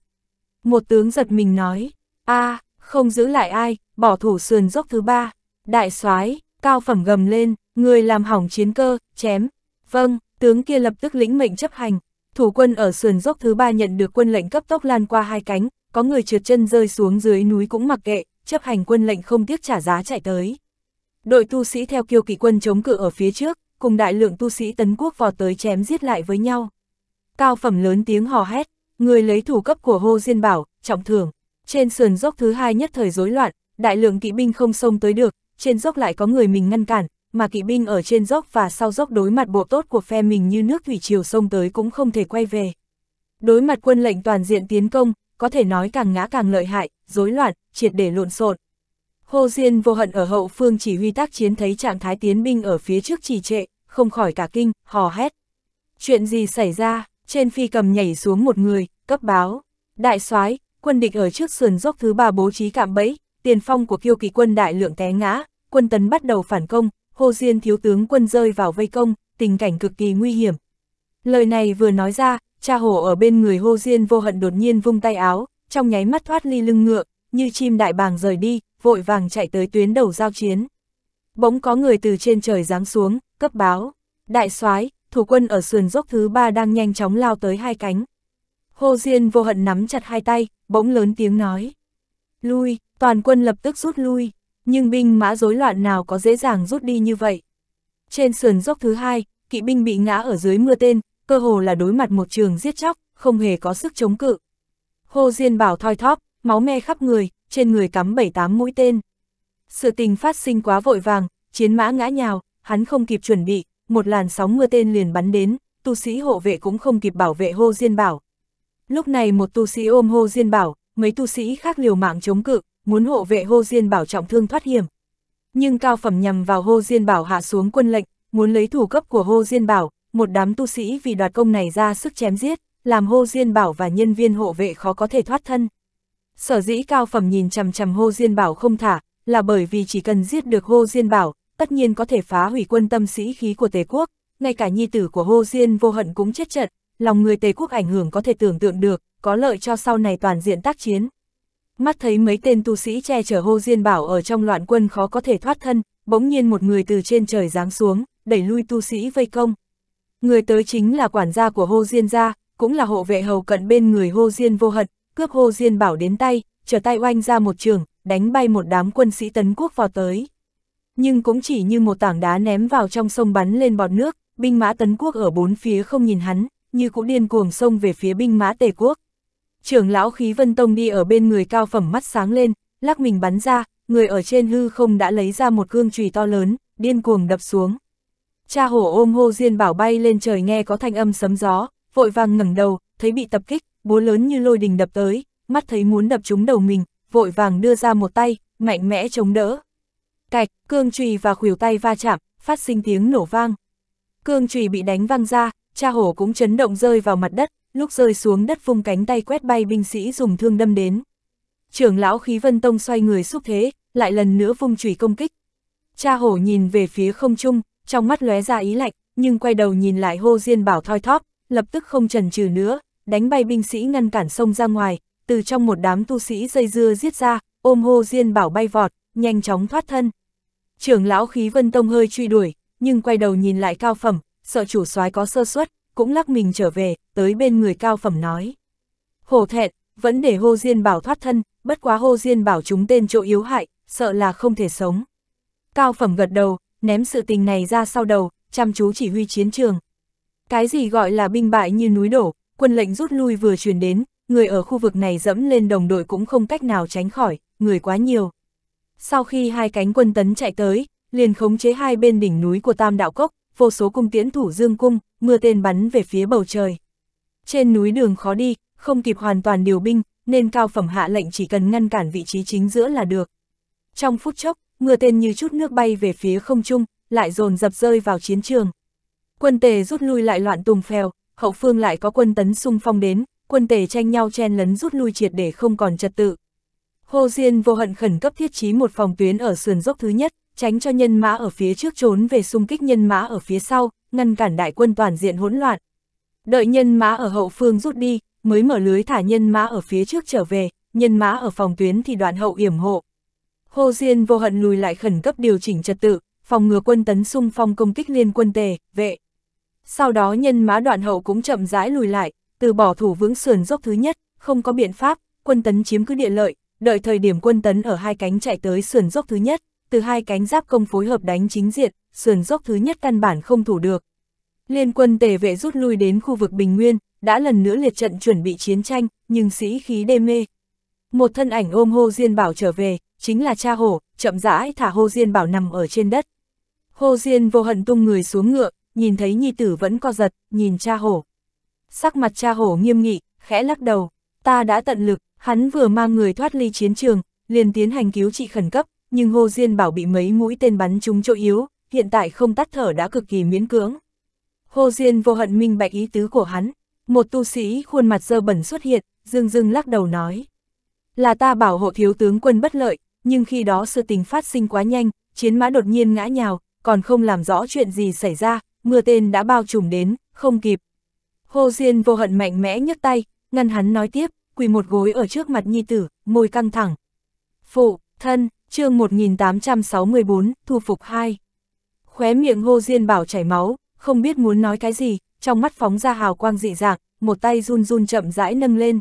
Một tướng giật mình nói, a không giữ lại ai, bỏ thủ sườn dốc thứ ba, đại soái Cao phẩm gầm lên, người làm hỏng chiến cơ, chém. Vâng, tướng kia lập tức lĩnh mệnh chấp hành. Thủ quân ở sườn dốc thứ ba nhận được quân lệnh cấp tốc lan qua hai cánh, có người trượt chân rơi xuống dưới núi cũng mặc kệ, chấp hành quân lệnh không tiếc trả giá chạy tới. Đội tu sĩ theo kiêu kỵ quân chống cự ở phía trước, cùng đại lượng tu sĩ tấn quốc vò tới chém giết lại với nhau. Cao phẩm lớn tiếng hò hét, người lấy thủ cấp của Hô Diên Bảo, trọng thưởng. Trên sườn dốc thứ hai nhất thời rối loạn, đại lượng kỵ binh không xông tới được, trên dốc lại có người mình ngăn cản, mà kỵ binh ở trên dốc và sau dốc đối mặt bộ tốt của phe mình như nước thủy chiều sông tới cũng không thể quay về. Đối mặt quân lệnh toàn diện tiến công, có thể nói càng ngã càng lợi hại, rối loạn, triệt để lộn xộn. hô Diên vô hận ở hậu phương chỉ huy tác chiến thấy trạng thái tiến binh ở phía trước trì trệ, không khỏi cả kinh, hò hét. Chuyện gì xảy ra, trên phi cầm nhảy xuống một người, cấp báo. Đại soái quân địch ở trước sườn dốc thứ ba bố trí cạm bẫy, tiền phong của kiêu kỳ quân đại lượng té ngã, quân tấn bắt đầu phản công, Hồ Diên thiếu tướng quân rơi vào vây công, tình cảnh cực kỳ nguy hiểm. Lời này vừa nói ra, cha hổ ở bên người Hồ Diên vô hận đột nhiên vung tay áo, trong nháy mắt thoát ly lưng ngựa, như chim đại bàng rời đi, vội vàng chạy tới tuyến đầu giao chiến. Bỗng có người từ trên trời giáng xuống, cấp báo. Đại soái, thủ quân ở sườn dốc thứ ba đang nhanh chóng lao tới hai cánh. Hồ Diên vô hận nắm chặt hai tay, bỗng lớn tiếng nói lui, toàn quân lập tức rút lui, nhưng binh mã rối loạn nào có dễ dàng rút đi như vậy. Trên sườn dốc thứ hai, kỵ binh bị ngã ở dưới mưa tên, cơ hồ là đối mặt một trường giết chóc, không hề có sức chống cự. Hồ Diên Bảo thoi thóp, máu me khắp người, trên người cắm bảy tám mũi tên. Sự tình phát sinh quá vội vàng, chiến mã ngã nhào, hắn không kịp chuẩn bị, một làn sóng mưa tên liền bắn đến, tu sĩ hộ vệ cũng không kịp bảo vệ Hồ Diên Bảo. Lúc này một tu sĩ ôm Hồ Diên Bảo, mấy tu sĩ khác liều mạng chống cự, muốn hộ vệ Hồ Diên Bảo trọng thương thoát hiểm. Nhưng cao phẩm nhằm vào Hồ Diên Bảo hạ xuống quân lệnh, muốn lấy thủ cấp của Hồ Diên Bảo, một đám tu sĩ vì đoạt công này ra sức chém giết, làm Hồ Diên Bảo và nhân viên hộ vệ khó có thể thoát thân. Sở dĩ cao phẩm nhìn chằm chằm Hồ Diên Bảo không thả, là bởi vì chỉ cần giết được Hồ Diên Bảo, tất nhiên có thể phá hủy quân tâm sĩ khí của Tề quốc, ngay cả nhi tử của Hồ Diên vô hận cũng chết trận, lòng người Tề quốc ảnh hưởng có thể tưởng tượng được, có lợi cho sau này toàn diện tác chiến. Mắt thấy mấy tên tu sĩ che chở hô Diên Bảo ở trong loạn quân khó có thể thoát thân, bỗng nhiên một người từ trên trời giáng xuống, đẩy lui tu sĩ vây công. Người tới chính là quản gia của hô Diên gia, cũng là hộ vệ hầu cận bên người hô Diên vô hận, cướp hô Diên Bảo đến tay, trở tay oanh ra một trường, đánh bay một đám quân sĩ tấn quốc vào tới. Nhưng cũng chỉ như một tảng đá ném vào trong sông bắn lên bọt nước, binh mã tấn quốc ở bốn phía không nhìn hắn, như cũng điên cuồng sông về phía binh mã tề quốc. Trưởng lão khí vân tông đi ở bên người cao phẩm mắt sáng lên, lắc mình bắn ra, người ở trên hư không đã lấy ra một gương chùy to lớn, điên cuồng đập xuống. Cha hổ ôm hô diên bảo bay lên trời nghe có thanh âm sấm gió, vội vàng ngẩng đầu, thấy bị tập kích, búa lớn như lôi đình đập tới, mắt thấy muốn đập trúng đầu mình, vội vàng đưa ra một tay, mạnh mẽ chống đỡ. Cạch, cương chùy và khuỷu tay va chạm, phát sinh tiếng nổ vang. Cương chùy bị đánh văng ra, cha hổ cũng chấn động rơi vào mặt đất, lúc rơi xuống đất vung cánh tay quét bay binh sĩ dùng thương đâm đến. Trưởng lão khí vân tông xoay người xúc thế, lại lần nữa vung chủy công kích. Cha hổ nhìn về phía không trung, trong mắt lóe ra ý lạnh, nhưng quay đầu nhìn lại hô diên bảo thoi thóp, lập tức không trần trừ nữa, đánh bay binh sĩ ngăn cản sông ra ngoài, từ trong một đám tu sĩ dây dưa giết ra, ôm hô diên bảo bay vọt, nhanh chóng thoát thân. Trưởng lão khí vân tông hơi truy đuổi, nhưng quay đầu nhìn lại cao phẩm, sợ chủ soái có sơ suất, cũng lắc mình trở về, tới bên người cao phẩm nói. Hổ thẹn, vẫn để hô diên bảo thoát thân, bất quá hô diên bảo chúng tên chỗ yếu hại, sợ là không thể sống. Cao phẩm gật đầu, ném sự tình này ra sau đầu, chăm chú chỉ huy chiến trường. Cái gì gọi là binh bại như núi đổ, quân lệnh rút lui vừa truyền đến, người ở khu vực này dẫm lên đồng đội cũng không cách nào tránh khỏi, người quá nhiều. Sau khi hai cánh quân tấn chạy tới, liền khống chế hai bên đỉnh núi của Tam Đạo Cốc, vô số cung tiễn thủ dương cung, mưa tên bắn về phía bầu trời. Trên núi đường khó đi, không kịp hoàn toàn điều binh, nên cao phẩm hạ lệnh chỉ cần ngăn cản vị trí chính giữa là được. Trong phút chốc, mưa tên như chút nước bay về phía không trung, lại dồn dập rơi vào chiến trường. Quân tề rút lui lại loạn tùng phèo, hậu phương lại có quân tấn xung phong đến, quân tề tranh nhau chen lấn rút lui triệt để không còn trật tự. hô Diên vô hận khẩn cấp thiết trí một phòng tuyến ở sườn dốc thứ nhất, tránh cho nhân mã ở phía trước trốn về xung kích nhân mã ở phía sau, ngăn cản đại quân toàn diện hỗn loạn. Đợi nhân mã ở hậu phương rút đi, mới mở lưới thả nhân mã ở phía trước trở về, nhân mã ở phòng tuyến thì đoạn hậu yểm hộ. hô Diên vô hận lùi lại khẩn cấp điều chỉnh trật tự, phòng ngừa quân tấn xung phong công kích liên quân tề, vệ. Sau đó nhân mã đoạn hậu cũng chậm rãi lùi lại, từ bỏ thủ vững sườn dốc thứ nhất, không có biện pháp, quân tấn chiếm cứ địa lợi, đợi thời điểm quân tấn ở hai cánh chạy tới sườn dốc thứ nhất, từ hai cánh giáp công phối hợp đánh chính diện, sườn dốc thứ nhất căn bản không thủ được. Liên quân tề vệ rút lui đến khu vực Bình Nguyên, đã lần nữa liệt trận chuẩn bị chiến tranh, nhưng sĩ khí đê mê. Một thân ảnh ôm Hô Diên Bảo trở về, chính là cha hổ, chậm rãi thả Hô Diên Bảo nằm ở trên đất. Hô Diên vô hận tung người xuống ngựa, nhìn thấy nhi tử vẫn co giật, nhìn cha hổ. Sắc mặt cha hổ nghiêm nghị, khẽ lắc đầu, ta đã tận lực, hắn vừa mang người thoát ly chiến trường, liền tiến hành cứu trị khẩn cấp, nhưng Ngô Diên Bảo bị mấy mũi tên bắn trúng chỗ yếu, hiện tại không tắt thở đã cực kỳ miễn cưỡng. Ngô Diên vô hận minh bạch ý tứ của hắn, một tu sĩ khuôn mặt dơ bẩn xuất hiện, dương dương lắc đầu nói. Là ta bảo hộ thiếu tướng quân bất lợi, nhưng khi đó sự tình phát sinh quá nhanh, chiến mã đột nhiên ngã nhào, còn không làm rõ chuyện gì xảy ra, mưa tên đã bao trùm đến, không kịp. Hồ Diên vô hận mạnh mẽ nhấc tay, ngăn hắn nói tiếp, quỳ một gối ở trước mặt nhi tử, môi căng thẳng. Phụ, thân, chương 1864, thu phục 2. Khóe miệng Ngô Diên Bảo chảy máu, không biết muốn nói cái gì, trong mắt phóng ra hào quang dị dạng, một tay run run chậm rãi nâng lên.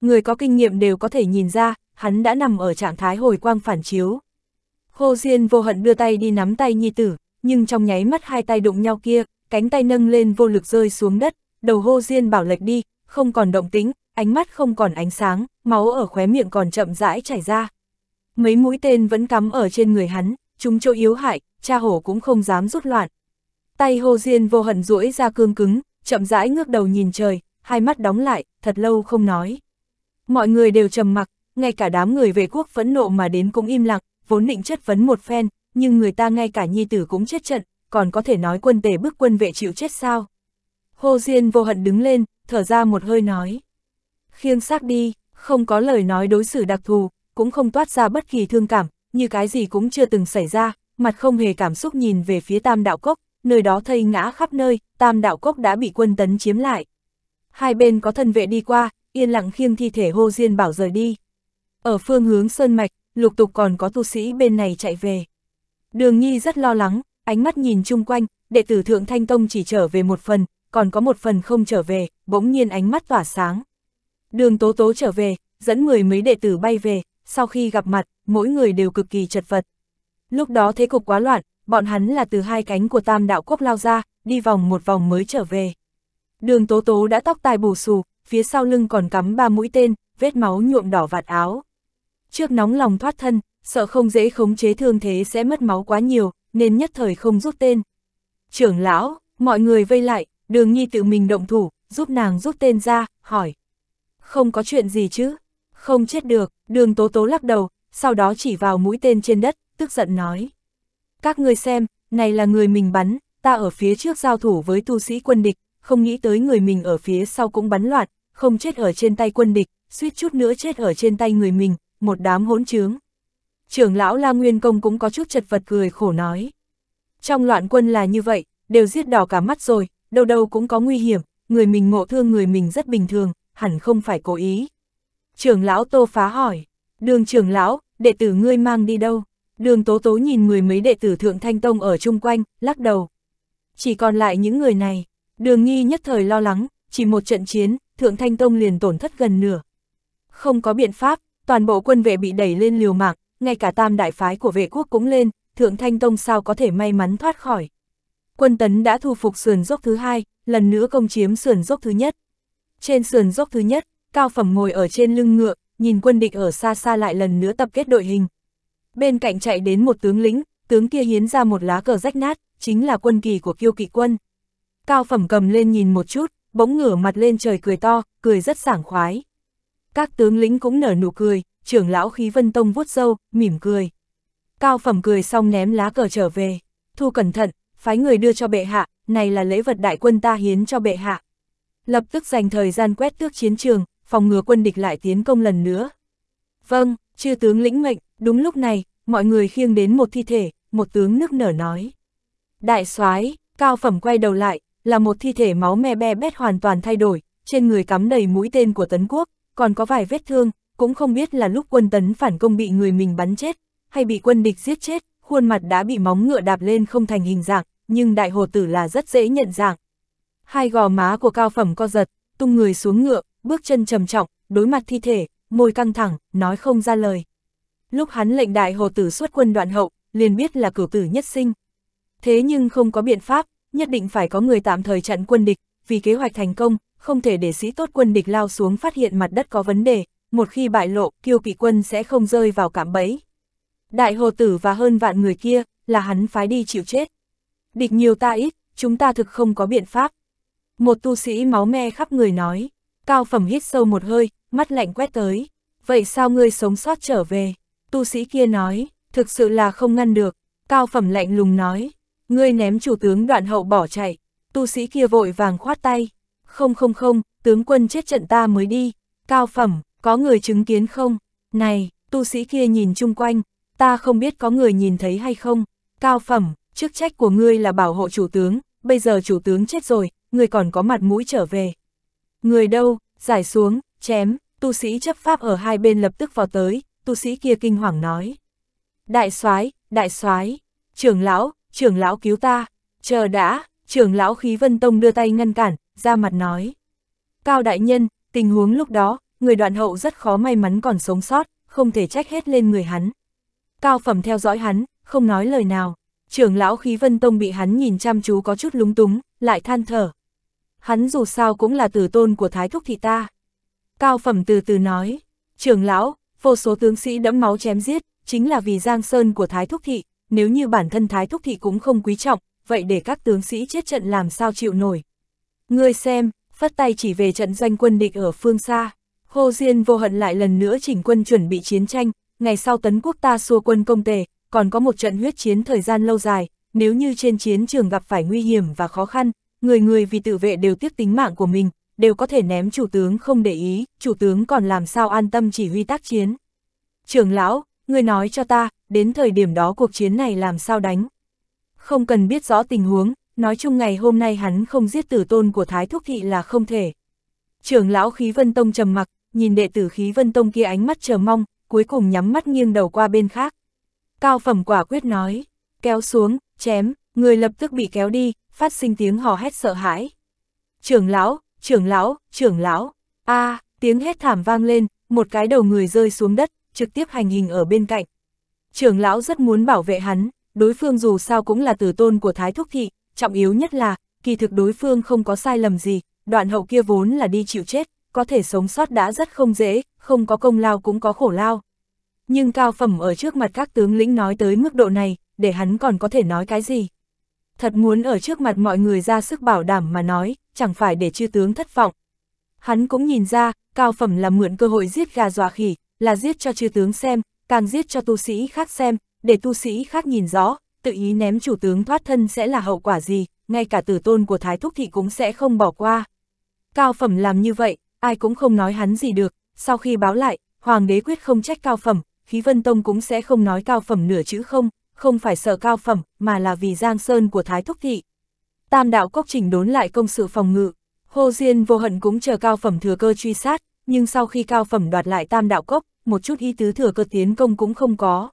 Người có kinh nghiệm đều có thể nhìn ra, hắn đã nằm ở trạng thái hồi quang phản chiếu. Khô Diên vô hận đưa tay đi nắm tay nhi tử, nhưng trong nháy mắt hai tay đụng nhau kia, cánh tay nâng lên vô lực rơi xuống đất, đầu Hô Diên Bảo lệch đi, không còn động tính, ánh mắt không còn ánh sáng, máu ở khóe miệng còn chậm rãi chảy ra. Mấy mũi tên vẫn cắm ở trên người hắn, chúng chỗ yếu hại, cha hổ cũng không dám rút loạn. Tay Hồ Diên vô hận duỗi ra cương cứng, chậm rãi ngước đầu nhìn trời, hai mắt đóng lại, thật lâu không nói. Mọi người đều trầm mặc, ngay cả đám người về quốc phẫn nộ mà đến cũng im lặng, vốn định chất vấn một phen, nhưng người ta ngay cả nhi tử cũng chết trận, còn có thể nói quân tề bức quân vệ chịu chết sao. Hồ Diên vô hận đứng lên, thở ra một hơi nói. Khiêng xác đi, không có lời nói đối xử đặc thù, cũng không toát ra bất kỳ thương cảm, như cái gì cũng chưa từng xảy ra, mặt không hề cảm xúc nhìn về phía tam đạo cốc, nơi đó thây ngã khắp nơi, tam đạo cốc đã bị quân tấn chiếm lại. Hai bên có thân vệ đi qua, yên lặng khiêng thi thể hô diên bảo rời đi. Ở phương hướng sơn mạch, lục tục còn có tu sĩ bên này chạy về. Đường Nhi rất lo lắng, ánh mắt nhìn chung quanh, đệ tử Thượng Thanh Tông chỉ trở về một phần, còn có một phần không trở về, bỗng nhiên ánh mắt tỏa sáng. Đường Tố Tố trở về, dẫn mười mấy đệ tử bay về, sau khi gặp mặt, mỗi người đều cực kỳ chật vật. Lúc đó thế cục quá loạn, bọn hắn là từ hai cánh của tam đạo quốc lao ra, đi vòng một vòng mới trở về. Đường tố tố đã tóc tai bù xù, phía sau lưng còn cắm ba mũi tên, vết máu nhuộm đỏ vạt áo. Trước nóng lòng thoát thân, sợ không dễ khống chế thương thế sẽ mất máu quá nhiều, nên nhất thời không rút tên. Trưởng lão, mọi người vây lại, đường nhi tự mình động thủ, giúp nàng rút tên ra, hỏi. Không có chuyện gì chứ? Không chết được, đường tố tố lắc đầu, sau đó chỉ vào mũi tên trên đất, tức giận nói. Các người xem, này là người mình bắn, ta ở phía trước giao thủ với tu sĩ quân địch, không nghĩ tới người mình ở phía sau cũng bắn loạt, không chết ở trên tay quân địch, suýt chút nữa chết ở trên tay người mình, một đám hỗn trướng. Trưởng lão La Nguyên Công cũng có chút chật vật cười khổ nói. Trong loạn quân là như vậy, đều giết đỏ cả mắt rồi, đâu đâu cũng có nguy hiểm, người mình ngộ thương người mình rất bình thường, hẳn không phải cố ý, Trưởng lão Tô Phá hỏi, đường trưởng lão, đệ tử ngươi mang đi đâu? Đường Tố Tố nhìn mười mấy đệ tử Thượng Thanh Tông ở chung quanh, lắc đầu. Chỉ còn lại những người này, đường nghi nhất thời lo lắng, chỉ một trận chiến, Thượng Thanh Tông liền tổn thất gần nửa. Không có biện pháp, toàn bộ quân vệ bị đẩy lên liều mạng, ngay cả tam đại phái của vệ quốc cũng lên, Thượng Thanh Tông sao có thể may mắn thoát khỏi. Quân tấn đã thu phục sườn dốc thứ hai, lần nữa công chiếm sườn dốc thứ nhất. Trên sườn dốc thứ nhất, Cao Phẩm ngồi ở trên lưng ngựa, nhìn quân địch ở xa xa lại lần nữa tập kết đội hình. Bên cạnh chạy đến một tướng lĩnh, tướng kia hiến ra một lá cờ rách nát, chính là quân kỳ của kiêu kỵ quân. Cao Phẩm cầm lên nhìn một chút, bỗng ngửa mặt lên trời cười to, cười rất sảng khoái. Các tướng lĩnh cũng nở nụ cười, trưởng lão khí vân tông vuốt râu, mỉm cười. Cao Phẩm cười xong ném lá cờ trở về, thu cẩn thận, phái người đưa cho bệ hạ, này là lễ vật đại quân ta hiến cho bệ hạ. Lập tức dành thời gian quét tước chiến trường, phòng ngừa quân địch lại tiến công lần nữa. Vâng, chư tướng lĩnh mệnh, đúng lúc này, mọi người khiêng đến một thi thể, một tướng nước nở nói. Đại soái cao phẩm quay đầu lại, là một thi thể máu me be bét hoàn toàn thay đổi, trên người cắm đầy mũi tên của Tấn Quốc, còn có vài vết thương, cũng không biết là lúc quân Tấn phản công bị người mình bắn chết, hay bị quân địch giết chết, khuôn mặt đã bị móng ngựa đạp lên không thành hình dạng, nhưng đại hồ tử là rất dễ nhận dạng. Hai gò má của cao phẩm co giật, tung người xuống ngựa, bước chân trầm trọng, đối mặt thi thể, môi căng thẳng, nói không ra lời. Lúc hắn lệnh đại hồ tử xuất quân đoạn hậu, liền biết là cửu tử nhất sinh. Thế nhưng không có biện pháp, nhất định phải có người tạm thời chặn quân địch, vì kế hoạch thành công, không thể để sĩ tốt quân địch lao xuống phát hiện mặt đất có vấn đề, một khi bại lộ, kiêu kỵ quân sẽ không rơi vào cạm bẫy. Đại hồ tử và hơn vạn người kia, là hắn phái đi chịu chết. Địch nhiều ta ít, chúng ta thực không có biện pháp. Một tu sĩ máu me khắp người nói. Cao phẩm hít sâu một hơi, mắt lạnh quét tới. Vậy sao ngươi sống sót trở về? Tu sĩ kia nói, thực sự là không ngăn được. Cao phẩm lạnh lùng nói, ngươi ném chủ tướng đoạn hậu bỏ chạy. Tu sĩ kia vội vàng khoát tay. Không không không, tướng quân chết trận ta mới đi. Cao phẩm, có người chứng kiến không? Này, tu sĩ kia nhìn chung quanh, ta không biết có người nhìn thấy hay không. Cao phẩm, chức trách của ngươi là bảo hộ chủ tướng, bây giờ chủ tướng chết rồi, ngươi còn có mặt mũi trở về. Người đâu, giải xuống, chém, tu sĩ chấp pháp ở hai bên lập tức vào tới, tu sĩ kia kinh hoàng nói. Đại soái, đại soái, trưởng lão, trưởng lão cứu ta, chờ đã, trưởng lão khí vân tông đưa tay ngăn cản, ra mặt nói. Cao đại nhân, tình huống lúc đó, người đoạn hậu rất khó may mắn còn sống sót, không thể trách hết lên người hắn. Cao phẩm theo dõi hắn, không nói lời nào, trưởng lão khí vân tông bị hắn nhìn chăm chú có chút lúng túng, lại than thở, hắn dù sao cũng là tử tôn của thái thúc thị ta. Cao phẩm từ từ nói, trưởng lão, vô số tướng sĩ đẫm máu chém giết, chính là vì giang sơn của thái thúc thị, nếu như bản thân thái thúc thị cũng không quý trọng, vậy để các tướng sĩ chết trận làm sao chịu nổi. Ngươi xem, phất tay chỉ về trận doanh quân địch ở phương xa, khô Diên vô hận lại lần nữa chỉnh quân chuẩn bị chiến tranh, ngày sau tấn quốc ta xua quân công tề, còn có một trận huyết chiến thời gian lâu dài, nếu như trên chiến trường gặp phải nguy hiểm và khó khăn, người người vì tự vệ đều tiếc tính mạng của mình, đều có thể ném chủ tướng không để ý, chủ tướng còn làm sao an tâm chỉ huy tác chiến. Trưởng lão, người nói cho ta, đến thời điểm đó cuộc chiến này làm sao đánh. Không cần biết rõ tình huống, nói chung ngày hôm nay hắn không giết tử tôn của Thái Thúc Thị là không thể. Trưởng lão khí vân tông trầm mặc, nhìn đệ tử khí vân tông kia ánh mắt chờ mong, cuối cùng nhắm mắt nghiêng đầu qua bên khác. Cao phẩm quả quyết nói, kéo xuống, chém, người lập tức bị kéo đi, phát sinh tiếng hò hét sợ hãi. Trưởng lão, trưởng lão, trưởng lão, a à, tiếng hét thảm vang lên, một cái đầu người rơi xuống đất, trực tiếp hành hình ở bên cạnh. Trưởng lão rất muốn bảo vệ hắn, đối phương dù sao cũng là tử tôn của Thái Thúc Thị, trọng yếu nhất là, kỳ thực đối phương không có sai lầm gì, đoạn hậu kia vốn là đi chịu chết, có thể sống sót đã rất không dễ, không có công lao cũng có khổ lao. Nhưng cao phẩm ở trước mặt các tướng lĩnh nói tới mức độ này, để hắn còn có thể nói cái gì thật muốn ở trước mặt mọi người ra sức bảo đảm mà nói, chẳng phải để chư tướng thất vọng. Hắn cũng nhìn ra, cao phẩm là mượn cơ hội giết gà dọa khỉ, là giết cho chư tướng xem, càng giết cho tu sĩ khác xem, để tu sĩ khác nhìn rõ, tự ý ném chủ tướng thoát thân sẽ là hậu quả gì, ngay cả tử tôn của Thái Thúc Thị cũng sẽ không bỏ qua. Cao phẩm làm như vậy, ai cũng không nói hắn gì được, sau khi báo lại, Hoàng đế quyết không trách cao phẩm, khí vân tông cũng sẽ không nói cao phẩm nửa chữ không, không phải sợ cao phẩm, mà là vì giang sơn của Thái Thúc Thị. Tam đạo cốc chỉnh đốn lại công sự phòng ngự, hô Diên vô hận cũng chờ cao phẩm thừa cơ truy sát, nhưng sau khi cao phẩm đoạt lại tam đạo cốc, một chút ý tứ thừa cơ tiến công cũng không có.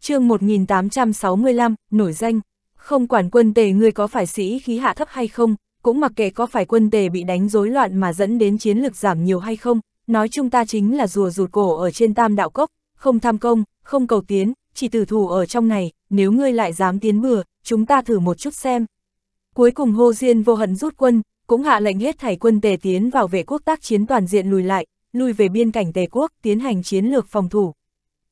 chương 1865, nổi danh, không quản quân tề người có phải sĩ khí hạ thấp hay không, cũng mặc kệ có phải quân tề bị đánh rối loạn mà dẫn đến chiến lực giảm nhiều hay không, nói chung ta chính là rùa rụt cổ ở trên tam đạo cốc, không tham công, không cầu tiến, chỉ tử thủ ở trong này, nếu ngươi lại dám tiến bừa, chúng ta thử một chút xem. Cuối cùng hô Diên vô hận rút quân, cũng hạ lệnh hết thảy quân tề tiến vào vệ quốc tác chiến toàn diện lùi lại, lùi về biên cảnh tề quốc tiến hành chiến lược phòng thủ.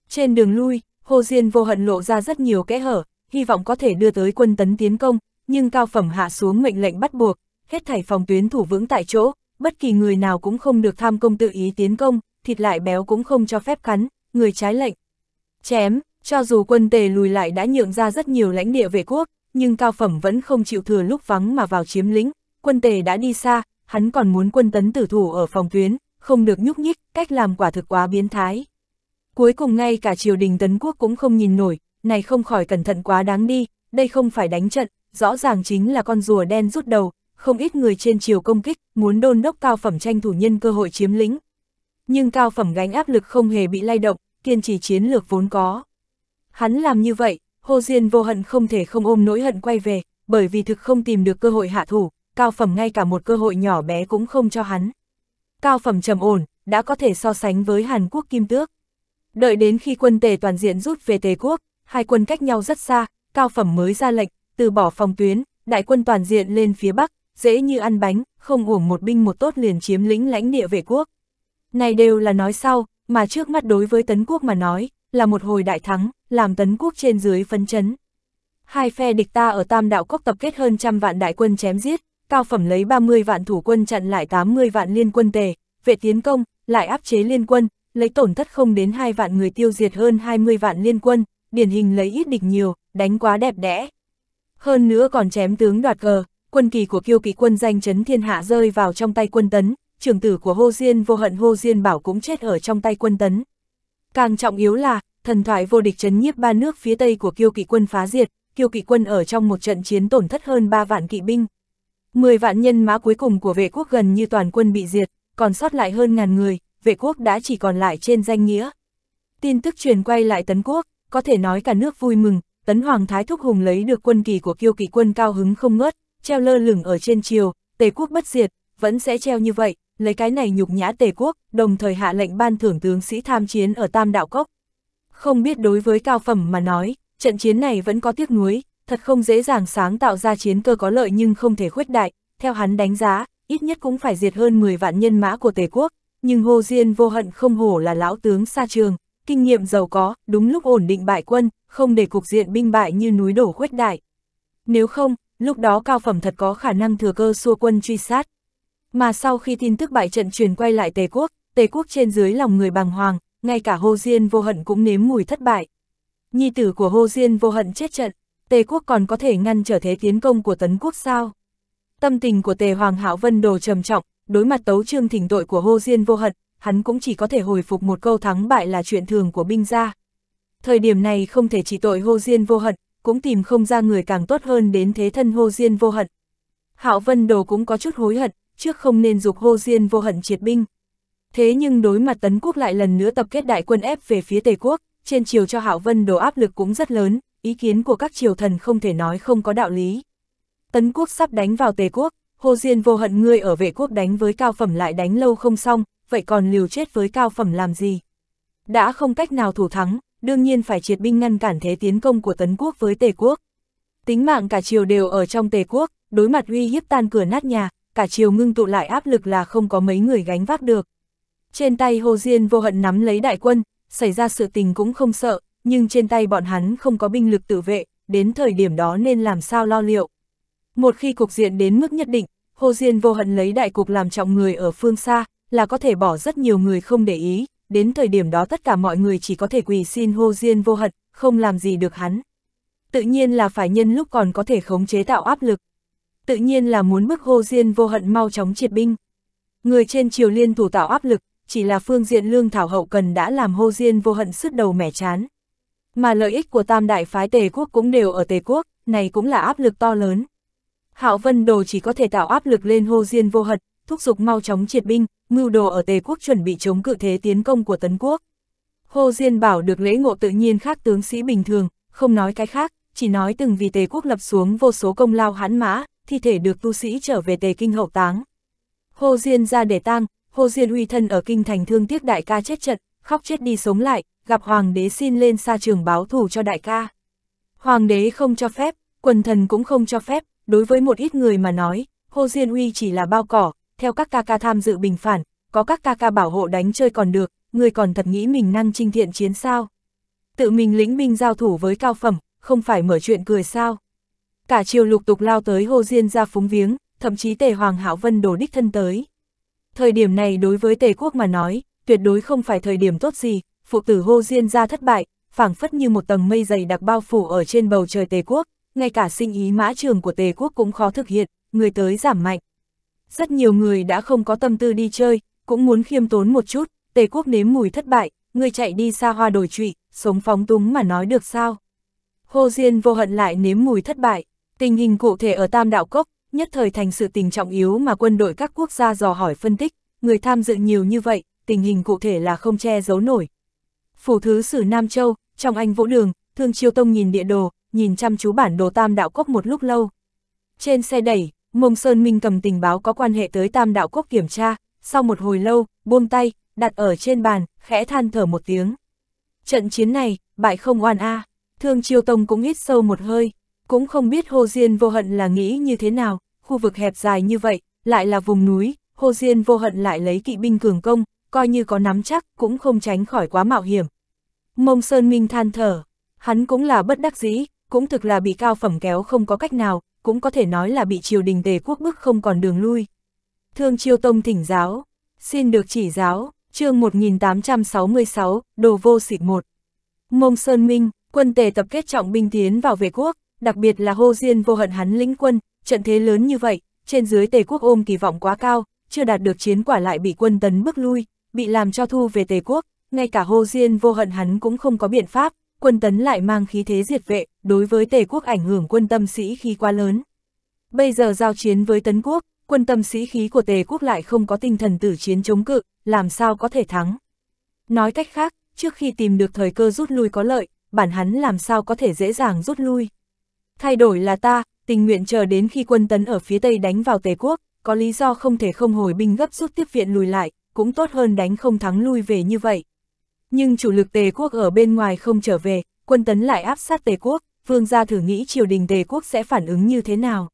Trên đường lui, hô Diên vô hận lộ ra rất nhiều kẽ hở, hy vọng có thể đưa tới quân tấn tiến công, nhưng cao phẩm hạ xuống mệnh lệnh bắt buộc, hết thảy phòng tuyến thủ vững tại chỗ, bất kỳ người nào cũng không được tham công tự ý tiến công, thịt lại béo cũng không cho phép cắn, người trái lệnh. Chém, cho dù quân tề lùi lại đã nhượng ra rất nhiều lãnh địa về quốc, nhưng cao phẩm vẫn không chịu thừa lúc vắng mà vào chiếm lĩnh, quân tề đã đi xa, hắn còn muốn quân tấn tử thủ ở phòng tuyến, không được nhúc nhích, cách làm quả thực quá biến thái. Cuối cùng ngay cả triều đình tấn quốc cũng không nhìn nổi, này không khỏi cẩn thận quá đáng đi, đây không phải đánh trận, rõ ràng chính là con rùa đen rút đầu, không ít người trên triều công kích, muốn đôn đốc cao phẩm tranh thủ nhân cơ hội chiếm lĩnh. Nhưng cao phẩm gánh áp lực không hề bị lay động, kiên trì chiến lược vốn có. Hắn làm như vậy, Hồ Diên vô hận không thể không ôm nỗi hận quay về, bởi vì thực không tìm được cơ hội hạ thủ, cao phẩm ngay cả một cơ hội nhỏ bé cũng không cho hắn. Cao phẩm trầm ổn, đã có thể so sánh với Hàn Quốc kim tước. Đợi đến khi quân tề toàn diện rút về Tề quốc, hai quân cách nhau rất xa, cao phẩm mới ra lệnh, từ bỏ phòng tuyến, đại quân toàn diện lên phía bắc, dễ như ăn bánh, không uổng một binh một tốt liền chiếm lĩnh lãnh địa về quốc. Này đều là nói sau, mà trước mắt đối với Tấn Quốc mà nói, là một hồi đại thắng, làm tấn quốc trên dưới phấn chấn. Hai phe địch ta ở Tam Đạo Cốc tập kết hơn trăm vạn đại quân chém giết, cao phẩm lấy 30 vạn thủ quân chặn lại 80 vạn liên quân tề, vệ tiến công, lại áp chế liên quân, lấy tổn thất không đến 2 vạn người tiêu diệt hơn 20 vạn liên quân, điển hình lấy ít địch nhiều, đánh quá đẹp đẽ. Hơn nữa còn chém tướng đoạt cờ, quân kỳ của kiêu kỳ quân danh chấn thiên hạ rơi vào trong tay quân tấn, trưởng tử của Hô Diên vô hận Hô Diên bảo cũng chết ở trong tay quân tấn. Càng trọng yếu là, thần thoại vô địch chấn nhiếp ba nước phía Tây của kiêu kỵ quân phá diệt, kiêu kỵ quân ở trong một trận chiến tổn thất hơn 3 vạn kỵ binh. 10 vạn nhân mã cuối cùng của vệ quốc gần như toàn quân bị diệt, còn sót lại hơn ngàn người, vệ quốc đã chỉ còn lại trên danh nghĩa. Tin tức truyền quay lại Tấn Quốc, có thể nói cả nước vui mừng, Tấn Hoàng Thái Thúc Hùng lấy được quân kỳ của kiêu kỳ quân cao hứng không ngớt, treo lơ lửng ở trên triều, Tề Quốc bất diệt, vẫn sẽ treo như vậy, lấy cái này nhục nhã tề quốc, đồng thời hạ lệnh ban thưởng tướng sĩ tham chiến ở Tam Đạo Cốc. Không biết đối với cao phẩm mà nói, trận chiến này vẫn có tiếc nuối, thật không dễ dàng sáng tạo ra chiến cơ có lợi nhưng không thể khuếch đại, theo hắn đánh giá, ít nhất cũng phải diệt hơn 10 vạn nhân mã của Tề quốc, nhưng Hồ Diên vô hận không hổ là lão tướng xa trường, kinh nghiệm giàu có, đúng lúc ổn định bại quân, không để cục diện binh bại như núi đổ khuếch đại. Nếu không, lúc đó cao phẩm thật có khả năng thừa cơ xua quân truy sát, mà sau khi tin tức bại trận truyền quay lại Tề quốc, Tề quốc trên dưới lòng người bàng hoàng, ngay cả Hồ Diên vô hận cũng nếm mùi thất bại. Nhi tử của Hồ Diên vô hận chết trận, Tề quốc còn có thể ngăn trở thế tiến công của Tấn quốc sao? Tâm tình của Tề Hoàng Hạo Vân đồ trầm trọng, đối mặt tấu trương thỉnh tội của Hồ Diên vô hận, hắn cũng chỉ có thể hồi phục một câu thắng bại là chuyện thường của binh gia. Thời điểm này không thể chỉ tội Hồ Diên vô hận, cũng tìm không ra người càng tốt hơn đến thế thân Hồ Diên vô hận. Hạo Vân Đồ cũng có chút hối hận, trước không nên dục hô diên vô hận triệt binh. Thế nhưng đối mặt tấn quốc lại lần nữa tập kết đại quân ép về phía Tề quốc, trên chiều cho Hạo Vân đổ áp lực cũng rất lớn, ý kiến của các triều thần không thể nói không có đạo lý. Tấn quốc sắp đánh vào Tề quốc, hô Diên vô hận ngươi ở vệ quốc đánh với cao phẩm lại đánh lâu không xong, vậy còn liều chết với cao phẩm làm gì? Đã không cách nào thủ thắng, đương nhiên phải triệt binh ngăn cản thế tiến công của Tấn quốc với Tề quốc. Tính mạng cả triều đều ở trong Tề quốc, đối mặt uy hiếp tan cửa nát nhà, cả chiều ngưng tụ lại áp lực là không có mấy người gánh vác được. Trên tay Hồ Diên vô hận nắm lấy đại quân, xảy ra sự tình cũng không sợ, nhưng trên tay bọn hắn không có binh lực tự vệ, đến thời điểm đó nên làm sao lo liệu. Một khi cục diện đến mức nhất định, Hồ Diên vô hận lấy đại cục làm trọng người ở phương xa, là có thể bỏ rất nhiều người không để ý, đến thời điểm đó tất cả mọi người chỉ có thể quỳ xin Hồ Diên vô hận, không làm gì được hắn. Tự nhiên là phải nhân lúc còn có thể khống chế tạo áp lực tự nhiên là muốn bức hô diên vô hận mau chóng triệt binh. Người trên triều liên thủ tạo áp lực, chỉ là phương diện lương thảo hậu cần đã làm hô diên vô hận sứt đầu mẻ chán. Mà lợi ích của tam đại phái tề quốc cũng đều ở tề quốc, này cũng là áp lực to lớn. Hạo Vân Đồ chỉ có thể tạo áp lực lên hô diên vô hận, thúc giục mau chóng triệt binh, mưu đồ ở tề quốc chuẩn bị chống cự thế tiến công của tấn quốc. Hô diên bảo được lễ ngộ tự nhiên khác tướng sĩ bình thường, không nói cái khác, chỉ nói từng vì tề quốc lập xuống vô số công lao hãn mã, thi thể được tu sĩ trở về tề kinh hậu táng. Hồ Diên ra để tang, Hồ Diên uy thân ở kinh thành thương tiếc đại ca chết trận, khóc chết đi sống lại, gặp hoàng đế xin lên xa trường báo thù cho đại ca. Hoàng đế không cho phép, quần thần cũng không cho phép, đối với một ít người mà nói, Hồ Diên uy chỉ là bao cỏ, theo các ca ca tham dự bình phản, có các ca ca bảo hộ đánh chơi còn được, người còn thật nghĩ mình năng trinh thiện chiến sao. Tự mình lĩnh binh giao thủ với cao phẩm, không phải mở chuyện cười sao cả triều lục tục lao tới hô Diên ra phúng viếng, thậm chí tề Hoàng Hảo Vân đổ đích thân tới. Thời điểm này đối với tề quốc mà nói, tuyệt đối không phải thời điểm tốt gì, phụ tử hô Diên ra thất bại, phảng phất như một tầng mây dày đặc bao phủ ở trên bầu trời tề quốc, ngay cả sinh ý mã trường của tề quốc cũng khó thực hiện, người tới giảm mạnh. Rất nhiều người đã không có tâm tư đi chơi, cũng muốn khiêm tốn một chút, tề quốc nếm mùi thất bại, người chạy đi xa hoa đổi trụy, sống phóng túng mà nói được sao. hô Diên vô hận lại nếm mùi thất bại. Tình hình cụ thể ở Tam Đạo Cốc, nhất thời thành sự tình trọng yếu mà quân đội các quốc gia dò hỏi phân tích, người tham dự nhiều như vậy, tình hình cụ thể là không che giấu nổi. Phủ thứ sử Nam Châu, trong anh vũ đường, Thương Chiêu Tông nhìn địa đồ, nhìn chăm chú bản đồ Tam Đạo Cốc một lúc lâu. Trên xe đẩy, Mông Sơn Minh cầm tình báo có quan hệ tới Tam Đạo Cốc kiểm tra, sau một hồi lâu, buông tay, đặt ở trên bàn, khẽ than thở một tiếng. Trận chiến này, bại không oan a. À. Thương Chiêu Tông cũng hít sâu một hơi. Cũng không biết Hồ Diên vô hận là nghĩ như thế nào, khu vực hẹp dài như vậy, lại là vùng núi, Hồ Diên vô hận lại lấy kỵ binh cường công, coi như có nắm chắc, cũng không tránh khỏi quá mạo hiểm. Mông Sơn Minh than thở, hắn cũng là bất đắc dĩ, cũng thực là bị cao phẩm kéo không có cách nào, cũng có thể nói là bị triều đình tề quốc bức không còn đường lui. Thương Chiêu Tông thỉnh giáo, xin được chỉ giáo, chương 1866, đồ vô sịt một. Mông Sơn Minh, quân tề tập kết trọng binh tiến vào về quốc đặc biệt là hô diên vô hận hắn lĩnh quân, trận thế lớn như vậy, trên dưới tề quốc ôm kỳ vọng quá cao, chưa đạt được chiến quả lại bị quân tấn bước lui, bị làm cho thu về tề quốc, ngay cả hô diên vô hận hắn cũng không có biện pháp, quân tấn lại mang khí thế diệt vệ, đối với tề quốc ảnh hưởng quân tâm sĩ khí quá lớn. Bây giờ giao chiến với tấn quốc, quân tâm sĩ khí của tề quốc lại không có tinh thần tử chiến chống cự, làm sao có thể thắng. Nói cách khác, trước khi tìm được thời cơ rút lui có lợi, bản hắn làm sao có thể dễ dàng rút lui thay đổi là ta, tình nguyện chờ đến khi quân tấn ở phía Tây đánh vào Tề quốc, có lý do không thể không hồi binh gấp rút tiếp viện lùi lại, cũng tốt hơn đánh không thắng lui về như vậy. Nhưng chủ lực Tề quốc ở bên ngoài không trở về, quân tấn lại áp sát Tề quốc, vương gia thử nghĩ triều đình Tề quốc sẽ phản ứng như thế nào.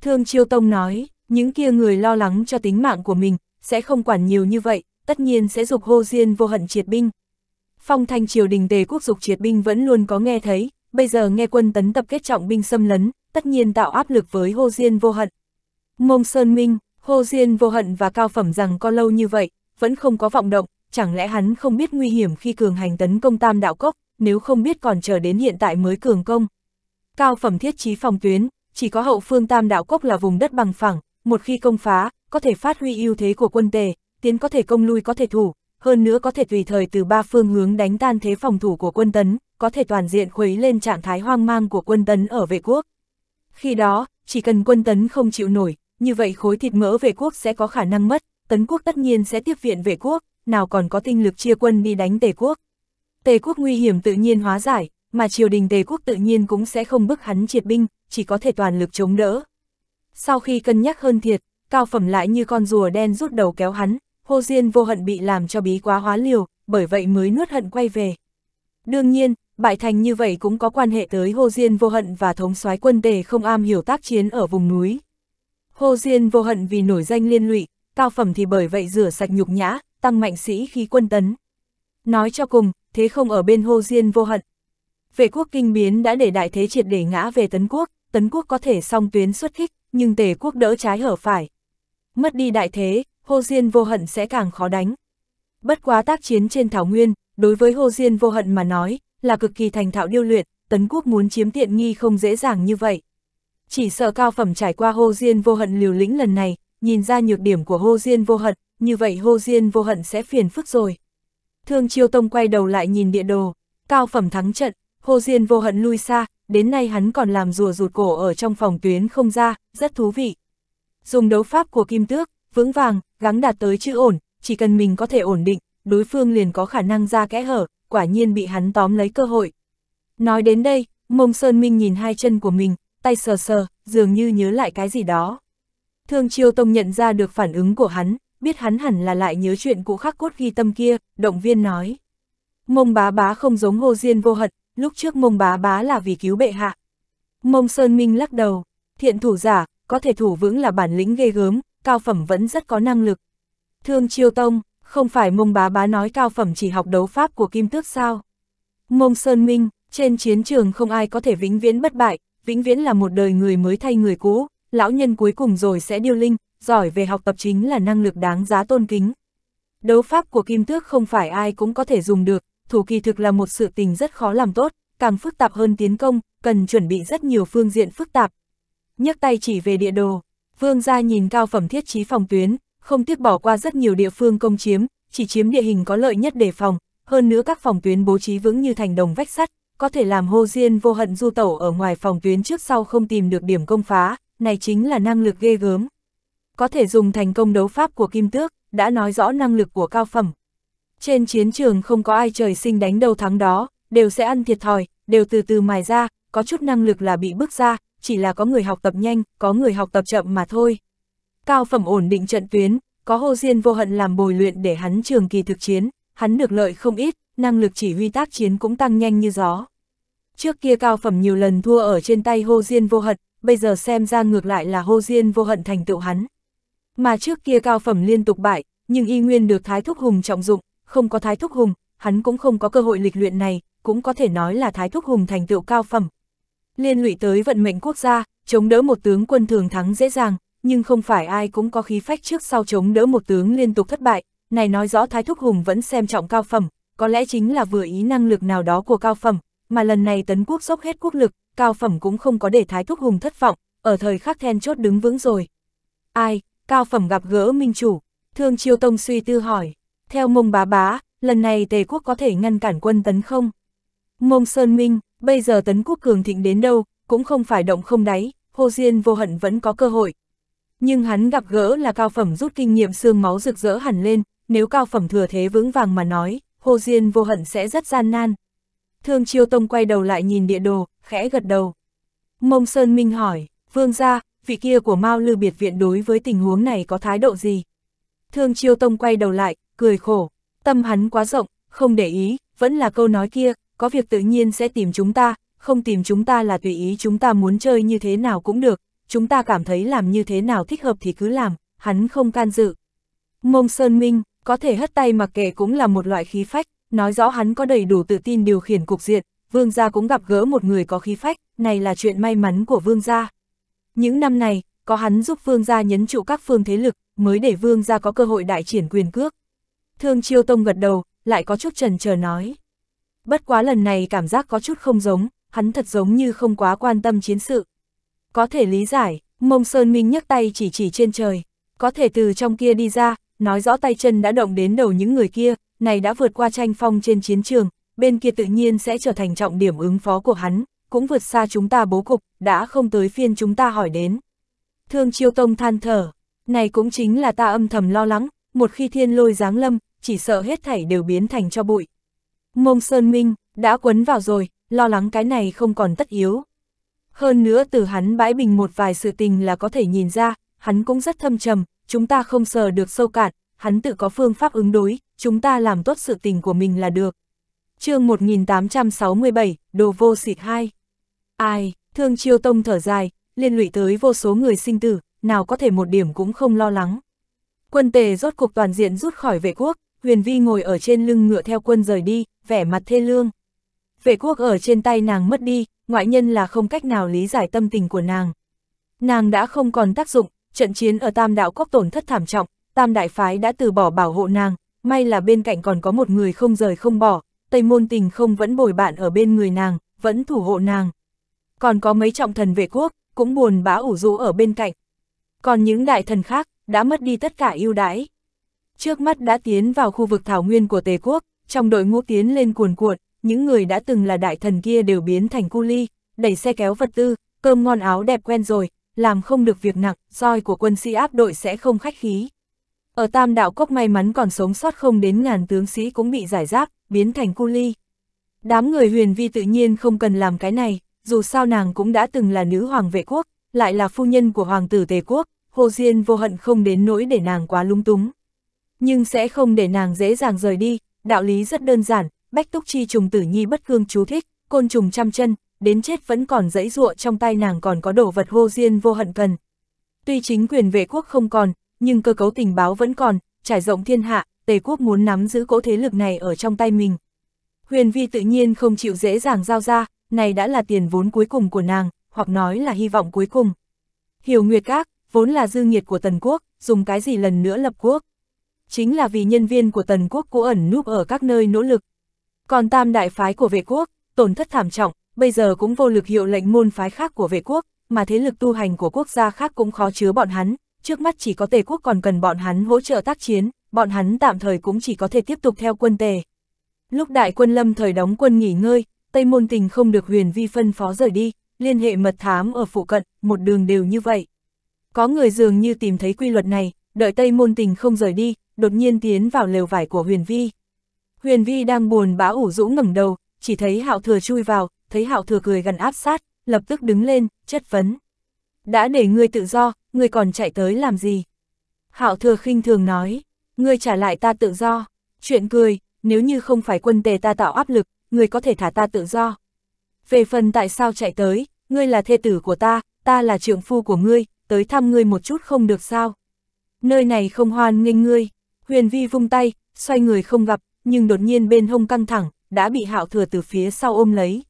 Thương Chiêu Tông nói, những kia người lo lắng cho tính mạng của mình, sẽ không quản nhiều như vậy, tất nhiên sẽ dục hô diên vô hận triệt binh. Phong thanh triều đình Tề quốc dục triệt binh vẫn luôn có nghe thấy, bây giờ nghe quân tấn tập kết trọng binh xâm lấn, tất nhiên tạo áp lực với Hồ Diên vô hận. Mông Sơn Minh, Hồ Diên vô hận và cao phẩm rằng có lâu như vậy, vẫn không có vọng động, chẳng lẽ hắn không biết nguy hiểm khi cường hành tấn công tam đạo cốc, nếu không biết còn chờ đến hiện tại mới cường công. Cao phẩm thiết trí phòng tuyến, chỉ có hậu phương tam đạo cốc là vùng đất bằng phẳng, một khi công phá, có thể phát huy ưu thế của quân tề, tiến có thể công lui có thể thủ, hơn nữa có thể tùy thời từ ba phương hướng đánh tan thế phòng thủ của quân tấn, có thể toàn diện khuấy lên trạng thái hoang mang của quân tấn ở vệ quốc. Khi đó, chỉ cần quân tấn không chịu nổi, như vậy khối thịt mỡ vệ quốc sẽ có khả năng mất, tấn quốc tất nhiên sẽ tiếp viện vệ quốc, nào còn có tinh lực chia quân đi đánh tề quốc. Tề quốc nguy hiểm tự nhiên hóa giải, mà triều đình tề quốc tự nhiên cũng sẽ không bức hắn triệt binh, chỉ có thể toàn lực chống đỡ. Sau khi cân nhắc hơn thiệt, cao phẩm lại như con rùa đen rút đầu kéo hắn, Hồ Diên vô hận bị làm cho bí quá hóa liều, bởi vậy mới nuốt hận quay về. Đương nhiên, bại thành như vậy cũng có quan hệ tới Hồ Diên vô hận và thống soái quân tề không am hiểu tác chiến ở vùng núi. Hồ Diên vô hận vì nổi danh liên lụy, cao phẩm thì bởi vậy rửa sạch nhục nhã, tăng mạnh sĩ khí quân tấn. Nói cho cùng, thế không ở bên Hồ Diên vô hận. Vệ quốc kinh biến đã để đại thế triệt để ngã về tấn quốc, tấn quốc có thể song tuyến xuất kích, nhưng tề quốc đỡ trái hở phải. Mất đi đại thế, Hồ Diên vô hận sẽ càng khó đánh. Bất quá tác chiến trên Thảo Nguyên, đối với Hồ Diên vô hận mà nói, là cực kỳ thành thạo điêu luyện, Tấn Quốc muốn chiếm tiện nghi không dễ dàng như vậy. Chỉ sợ cao phẩm trải qua Hồ Diên vô hận liều lĩnh lần này, nhìn ra nhược điểm của Hồ Diên vô hận, như vậy Hồ Diên vô hận sẽ phiền phức rồi. Thương Chiêu Tông quay đầu lại nhìn địa đồ, cao phẩm thắng trận, Hồ Diên vô hận lui xa, đến nay hắn còn làm rùa rụt cổ ở trong phòng tuyến không ra, rất thú vị. Dùng đấu pháp của Kim Tước, vững vàng, gắng đạt tới chữ ổn, chỉ cần mình có thể ổn định, đối phương liền có khả năng ra kẽ hở, quả nhiên bị hắn tóm lấy cơ hội. Nói đến đây, mông Sơn Minh nhìn hai chân của mình, tay sờ sờ, dường như nhớ lại cái gì đó. Thương Chiêu Tông nhận ra được phản ứng của hắn, biết hắn hẳn là lại nhớ chuyện cũ khắc cốt ghi tâm kia, động viên nói. Mông bá bá không giống hồ diên vô hận, lúc trước mông bá bá là vì cứu bệ hạ. Mông Sơn Minh lắc đầu, thiện thủ giả, có thể thủ vững là bản lĩnh ghê gớm, cao phẩm vẫn rất có năng lực. Thương Chiêu Tông, không phải mông bá bá nói cao phẩm chỉ học đấu pháp của kim tước sao. Mông Sơn Minh, trên chiến trường không ai có thể vĩnh viễn bất bại, vĩnh viễn là một đời người mới thay người cũ, lão nhân cuối cùng rồi sẽ điêu linh, giỏi về học tập chính là năng lực đáng giá tôn kính. Đấu pháp của kim tước không phải ai cũng có thể dùng được, thủ kỳ thực là một sự tình rất khó làm tốt, càng phức tạp hơn tiến công, cần chuẩn bị rất nhiều phương diện phức tạp. nhấc tay chỉ về địa đồ, Vương gia nhìn cao phẩm thiết trí phòng tuyến, không tiếc bỏ qua rất nhiều địa phương công chiếm, chỉ chiếm địa hình có lợi nhất để phòng, hơn nữa các phòng tuyến bố trí vững như thành đồng vách sắt, có thể làm hô diên vô hận du tẩu ở ngoài phòng tuyến trước sau không tìm được điểm công phá, này chính là năng lực ghê gớm. Có thể dùng thành công đấu pháp của Kim Tước, đã nói rõ năng lực của cao phẩm. Trên chiến trường không có ai trời sinh đánh đầu thắng đó, đều sẽ ăn thiệt thòi, đều từ từ mài ra, có chút năng lực là bị bước ra, chỉ là có người học tập nhanh, có người học tập chậm mà thôi. Cao phẩm ổn định trận tuyến, có Hồ Diên vô hận làm bồi luyện để hắn trường kỳ thực chiến, hắn được lợi không ít, năng lực chỉ huy tác chiến cũng tăng nhanh như gió. Trước kia cao phẩm nhiều lần thua ở trên tay Hồ Diên vô hận, bây giờ xem ra ngược lại là Hồ Diên vô hận thành tựu hắn. Mà trước kia cao phẩm liên tục bại, nhưng y nguyên được Thái Thúc Hùng trọng dụng, không có Thái Thúc Hùng, hắn cũng không có cơ hội lịch luyện này, cũng có thể nói là Thái Thúc Hùng thành tựu cao phẩm, liên lụy tới vận mệnh quốc gia, chống đỡ một tướng quân thường thắng dễ dàng, nhưng không phải ai cũng có khí phách trước sau chống đỡ một tướng liên tục thất bại, này nói rõ Thái Thúc Hùng vẫn xem trọng cao phẩm, có lẽ chính là vừa ý năng lực nào đó của cao phẩm, mà lần này tấn quốc dốc hết quốc lực, cao phẩm cũng không có để Thái Thúc Hùng thất vọng, ở thời khắc then chốt đứng vững rồi. Ai, cao phẩm gặp gỡ minh chủ, thương chiêu tông suy tư hỏi, theo mông bá bá, lần này tề quốc có thể ngăn cản quân tấn không? Mông Sơn Minh, Bây giờ tấn quốc cường thịnh đến đâu, cũng không phải động không đáy, hô Diên vô hận vẫn có cơ hội. Nhưng hắn gặp gỡ là cao phẩm rút kinh nghiệm xương máu rực rỡ hẳn lên, nếu cao phẩm thừa thế vững vàng mà nói, hô Diên vô hận sẽ rất gian nan. Thương Chiêu Tông quay đầu lại nhìn địa đồ, khẽ gật đầu. Mông Sơn Minh hỏi, vương gia, vị kia của Mao Lư Biệt Viện đối với tình huống này có thái độ gì? Thương Chiêu Tông quay đầu lại, cười khổ, tâm hắn quá rộng, không để ý, vẫn là câu nói kia, có việc tự nhiên sẽ tìm chúng ta, không tìm chúng ta là tùy ý chúng ta muốn chơi như thế nào cũng được, chúng ta cảm thấy làm như thế nào thích hợp thì cứ làm, hắn không can dự. Mông Sơn Minh, có thể hất tay mặc kệ cũng là một loại khí phách, nói rõ hắn có đầy đủ tự tin điều khiển cục diện, vương gia cũng gặp gỡ một người có khí phách, này là chuyện may mắn của vương gia. Những năm này, có hắn giúp vương gia nhấn trụ các phương thế lực, mới để vương gia có cơ hội đại triển quyền cước. Thương Chiêu Tông gật đầu, lại có chút trần chờ nói bất quá lần này cảm giác có chút không giống, hắn thật giống như không quá quan tâm chiến sự. Có thể lý giải, mông Sơn Minh nhấc tay chỉ chỉ trên trời, có thể từ trong kia đi ra, nói rõ tay chân đã động đến đầu những người kia, này đã vượt qua tranh phong trên chiến trường, bên kia tự nhiên sẽ trở thành trọng điểm ứng phó của hắn, cũng vượt xa chúng ta bố cục, đã không tới phiên chúng ta hỏi đến. Thương Chiêu Tông than thở, này cũng chính là ta âm thầm lo lắng, một khi thiên lôi giáng lâm, chỉ sợ hết thảy đều biến thành cho bụi. Mông Sơn Minh, đã quấn vào rồi, lo lắng cái này không còn tất yếu. Hơn nữa từ hắn bãi bình một vài sự tình là có thể nhìn ra, hắn cũng rất thâm trầm, chúng ta không sờ được sâu cạn, hắn tự có phương pháp ứng đối, chúng ta làm tốt sự tình của mình là được. chương 1867, Đồ Vô Xịt 2 Ai, thương chiêu tông thở dài, liên lụy tới vô số người sinh tử, nào có thể một điểm cũng không lo lắng. Quân tề rốt cuộc toàn diện rút khỏi vệ quốc, huyền vi ngồi ở trên lưng ngựa theo quân rời đi, vẻ mặt thê lương. Vệ quốc ở trên tay nàng mất đi, ngoại nhân là không cách nào lý giải tâm tình của nàng. Nàng đã không còn tác dụng, trận chiến ở Tam Đạo quốc tổn thất thảm trọng, Tam Đại Phái đã từ bỏ bảo hộ nàng, may là bên cạnh còn có một người không rời không bỏ, Tây Môn Tình không vẫn bồi bạn ở bên người nàng, vẫn thủ hộ nàng. Còn có mấy trọng thần vệ quốc, cũng buồn bã ủ rũ ở bên cạnh. Còn những đại thần khác, đã mất đi tất cả ưu đãi. Trước mắt đã tiến vào khu vực thảo nguyên của Tề Quốc, trong đội ngũ tiến lên cuồn cuộn, những người đã từng là đại thần kia đều biến thành cu ly, đẩy xe kéo vật tư, cơm ngon áo đẹp quen rồi, làm không được việc nặng, roi của quân sĩ áp đội sẽ không khách khí. Ở tam đạo cốc may mắn còn sống sót không đến ngàn tướng sĩ cũng bị giải rác, biến thành cu ly. Đám người huyền vi tự nhiên không cần làm cái này, dù sao nàng cũng đã từng là nữ hoàng vệ quốc, lại là phu nhân của hoàng tử tề quốc, hồ diên vô hận không đến nỗi để nàng quá lung túng. Nhưng sẽ không để nàng dễ dàng rời đi, đạo lý rất đơn giản, bách túc chi trùng tử nhi bất cương chú thích, côn trùng trăm chân, đến chết vẫn còn dãy dụa trong tay nàng còn có đồ vật vô duyên vô hận cần. Tuy chính quyền vệ quốc không còn, nhưng cơ cấu tình báo vẫn còn, trải rộng thiên hạ, Tề quốc muốn nắm giữ cỗ thế lực này ở trong tay mình. Huyền vi tự nhiên không chịu dễ dàng giao ra, này đã là tiền vốn cuối cùng của nàng, hoặc nói là hy vọng cuối cùng. Hiểu Nguyệt Các, vốn là dư nghiệt của Tần Quốc, dùng cái gì lần nữa lập quốc chính là vì nhân viên của tần quốc cố ẩn núp ở các nơi nỗ lực. Còn tam đại phái của vệ quốc, tổn thất thảm trọng, bây giờ cũng vô lực hiệu lệnh môn phái khác của vệ quốc, mà thế lực tu hành của quốc gia khác cũng khó chứa bọn hắn, trước mắt chỉ có tề quốc còn cần bọn hắn hỗ trợ tác chiến, bọn hắn tạm thời cũng chỉ có thể tiếp tục theo quân tề. Lúc đại quân lâm thời đóng quân nghỉ ngơi, Tây Môn Tình không được huyền vi phân phó rời đi, liên hệ mật thám ở phụ cận, một đường đều như vậy. Có người dường như tìm thấy quy luật này, đợi Tây Môn Tình không rời đi, đột nhiên tiến vào lều vải của Huyền Vi. Huyền Vi đang buồn bã ủ rũ ngẩng đầu, chỉ thấy Hạo Thừa chui vào, thấy Hạo Thừa cười gần áp sát, lập tức đứng lên, chất vấn. Đã để ngươi tự do, ngươi còn chạy tới làm gì? Hạo Thừa khinh thường nói, ngươi trả lại ta tự do. Chuyện cười, nếu như không phải quân tề ta tạo áp lực, ngươi có thể thả ta tự do. Về phần tại sao chạy tới, ngươi là thê tử của ta, ta là trượng phu của ngươi, tới thăm ngươi một chút không được sao? Nơi này không hoan nghênh ngươi. Huyền Vi vung tay, xoay người không gặp, nhưng đột nhiên bên hông căng thẳng, đã bị Hạo Thừa từ phía sau ôm lấy.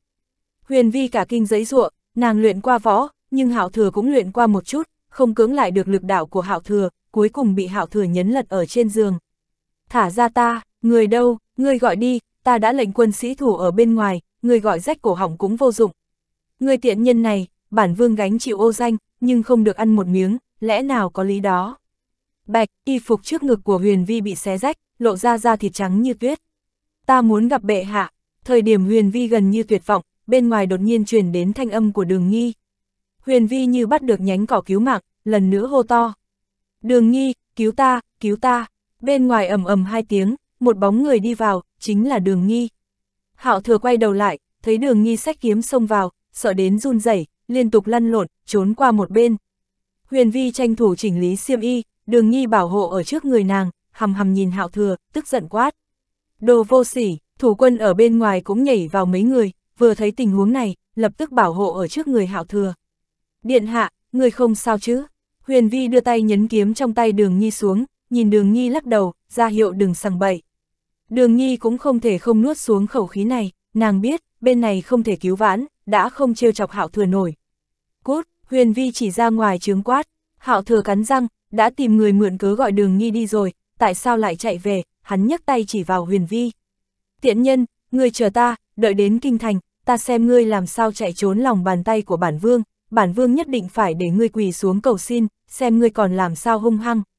Huyền Vi cả kinh giấy ruộng, nàng luyện qua võ, nhưng Hạo Thừa cũng luyện qua một chút, không cưỡng lại được lực đạo của Hạo Thừa, cuối cùng bị Hạo Thừa nhấn lật ở trên giường. "Thả ra ta, người đâu, Người gọi đi, ta đã lệnh quân sĩ thủ ở bên ngoài, người gọi rách cổ hỏng cũng vô dụng. Người tiện nhân này, bản vương gánh chịu ô danh, nhưng không được ăn một miếng, lẽ nào có lý đó?" Bạch, y phục trước ngực của Huyền Vi bị xé rách, lộ ra da thịt trắng như tuyết. Ta muốn gặp bệ hạ, thời điểm Huyền Vi gần như tuyệt vọng, bên ngoài đột nhiên truyền đến thanh âm của đường nghi. Huyền Vi như bắt được nhánh cỏ cứu mạng, lần nữa hô to. Đường nghi, cứu ta, cứu ta. Bên ngoài ầm ầm hai tiếng, một bóng người đi vào, chính là đường nghi. Hạo thừa quay đầu lại, thấy đường nghi sách kiếm xông vào, sợ đến run rẩy, liên tục lăn lộn, trốn qua một bên. Huyền Vi tranh thủ chỉnh lý siêm y, đường nhi bảo hộ ở trước người nàng, hầm hầm nhìn hạo thừa, tức giận quát. Đồ vô sỉ, thủ quân ở bên ngoài cũng nhảy vào mấy người, vừa thấy tình huống này, lập tức bảo hộ ở trước người hạo thừa. Điện hạ, người không sao chứ? Huyền vi đưa tay nhấn kiếm trong tay đường nhi xuống, nhìn đường nhi lắc đầu, ra hiệu đừng sằng bậy. Đường nhi cũng không thể không nuốt xuống khẩu khí này, nàng biết, bên này không thể cứu vãn, đã không trêu chọc hạo thừa nổi. cút huyền vi chỉ ra ngoài trướng quát, hạo thừa cắn răng, đã tìm người mượn cớ gọi đường nghi đi rồi, tại sao lại chạy về, hắn nhấc tay chỉ vào huyền vi. Tiện nhân, ngươi chờ ta, đợi đến kinh thành, ta xem ngươi làm sao chạy trốn lòng bàn tay của bản vương, bản vương nhất định phải để ngươi quỳ xuống cầu xin, xem ngươi còn làm sao hung hăng,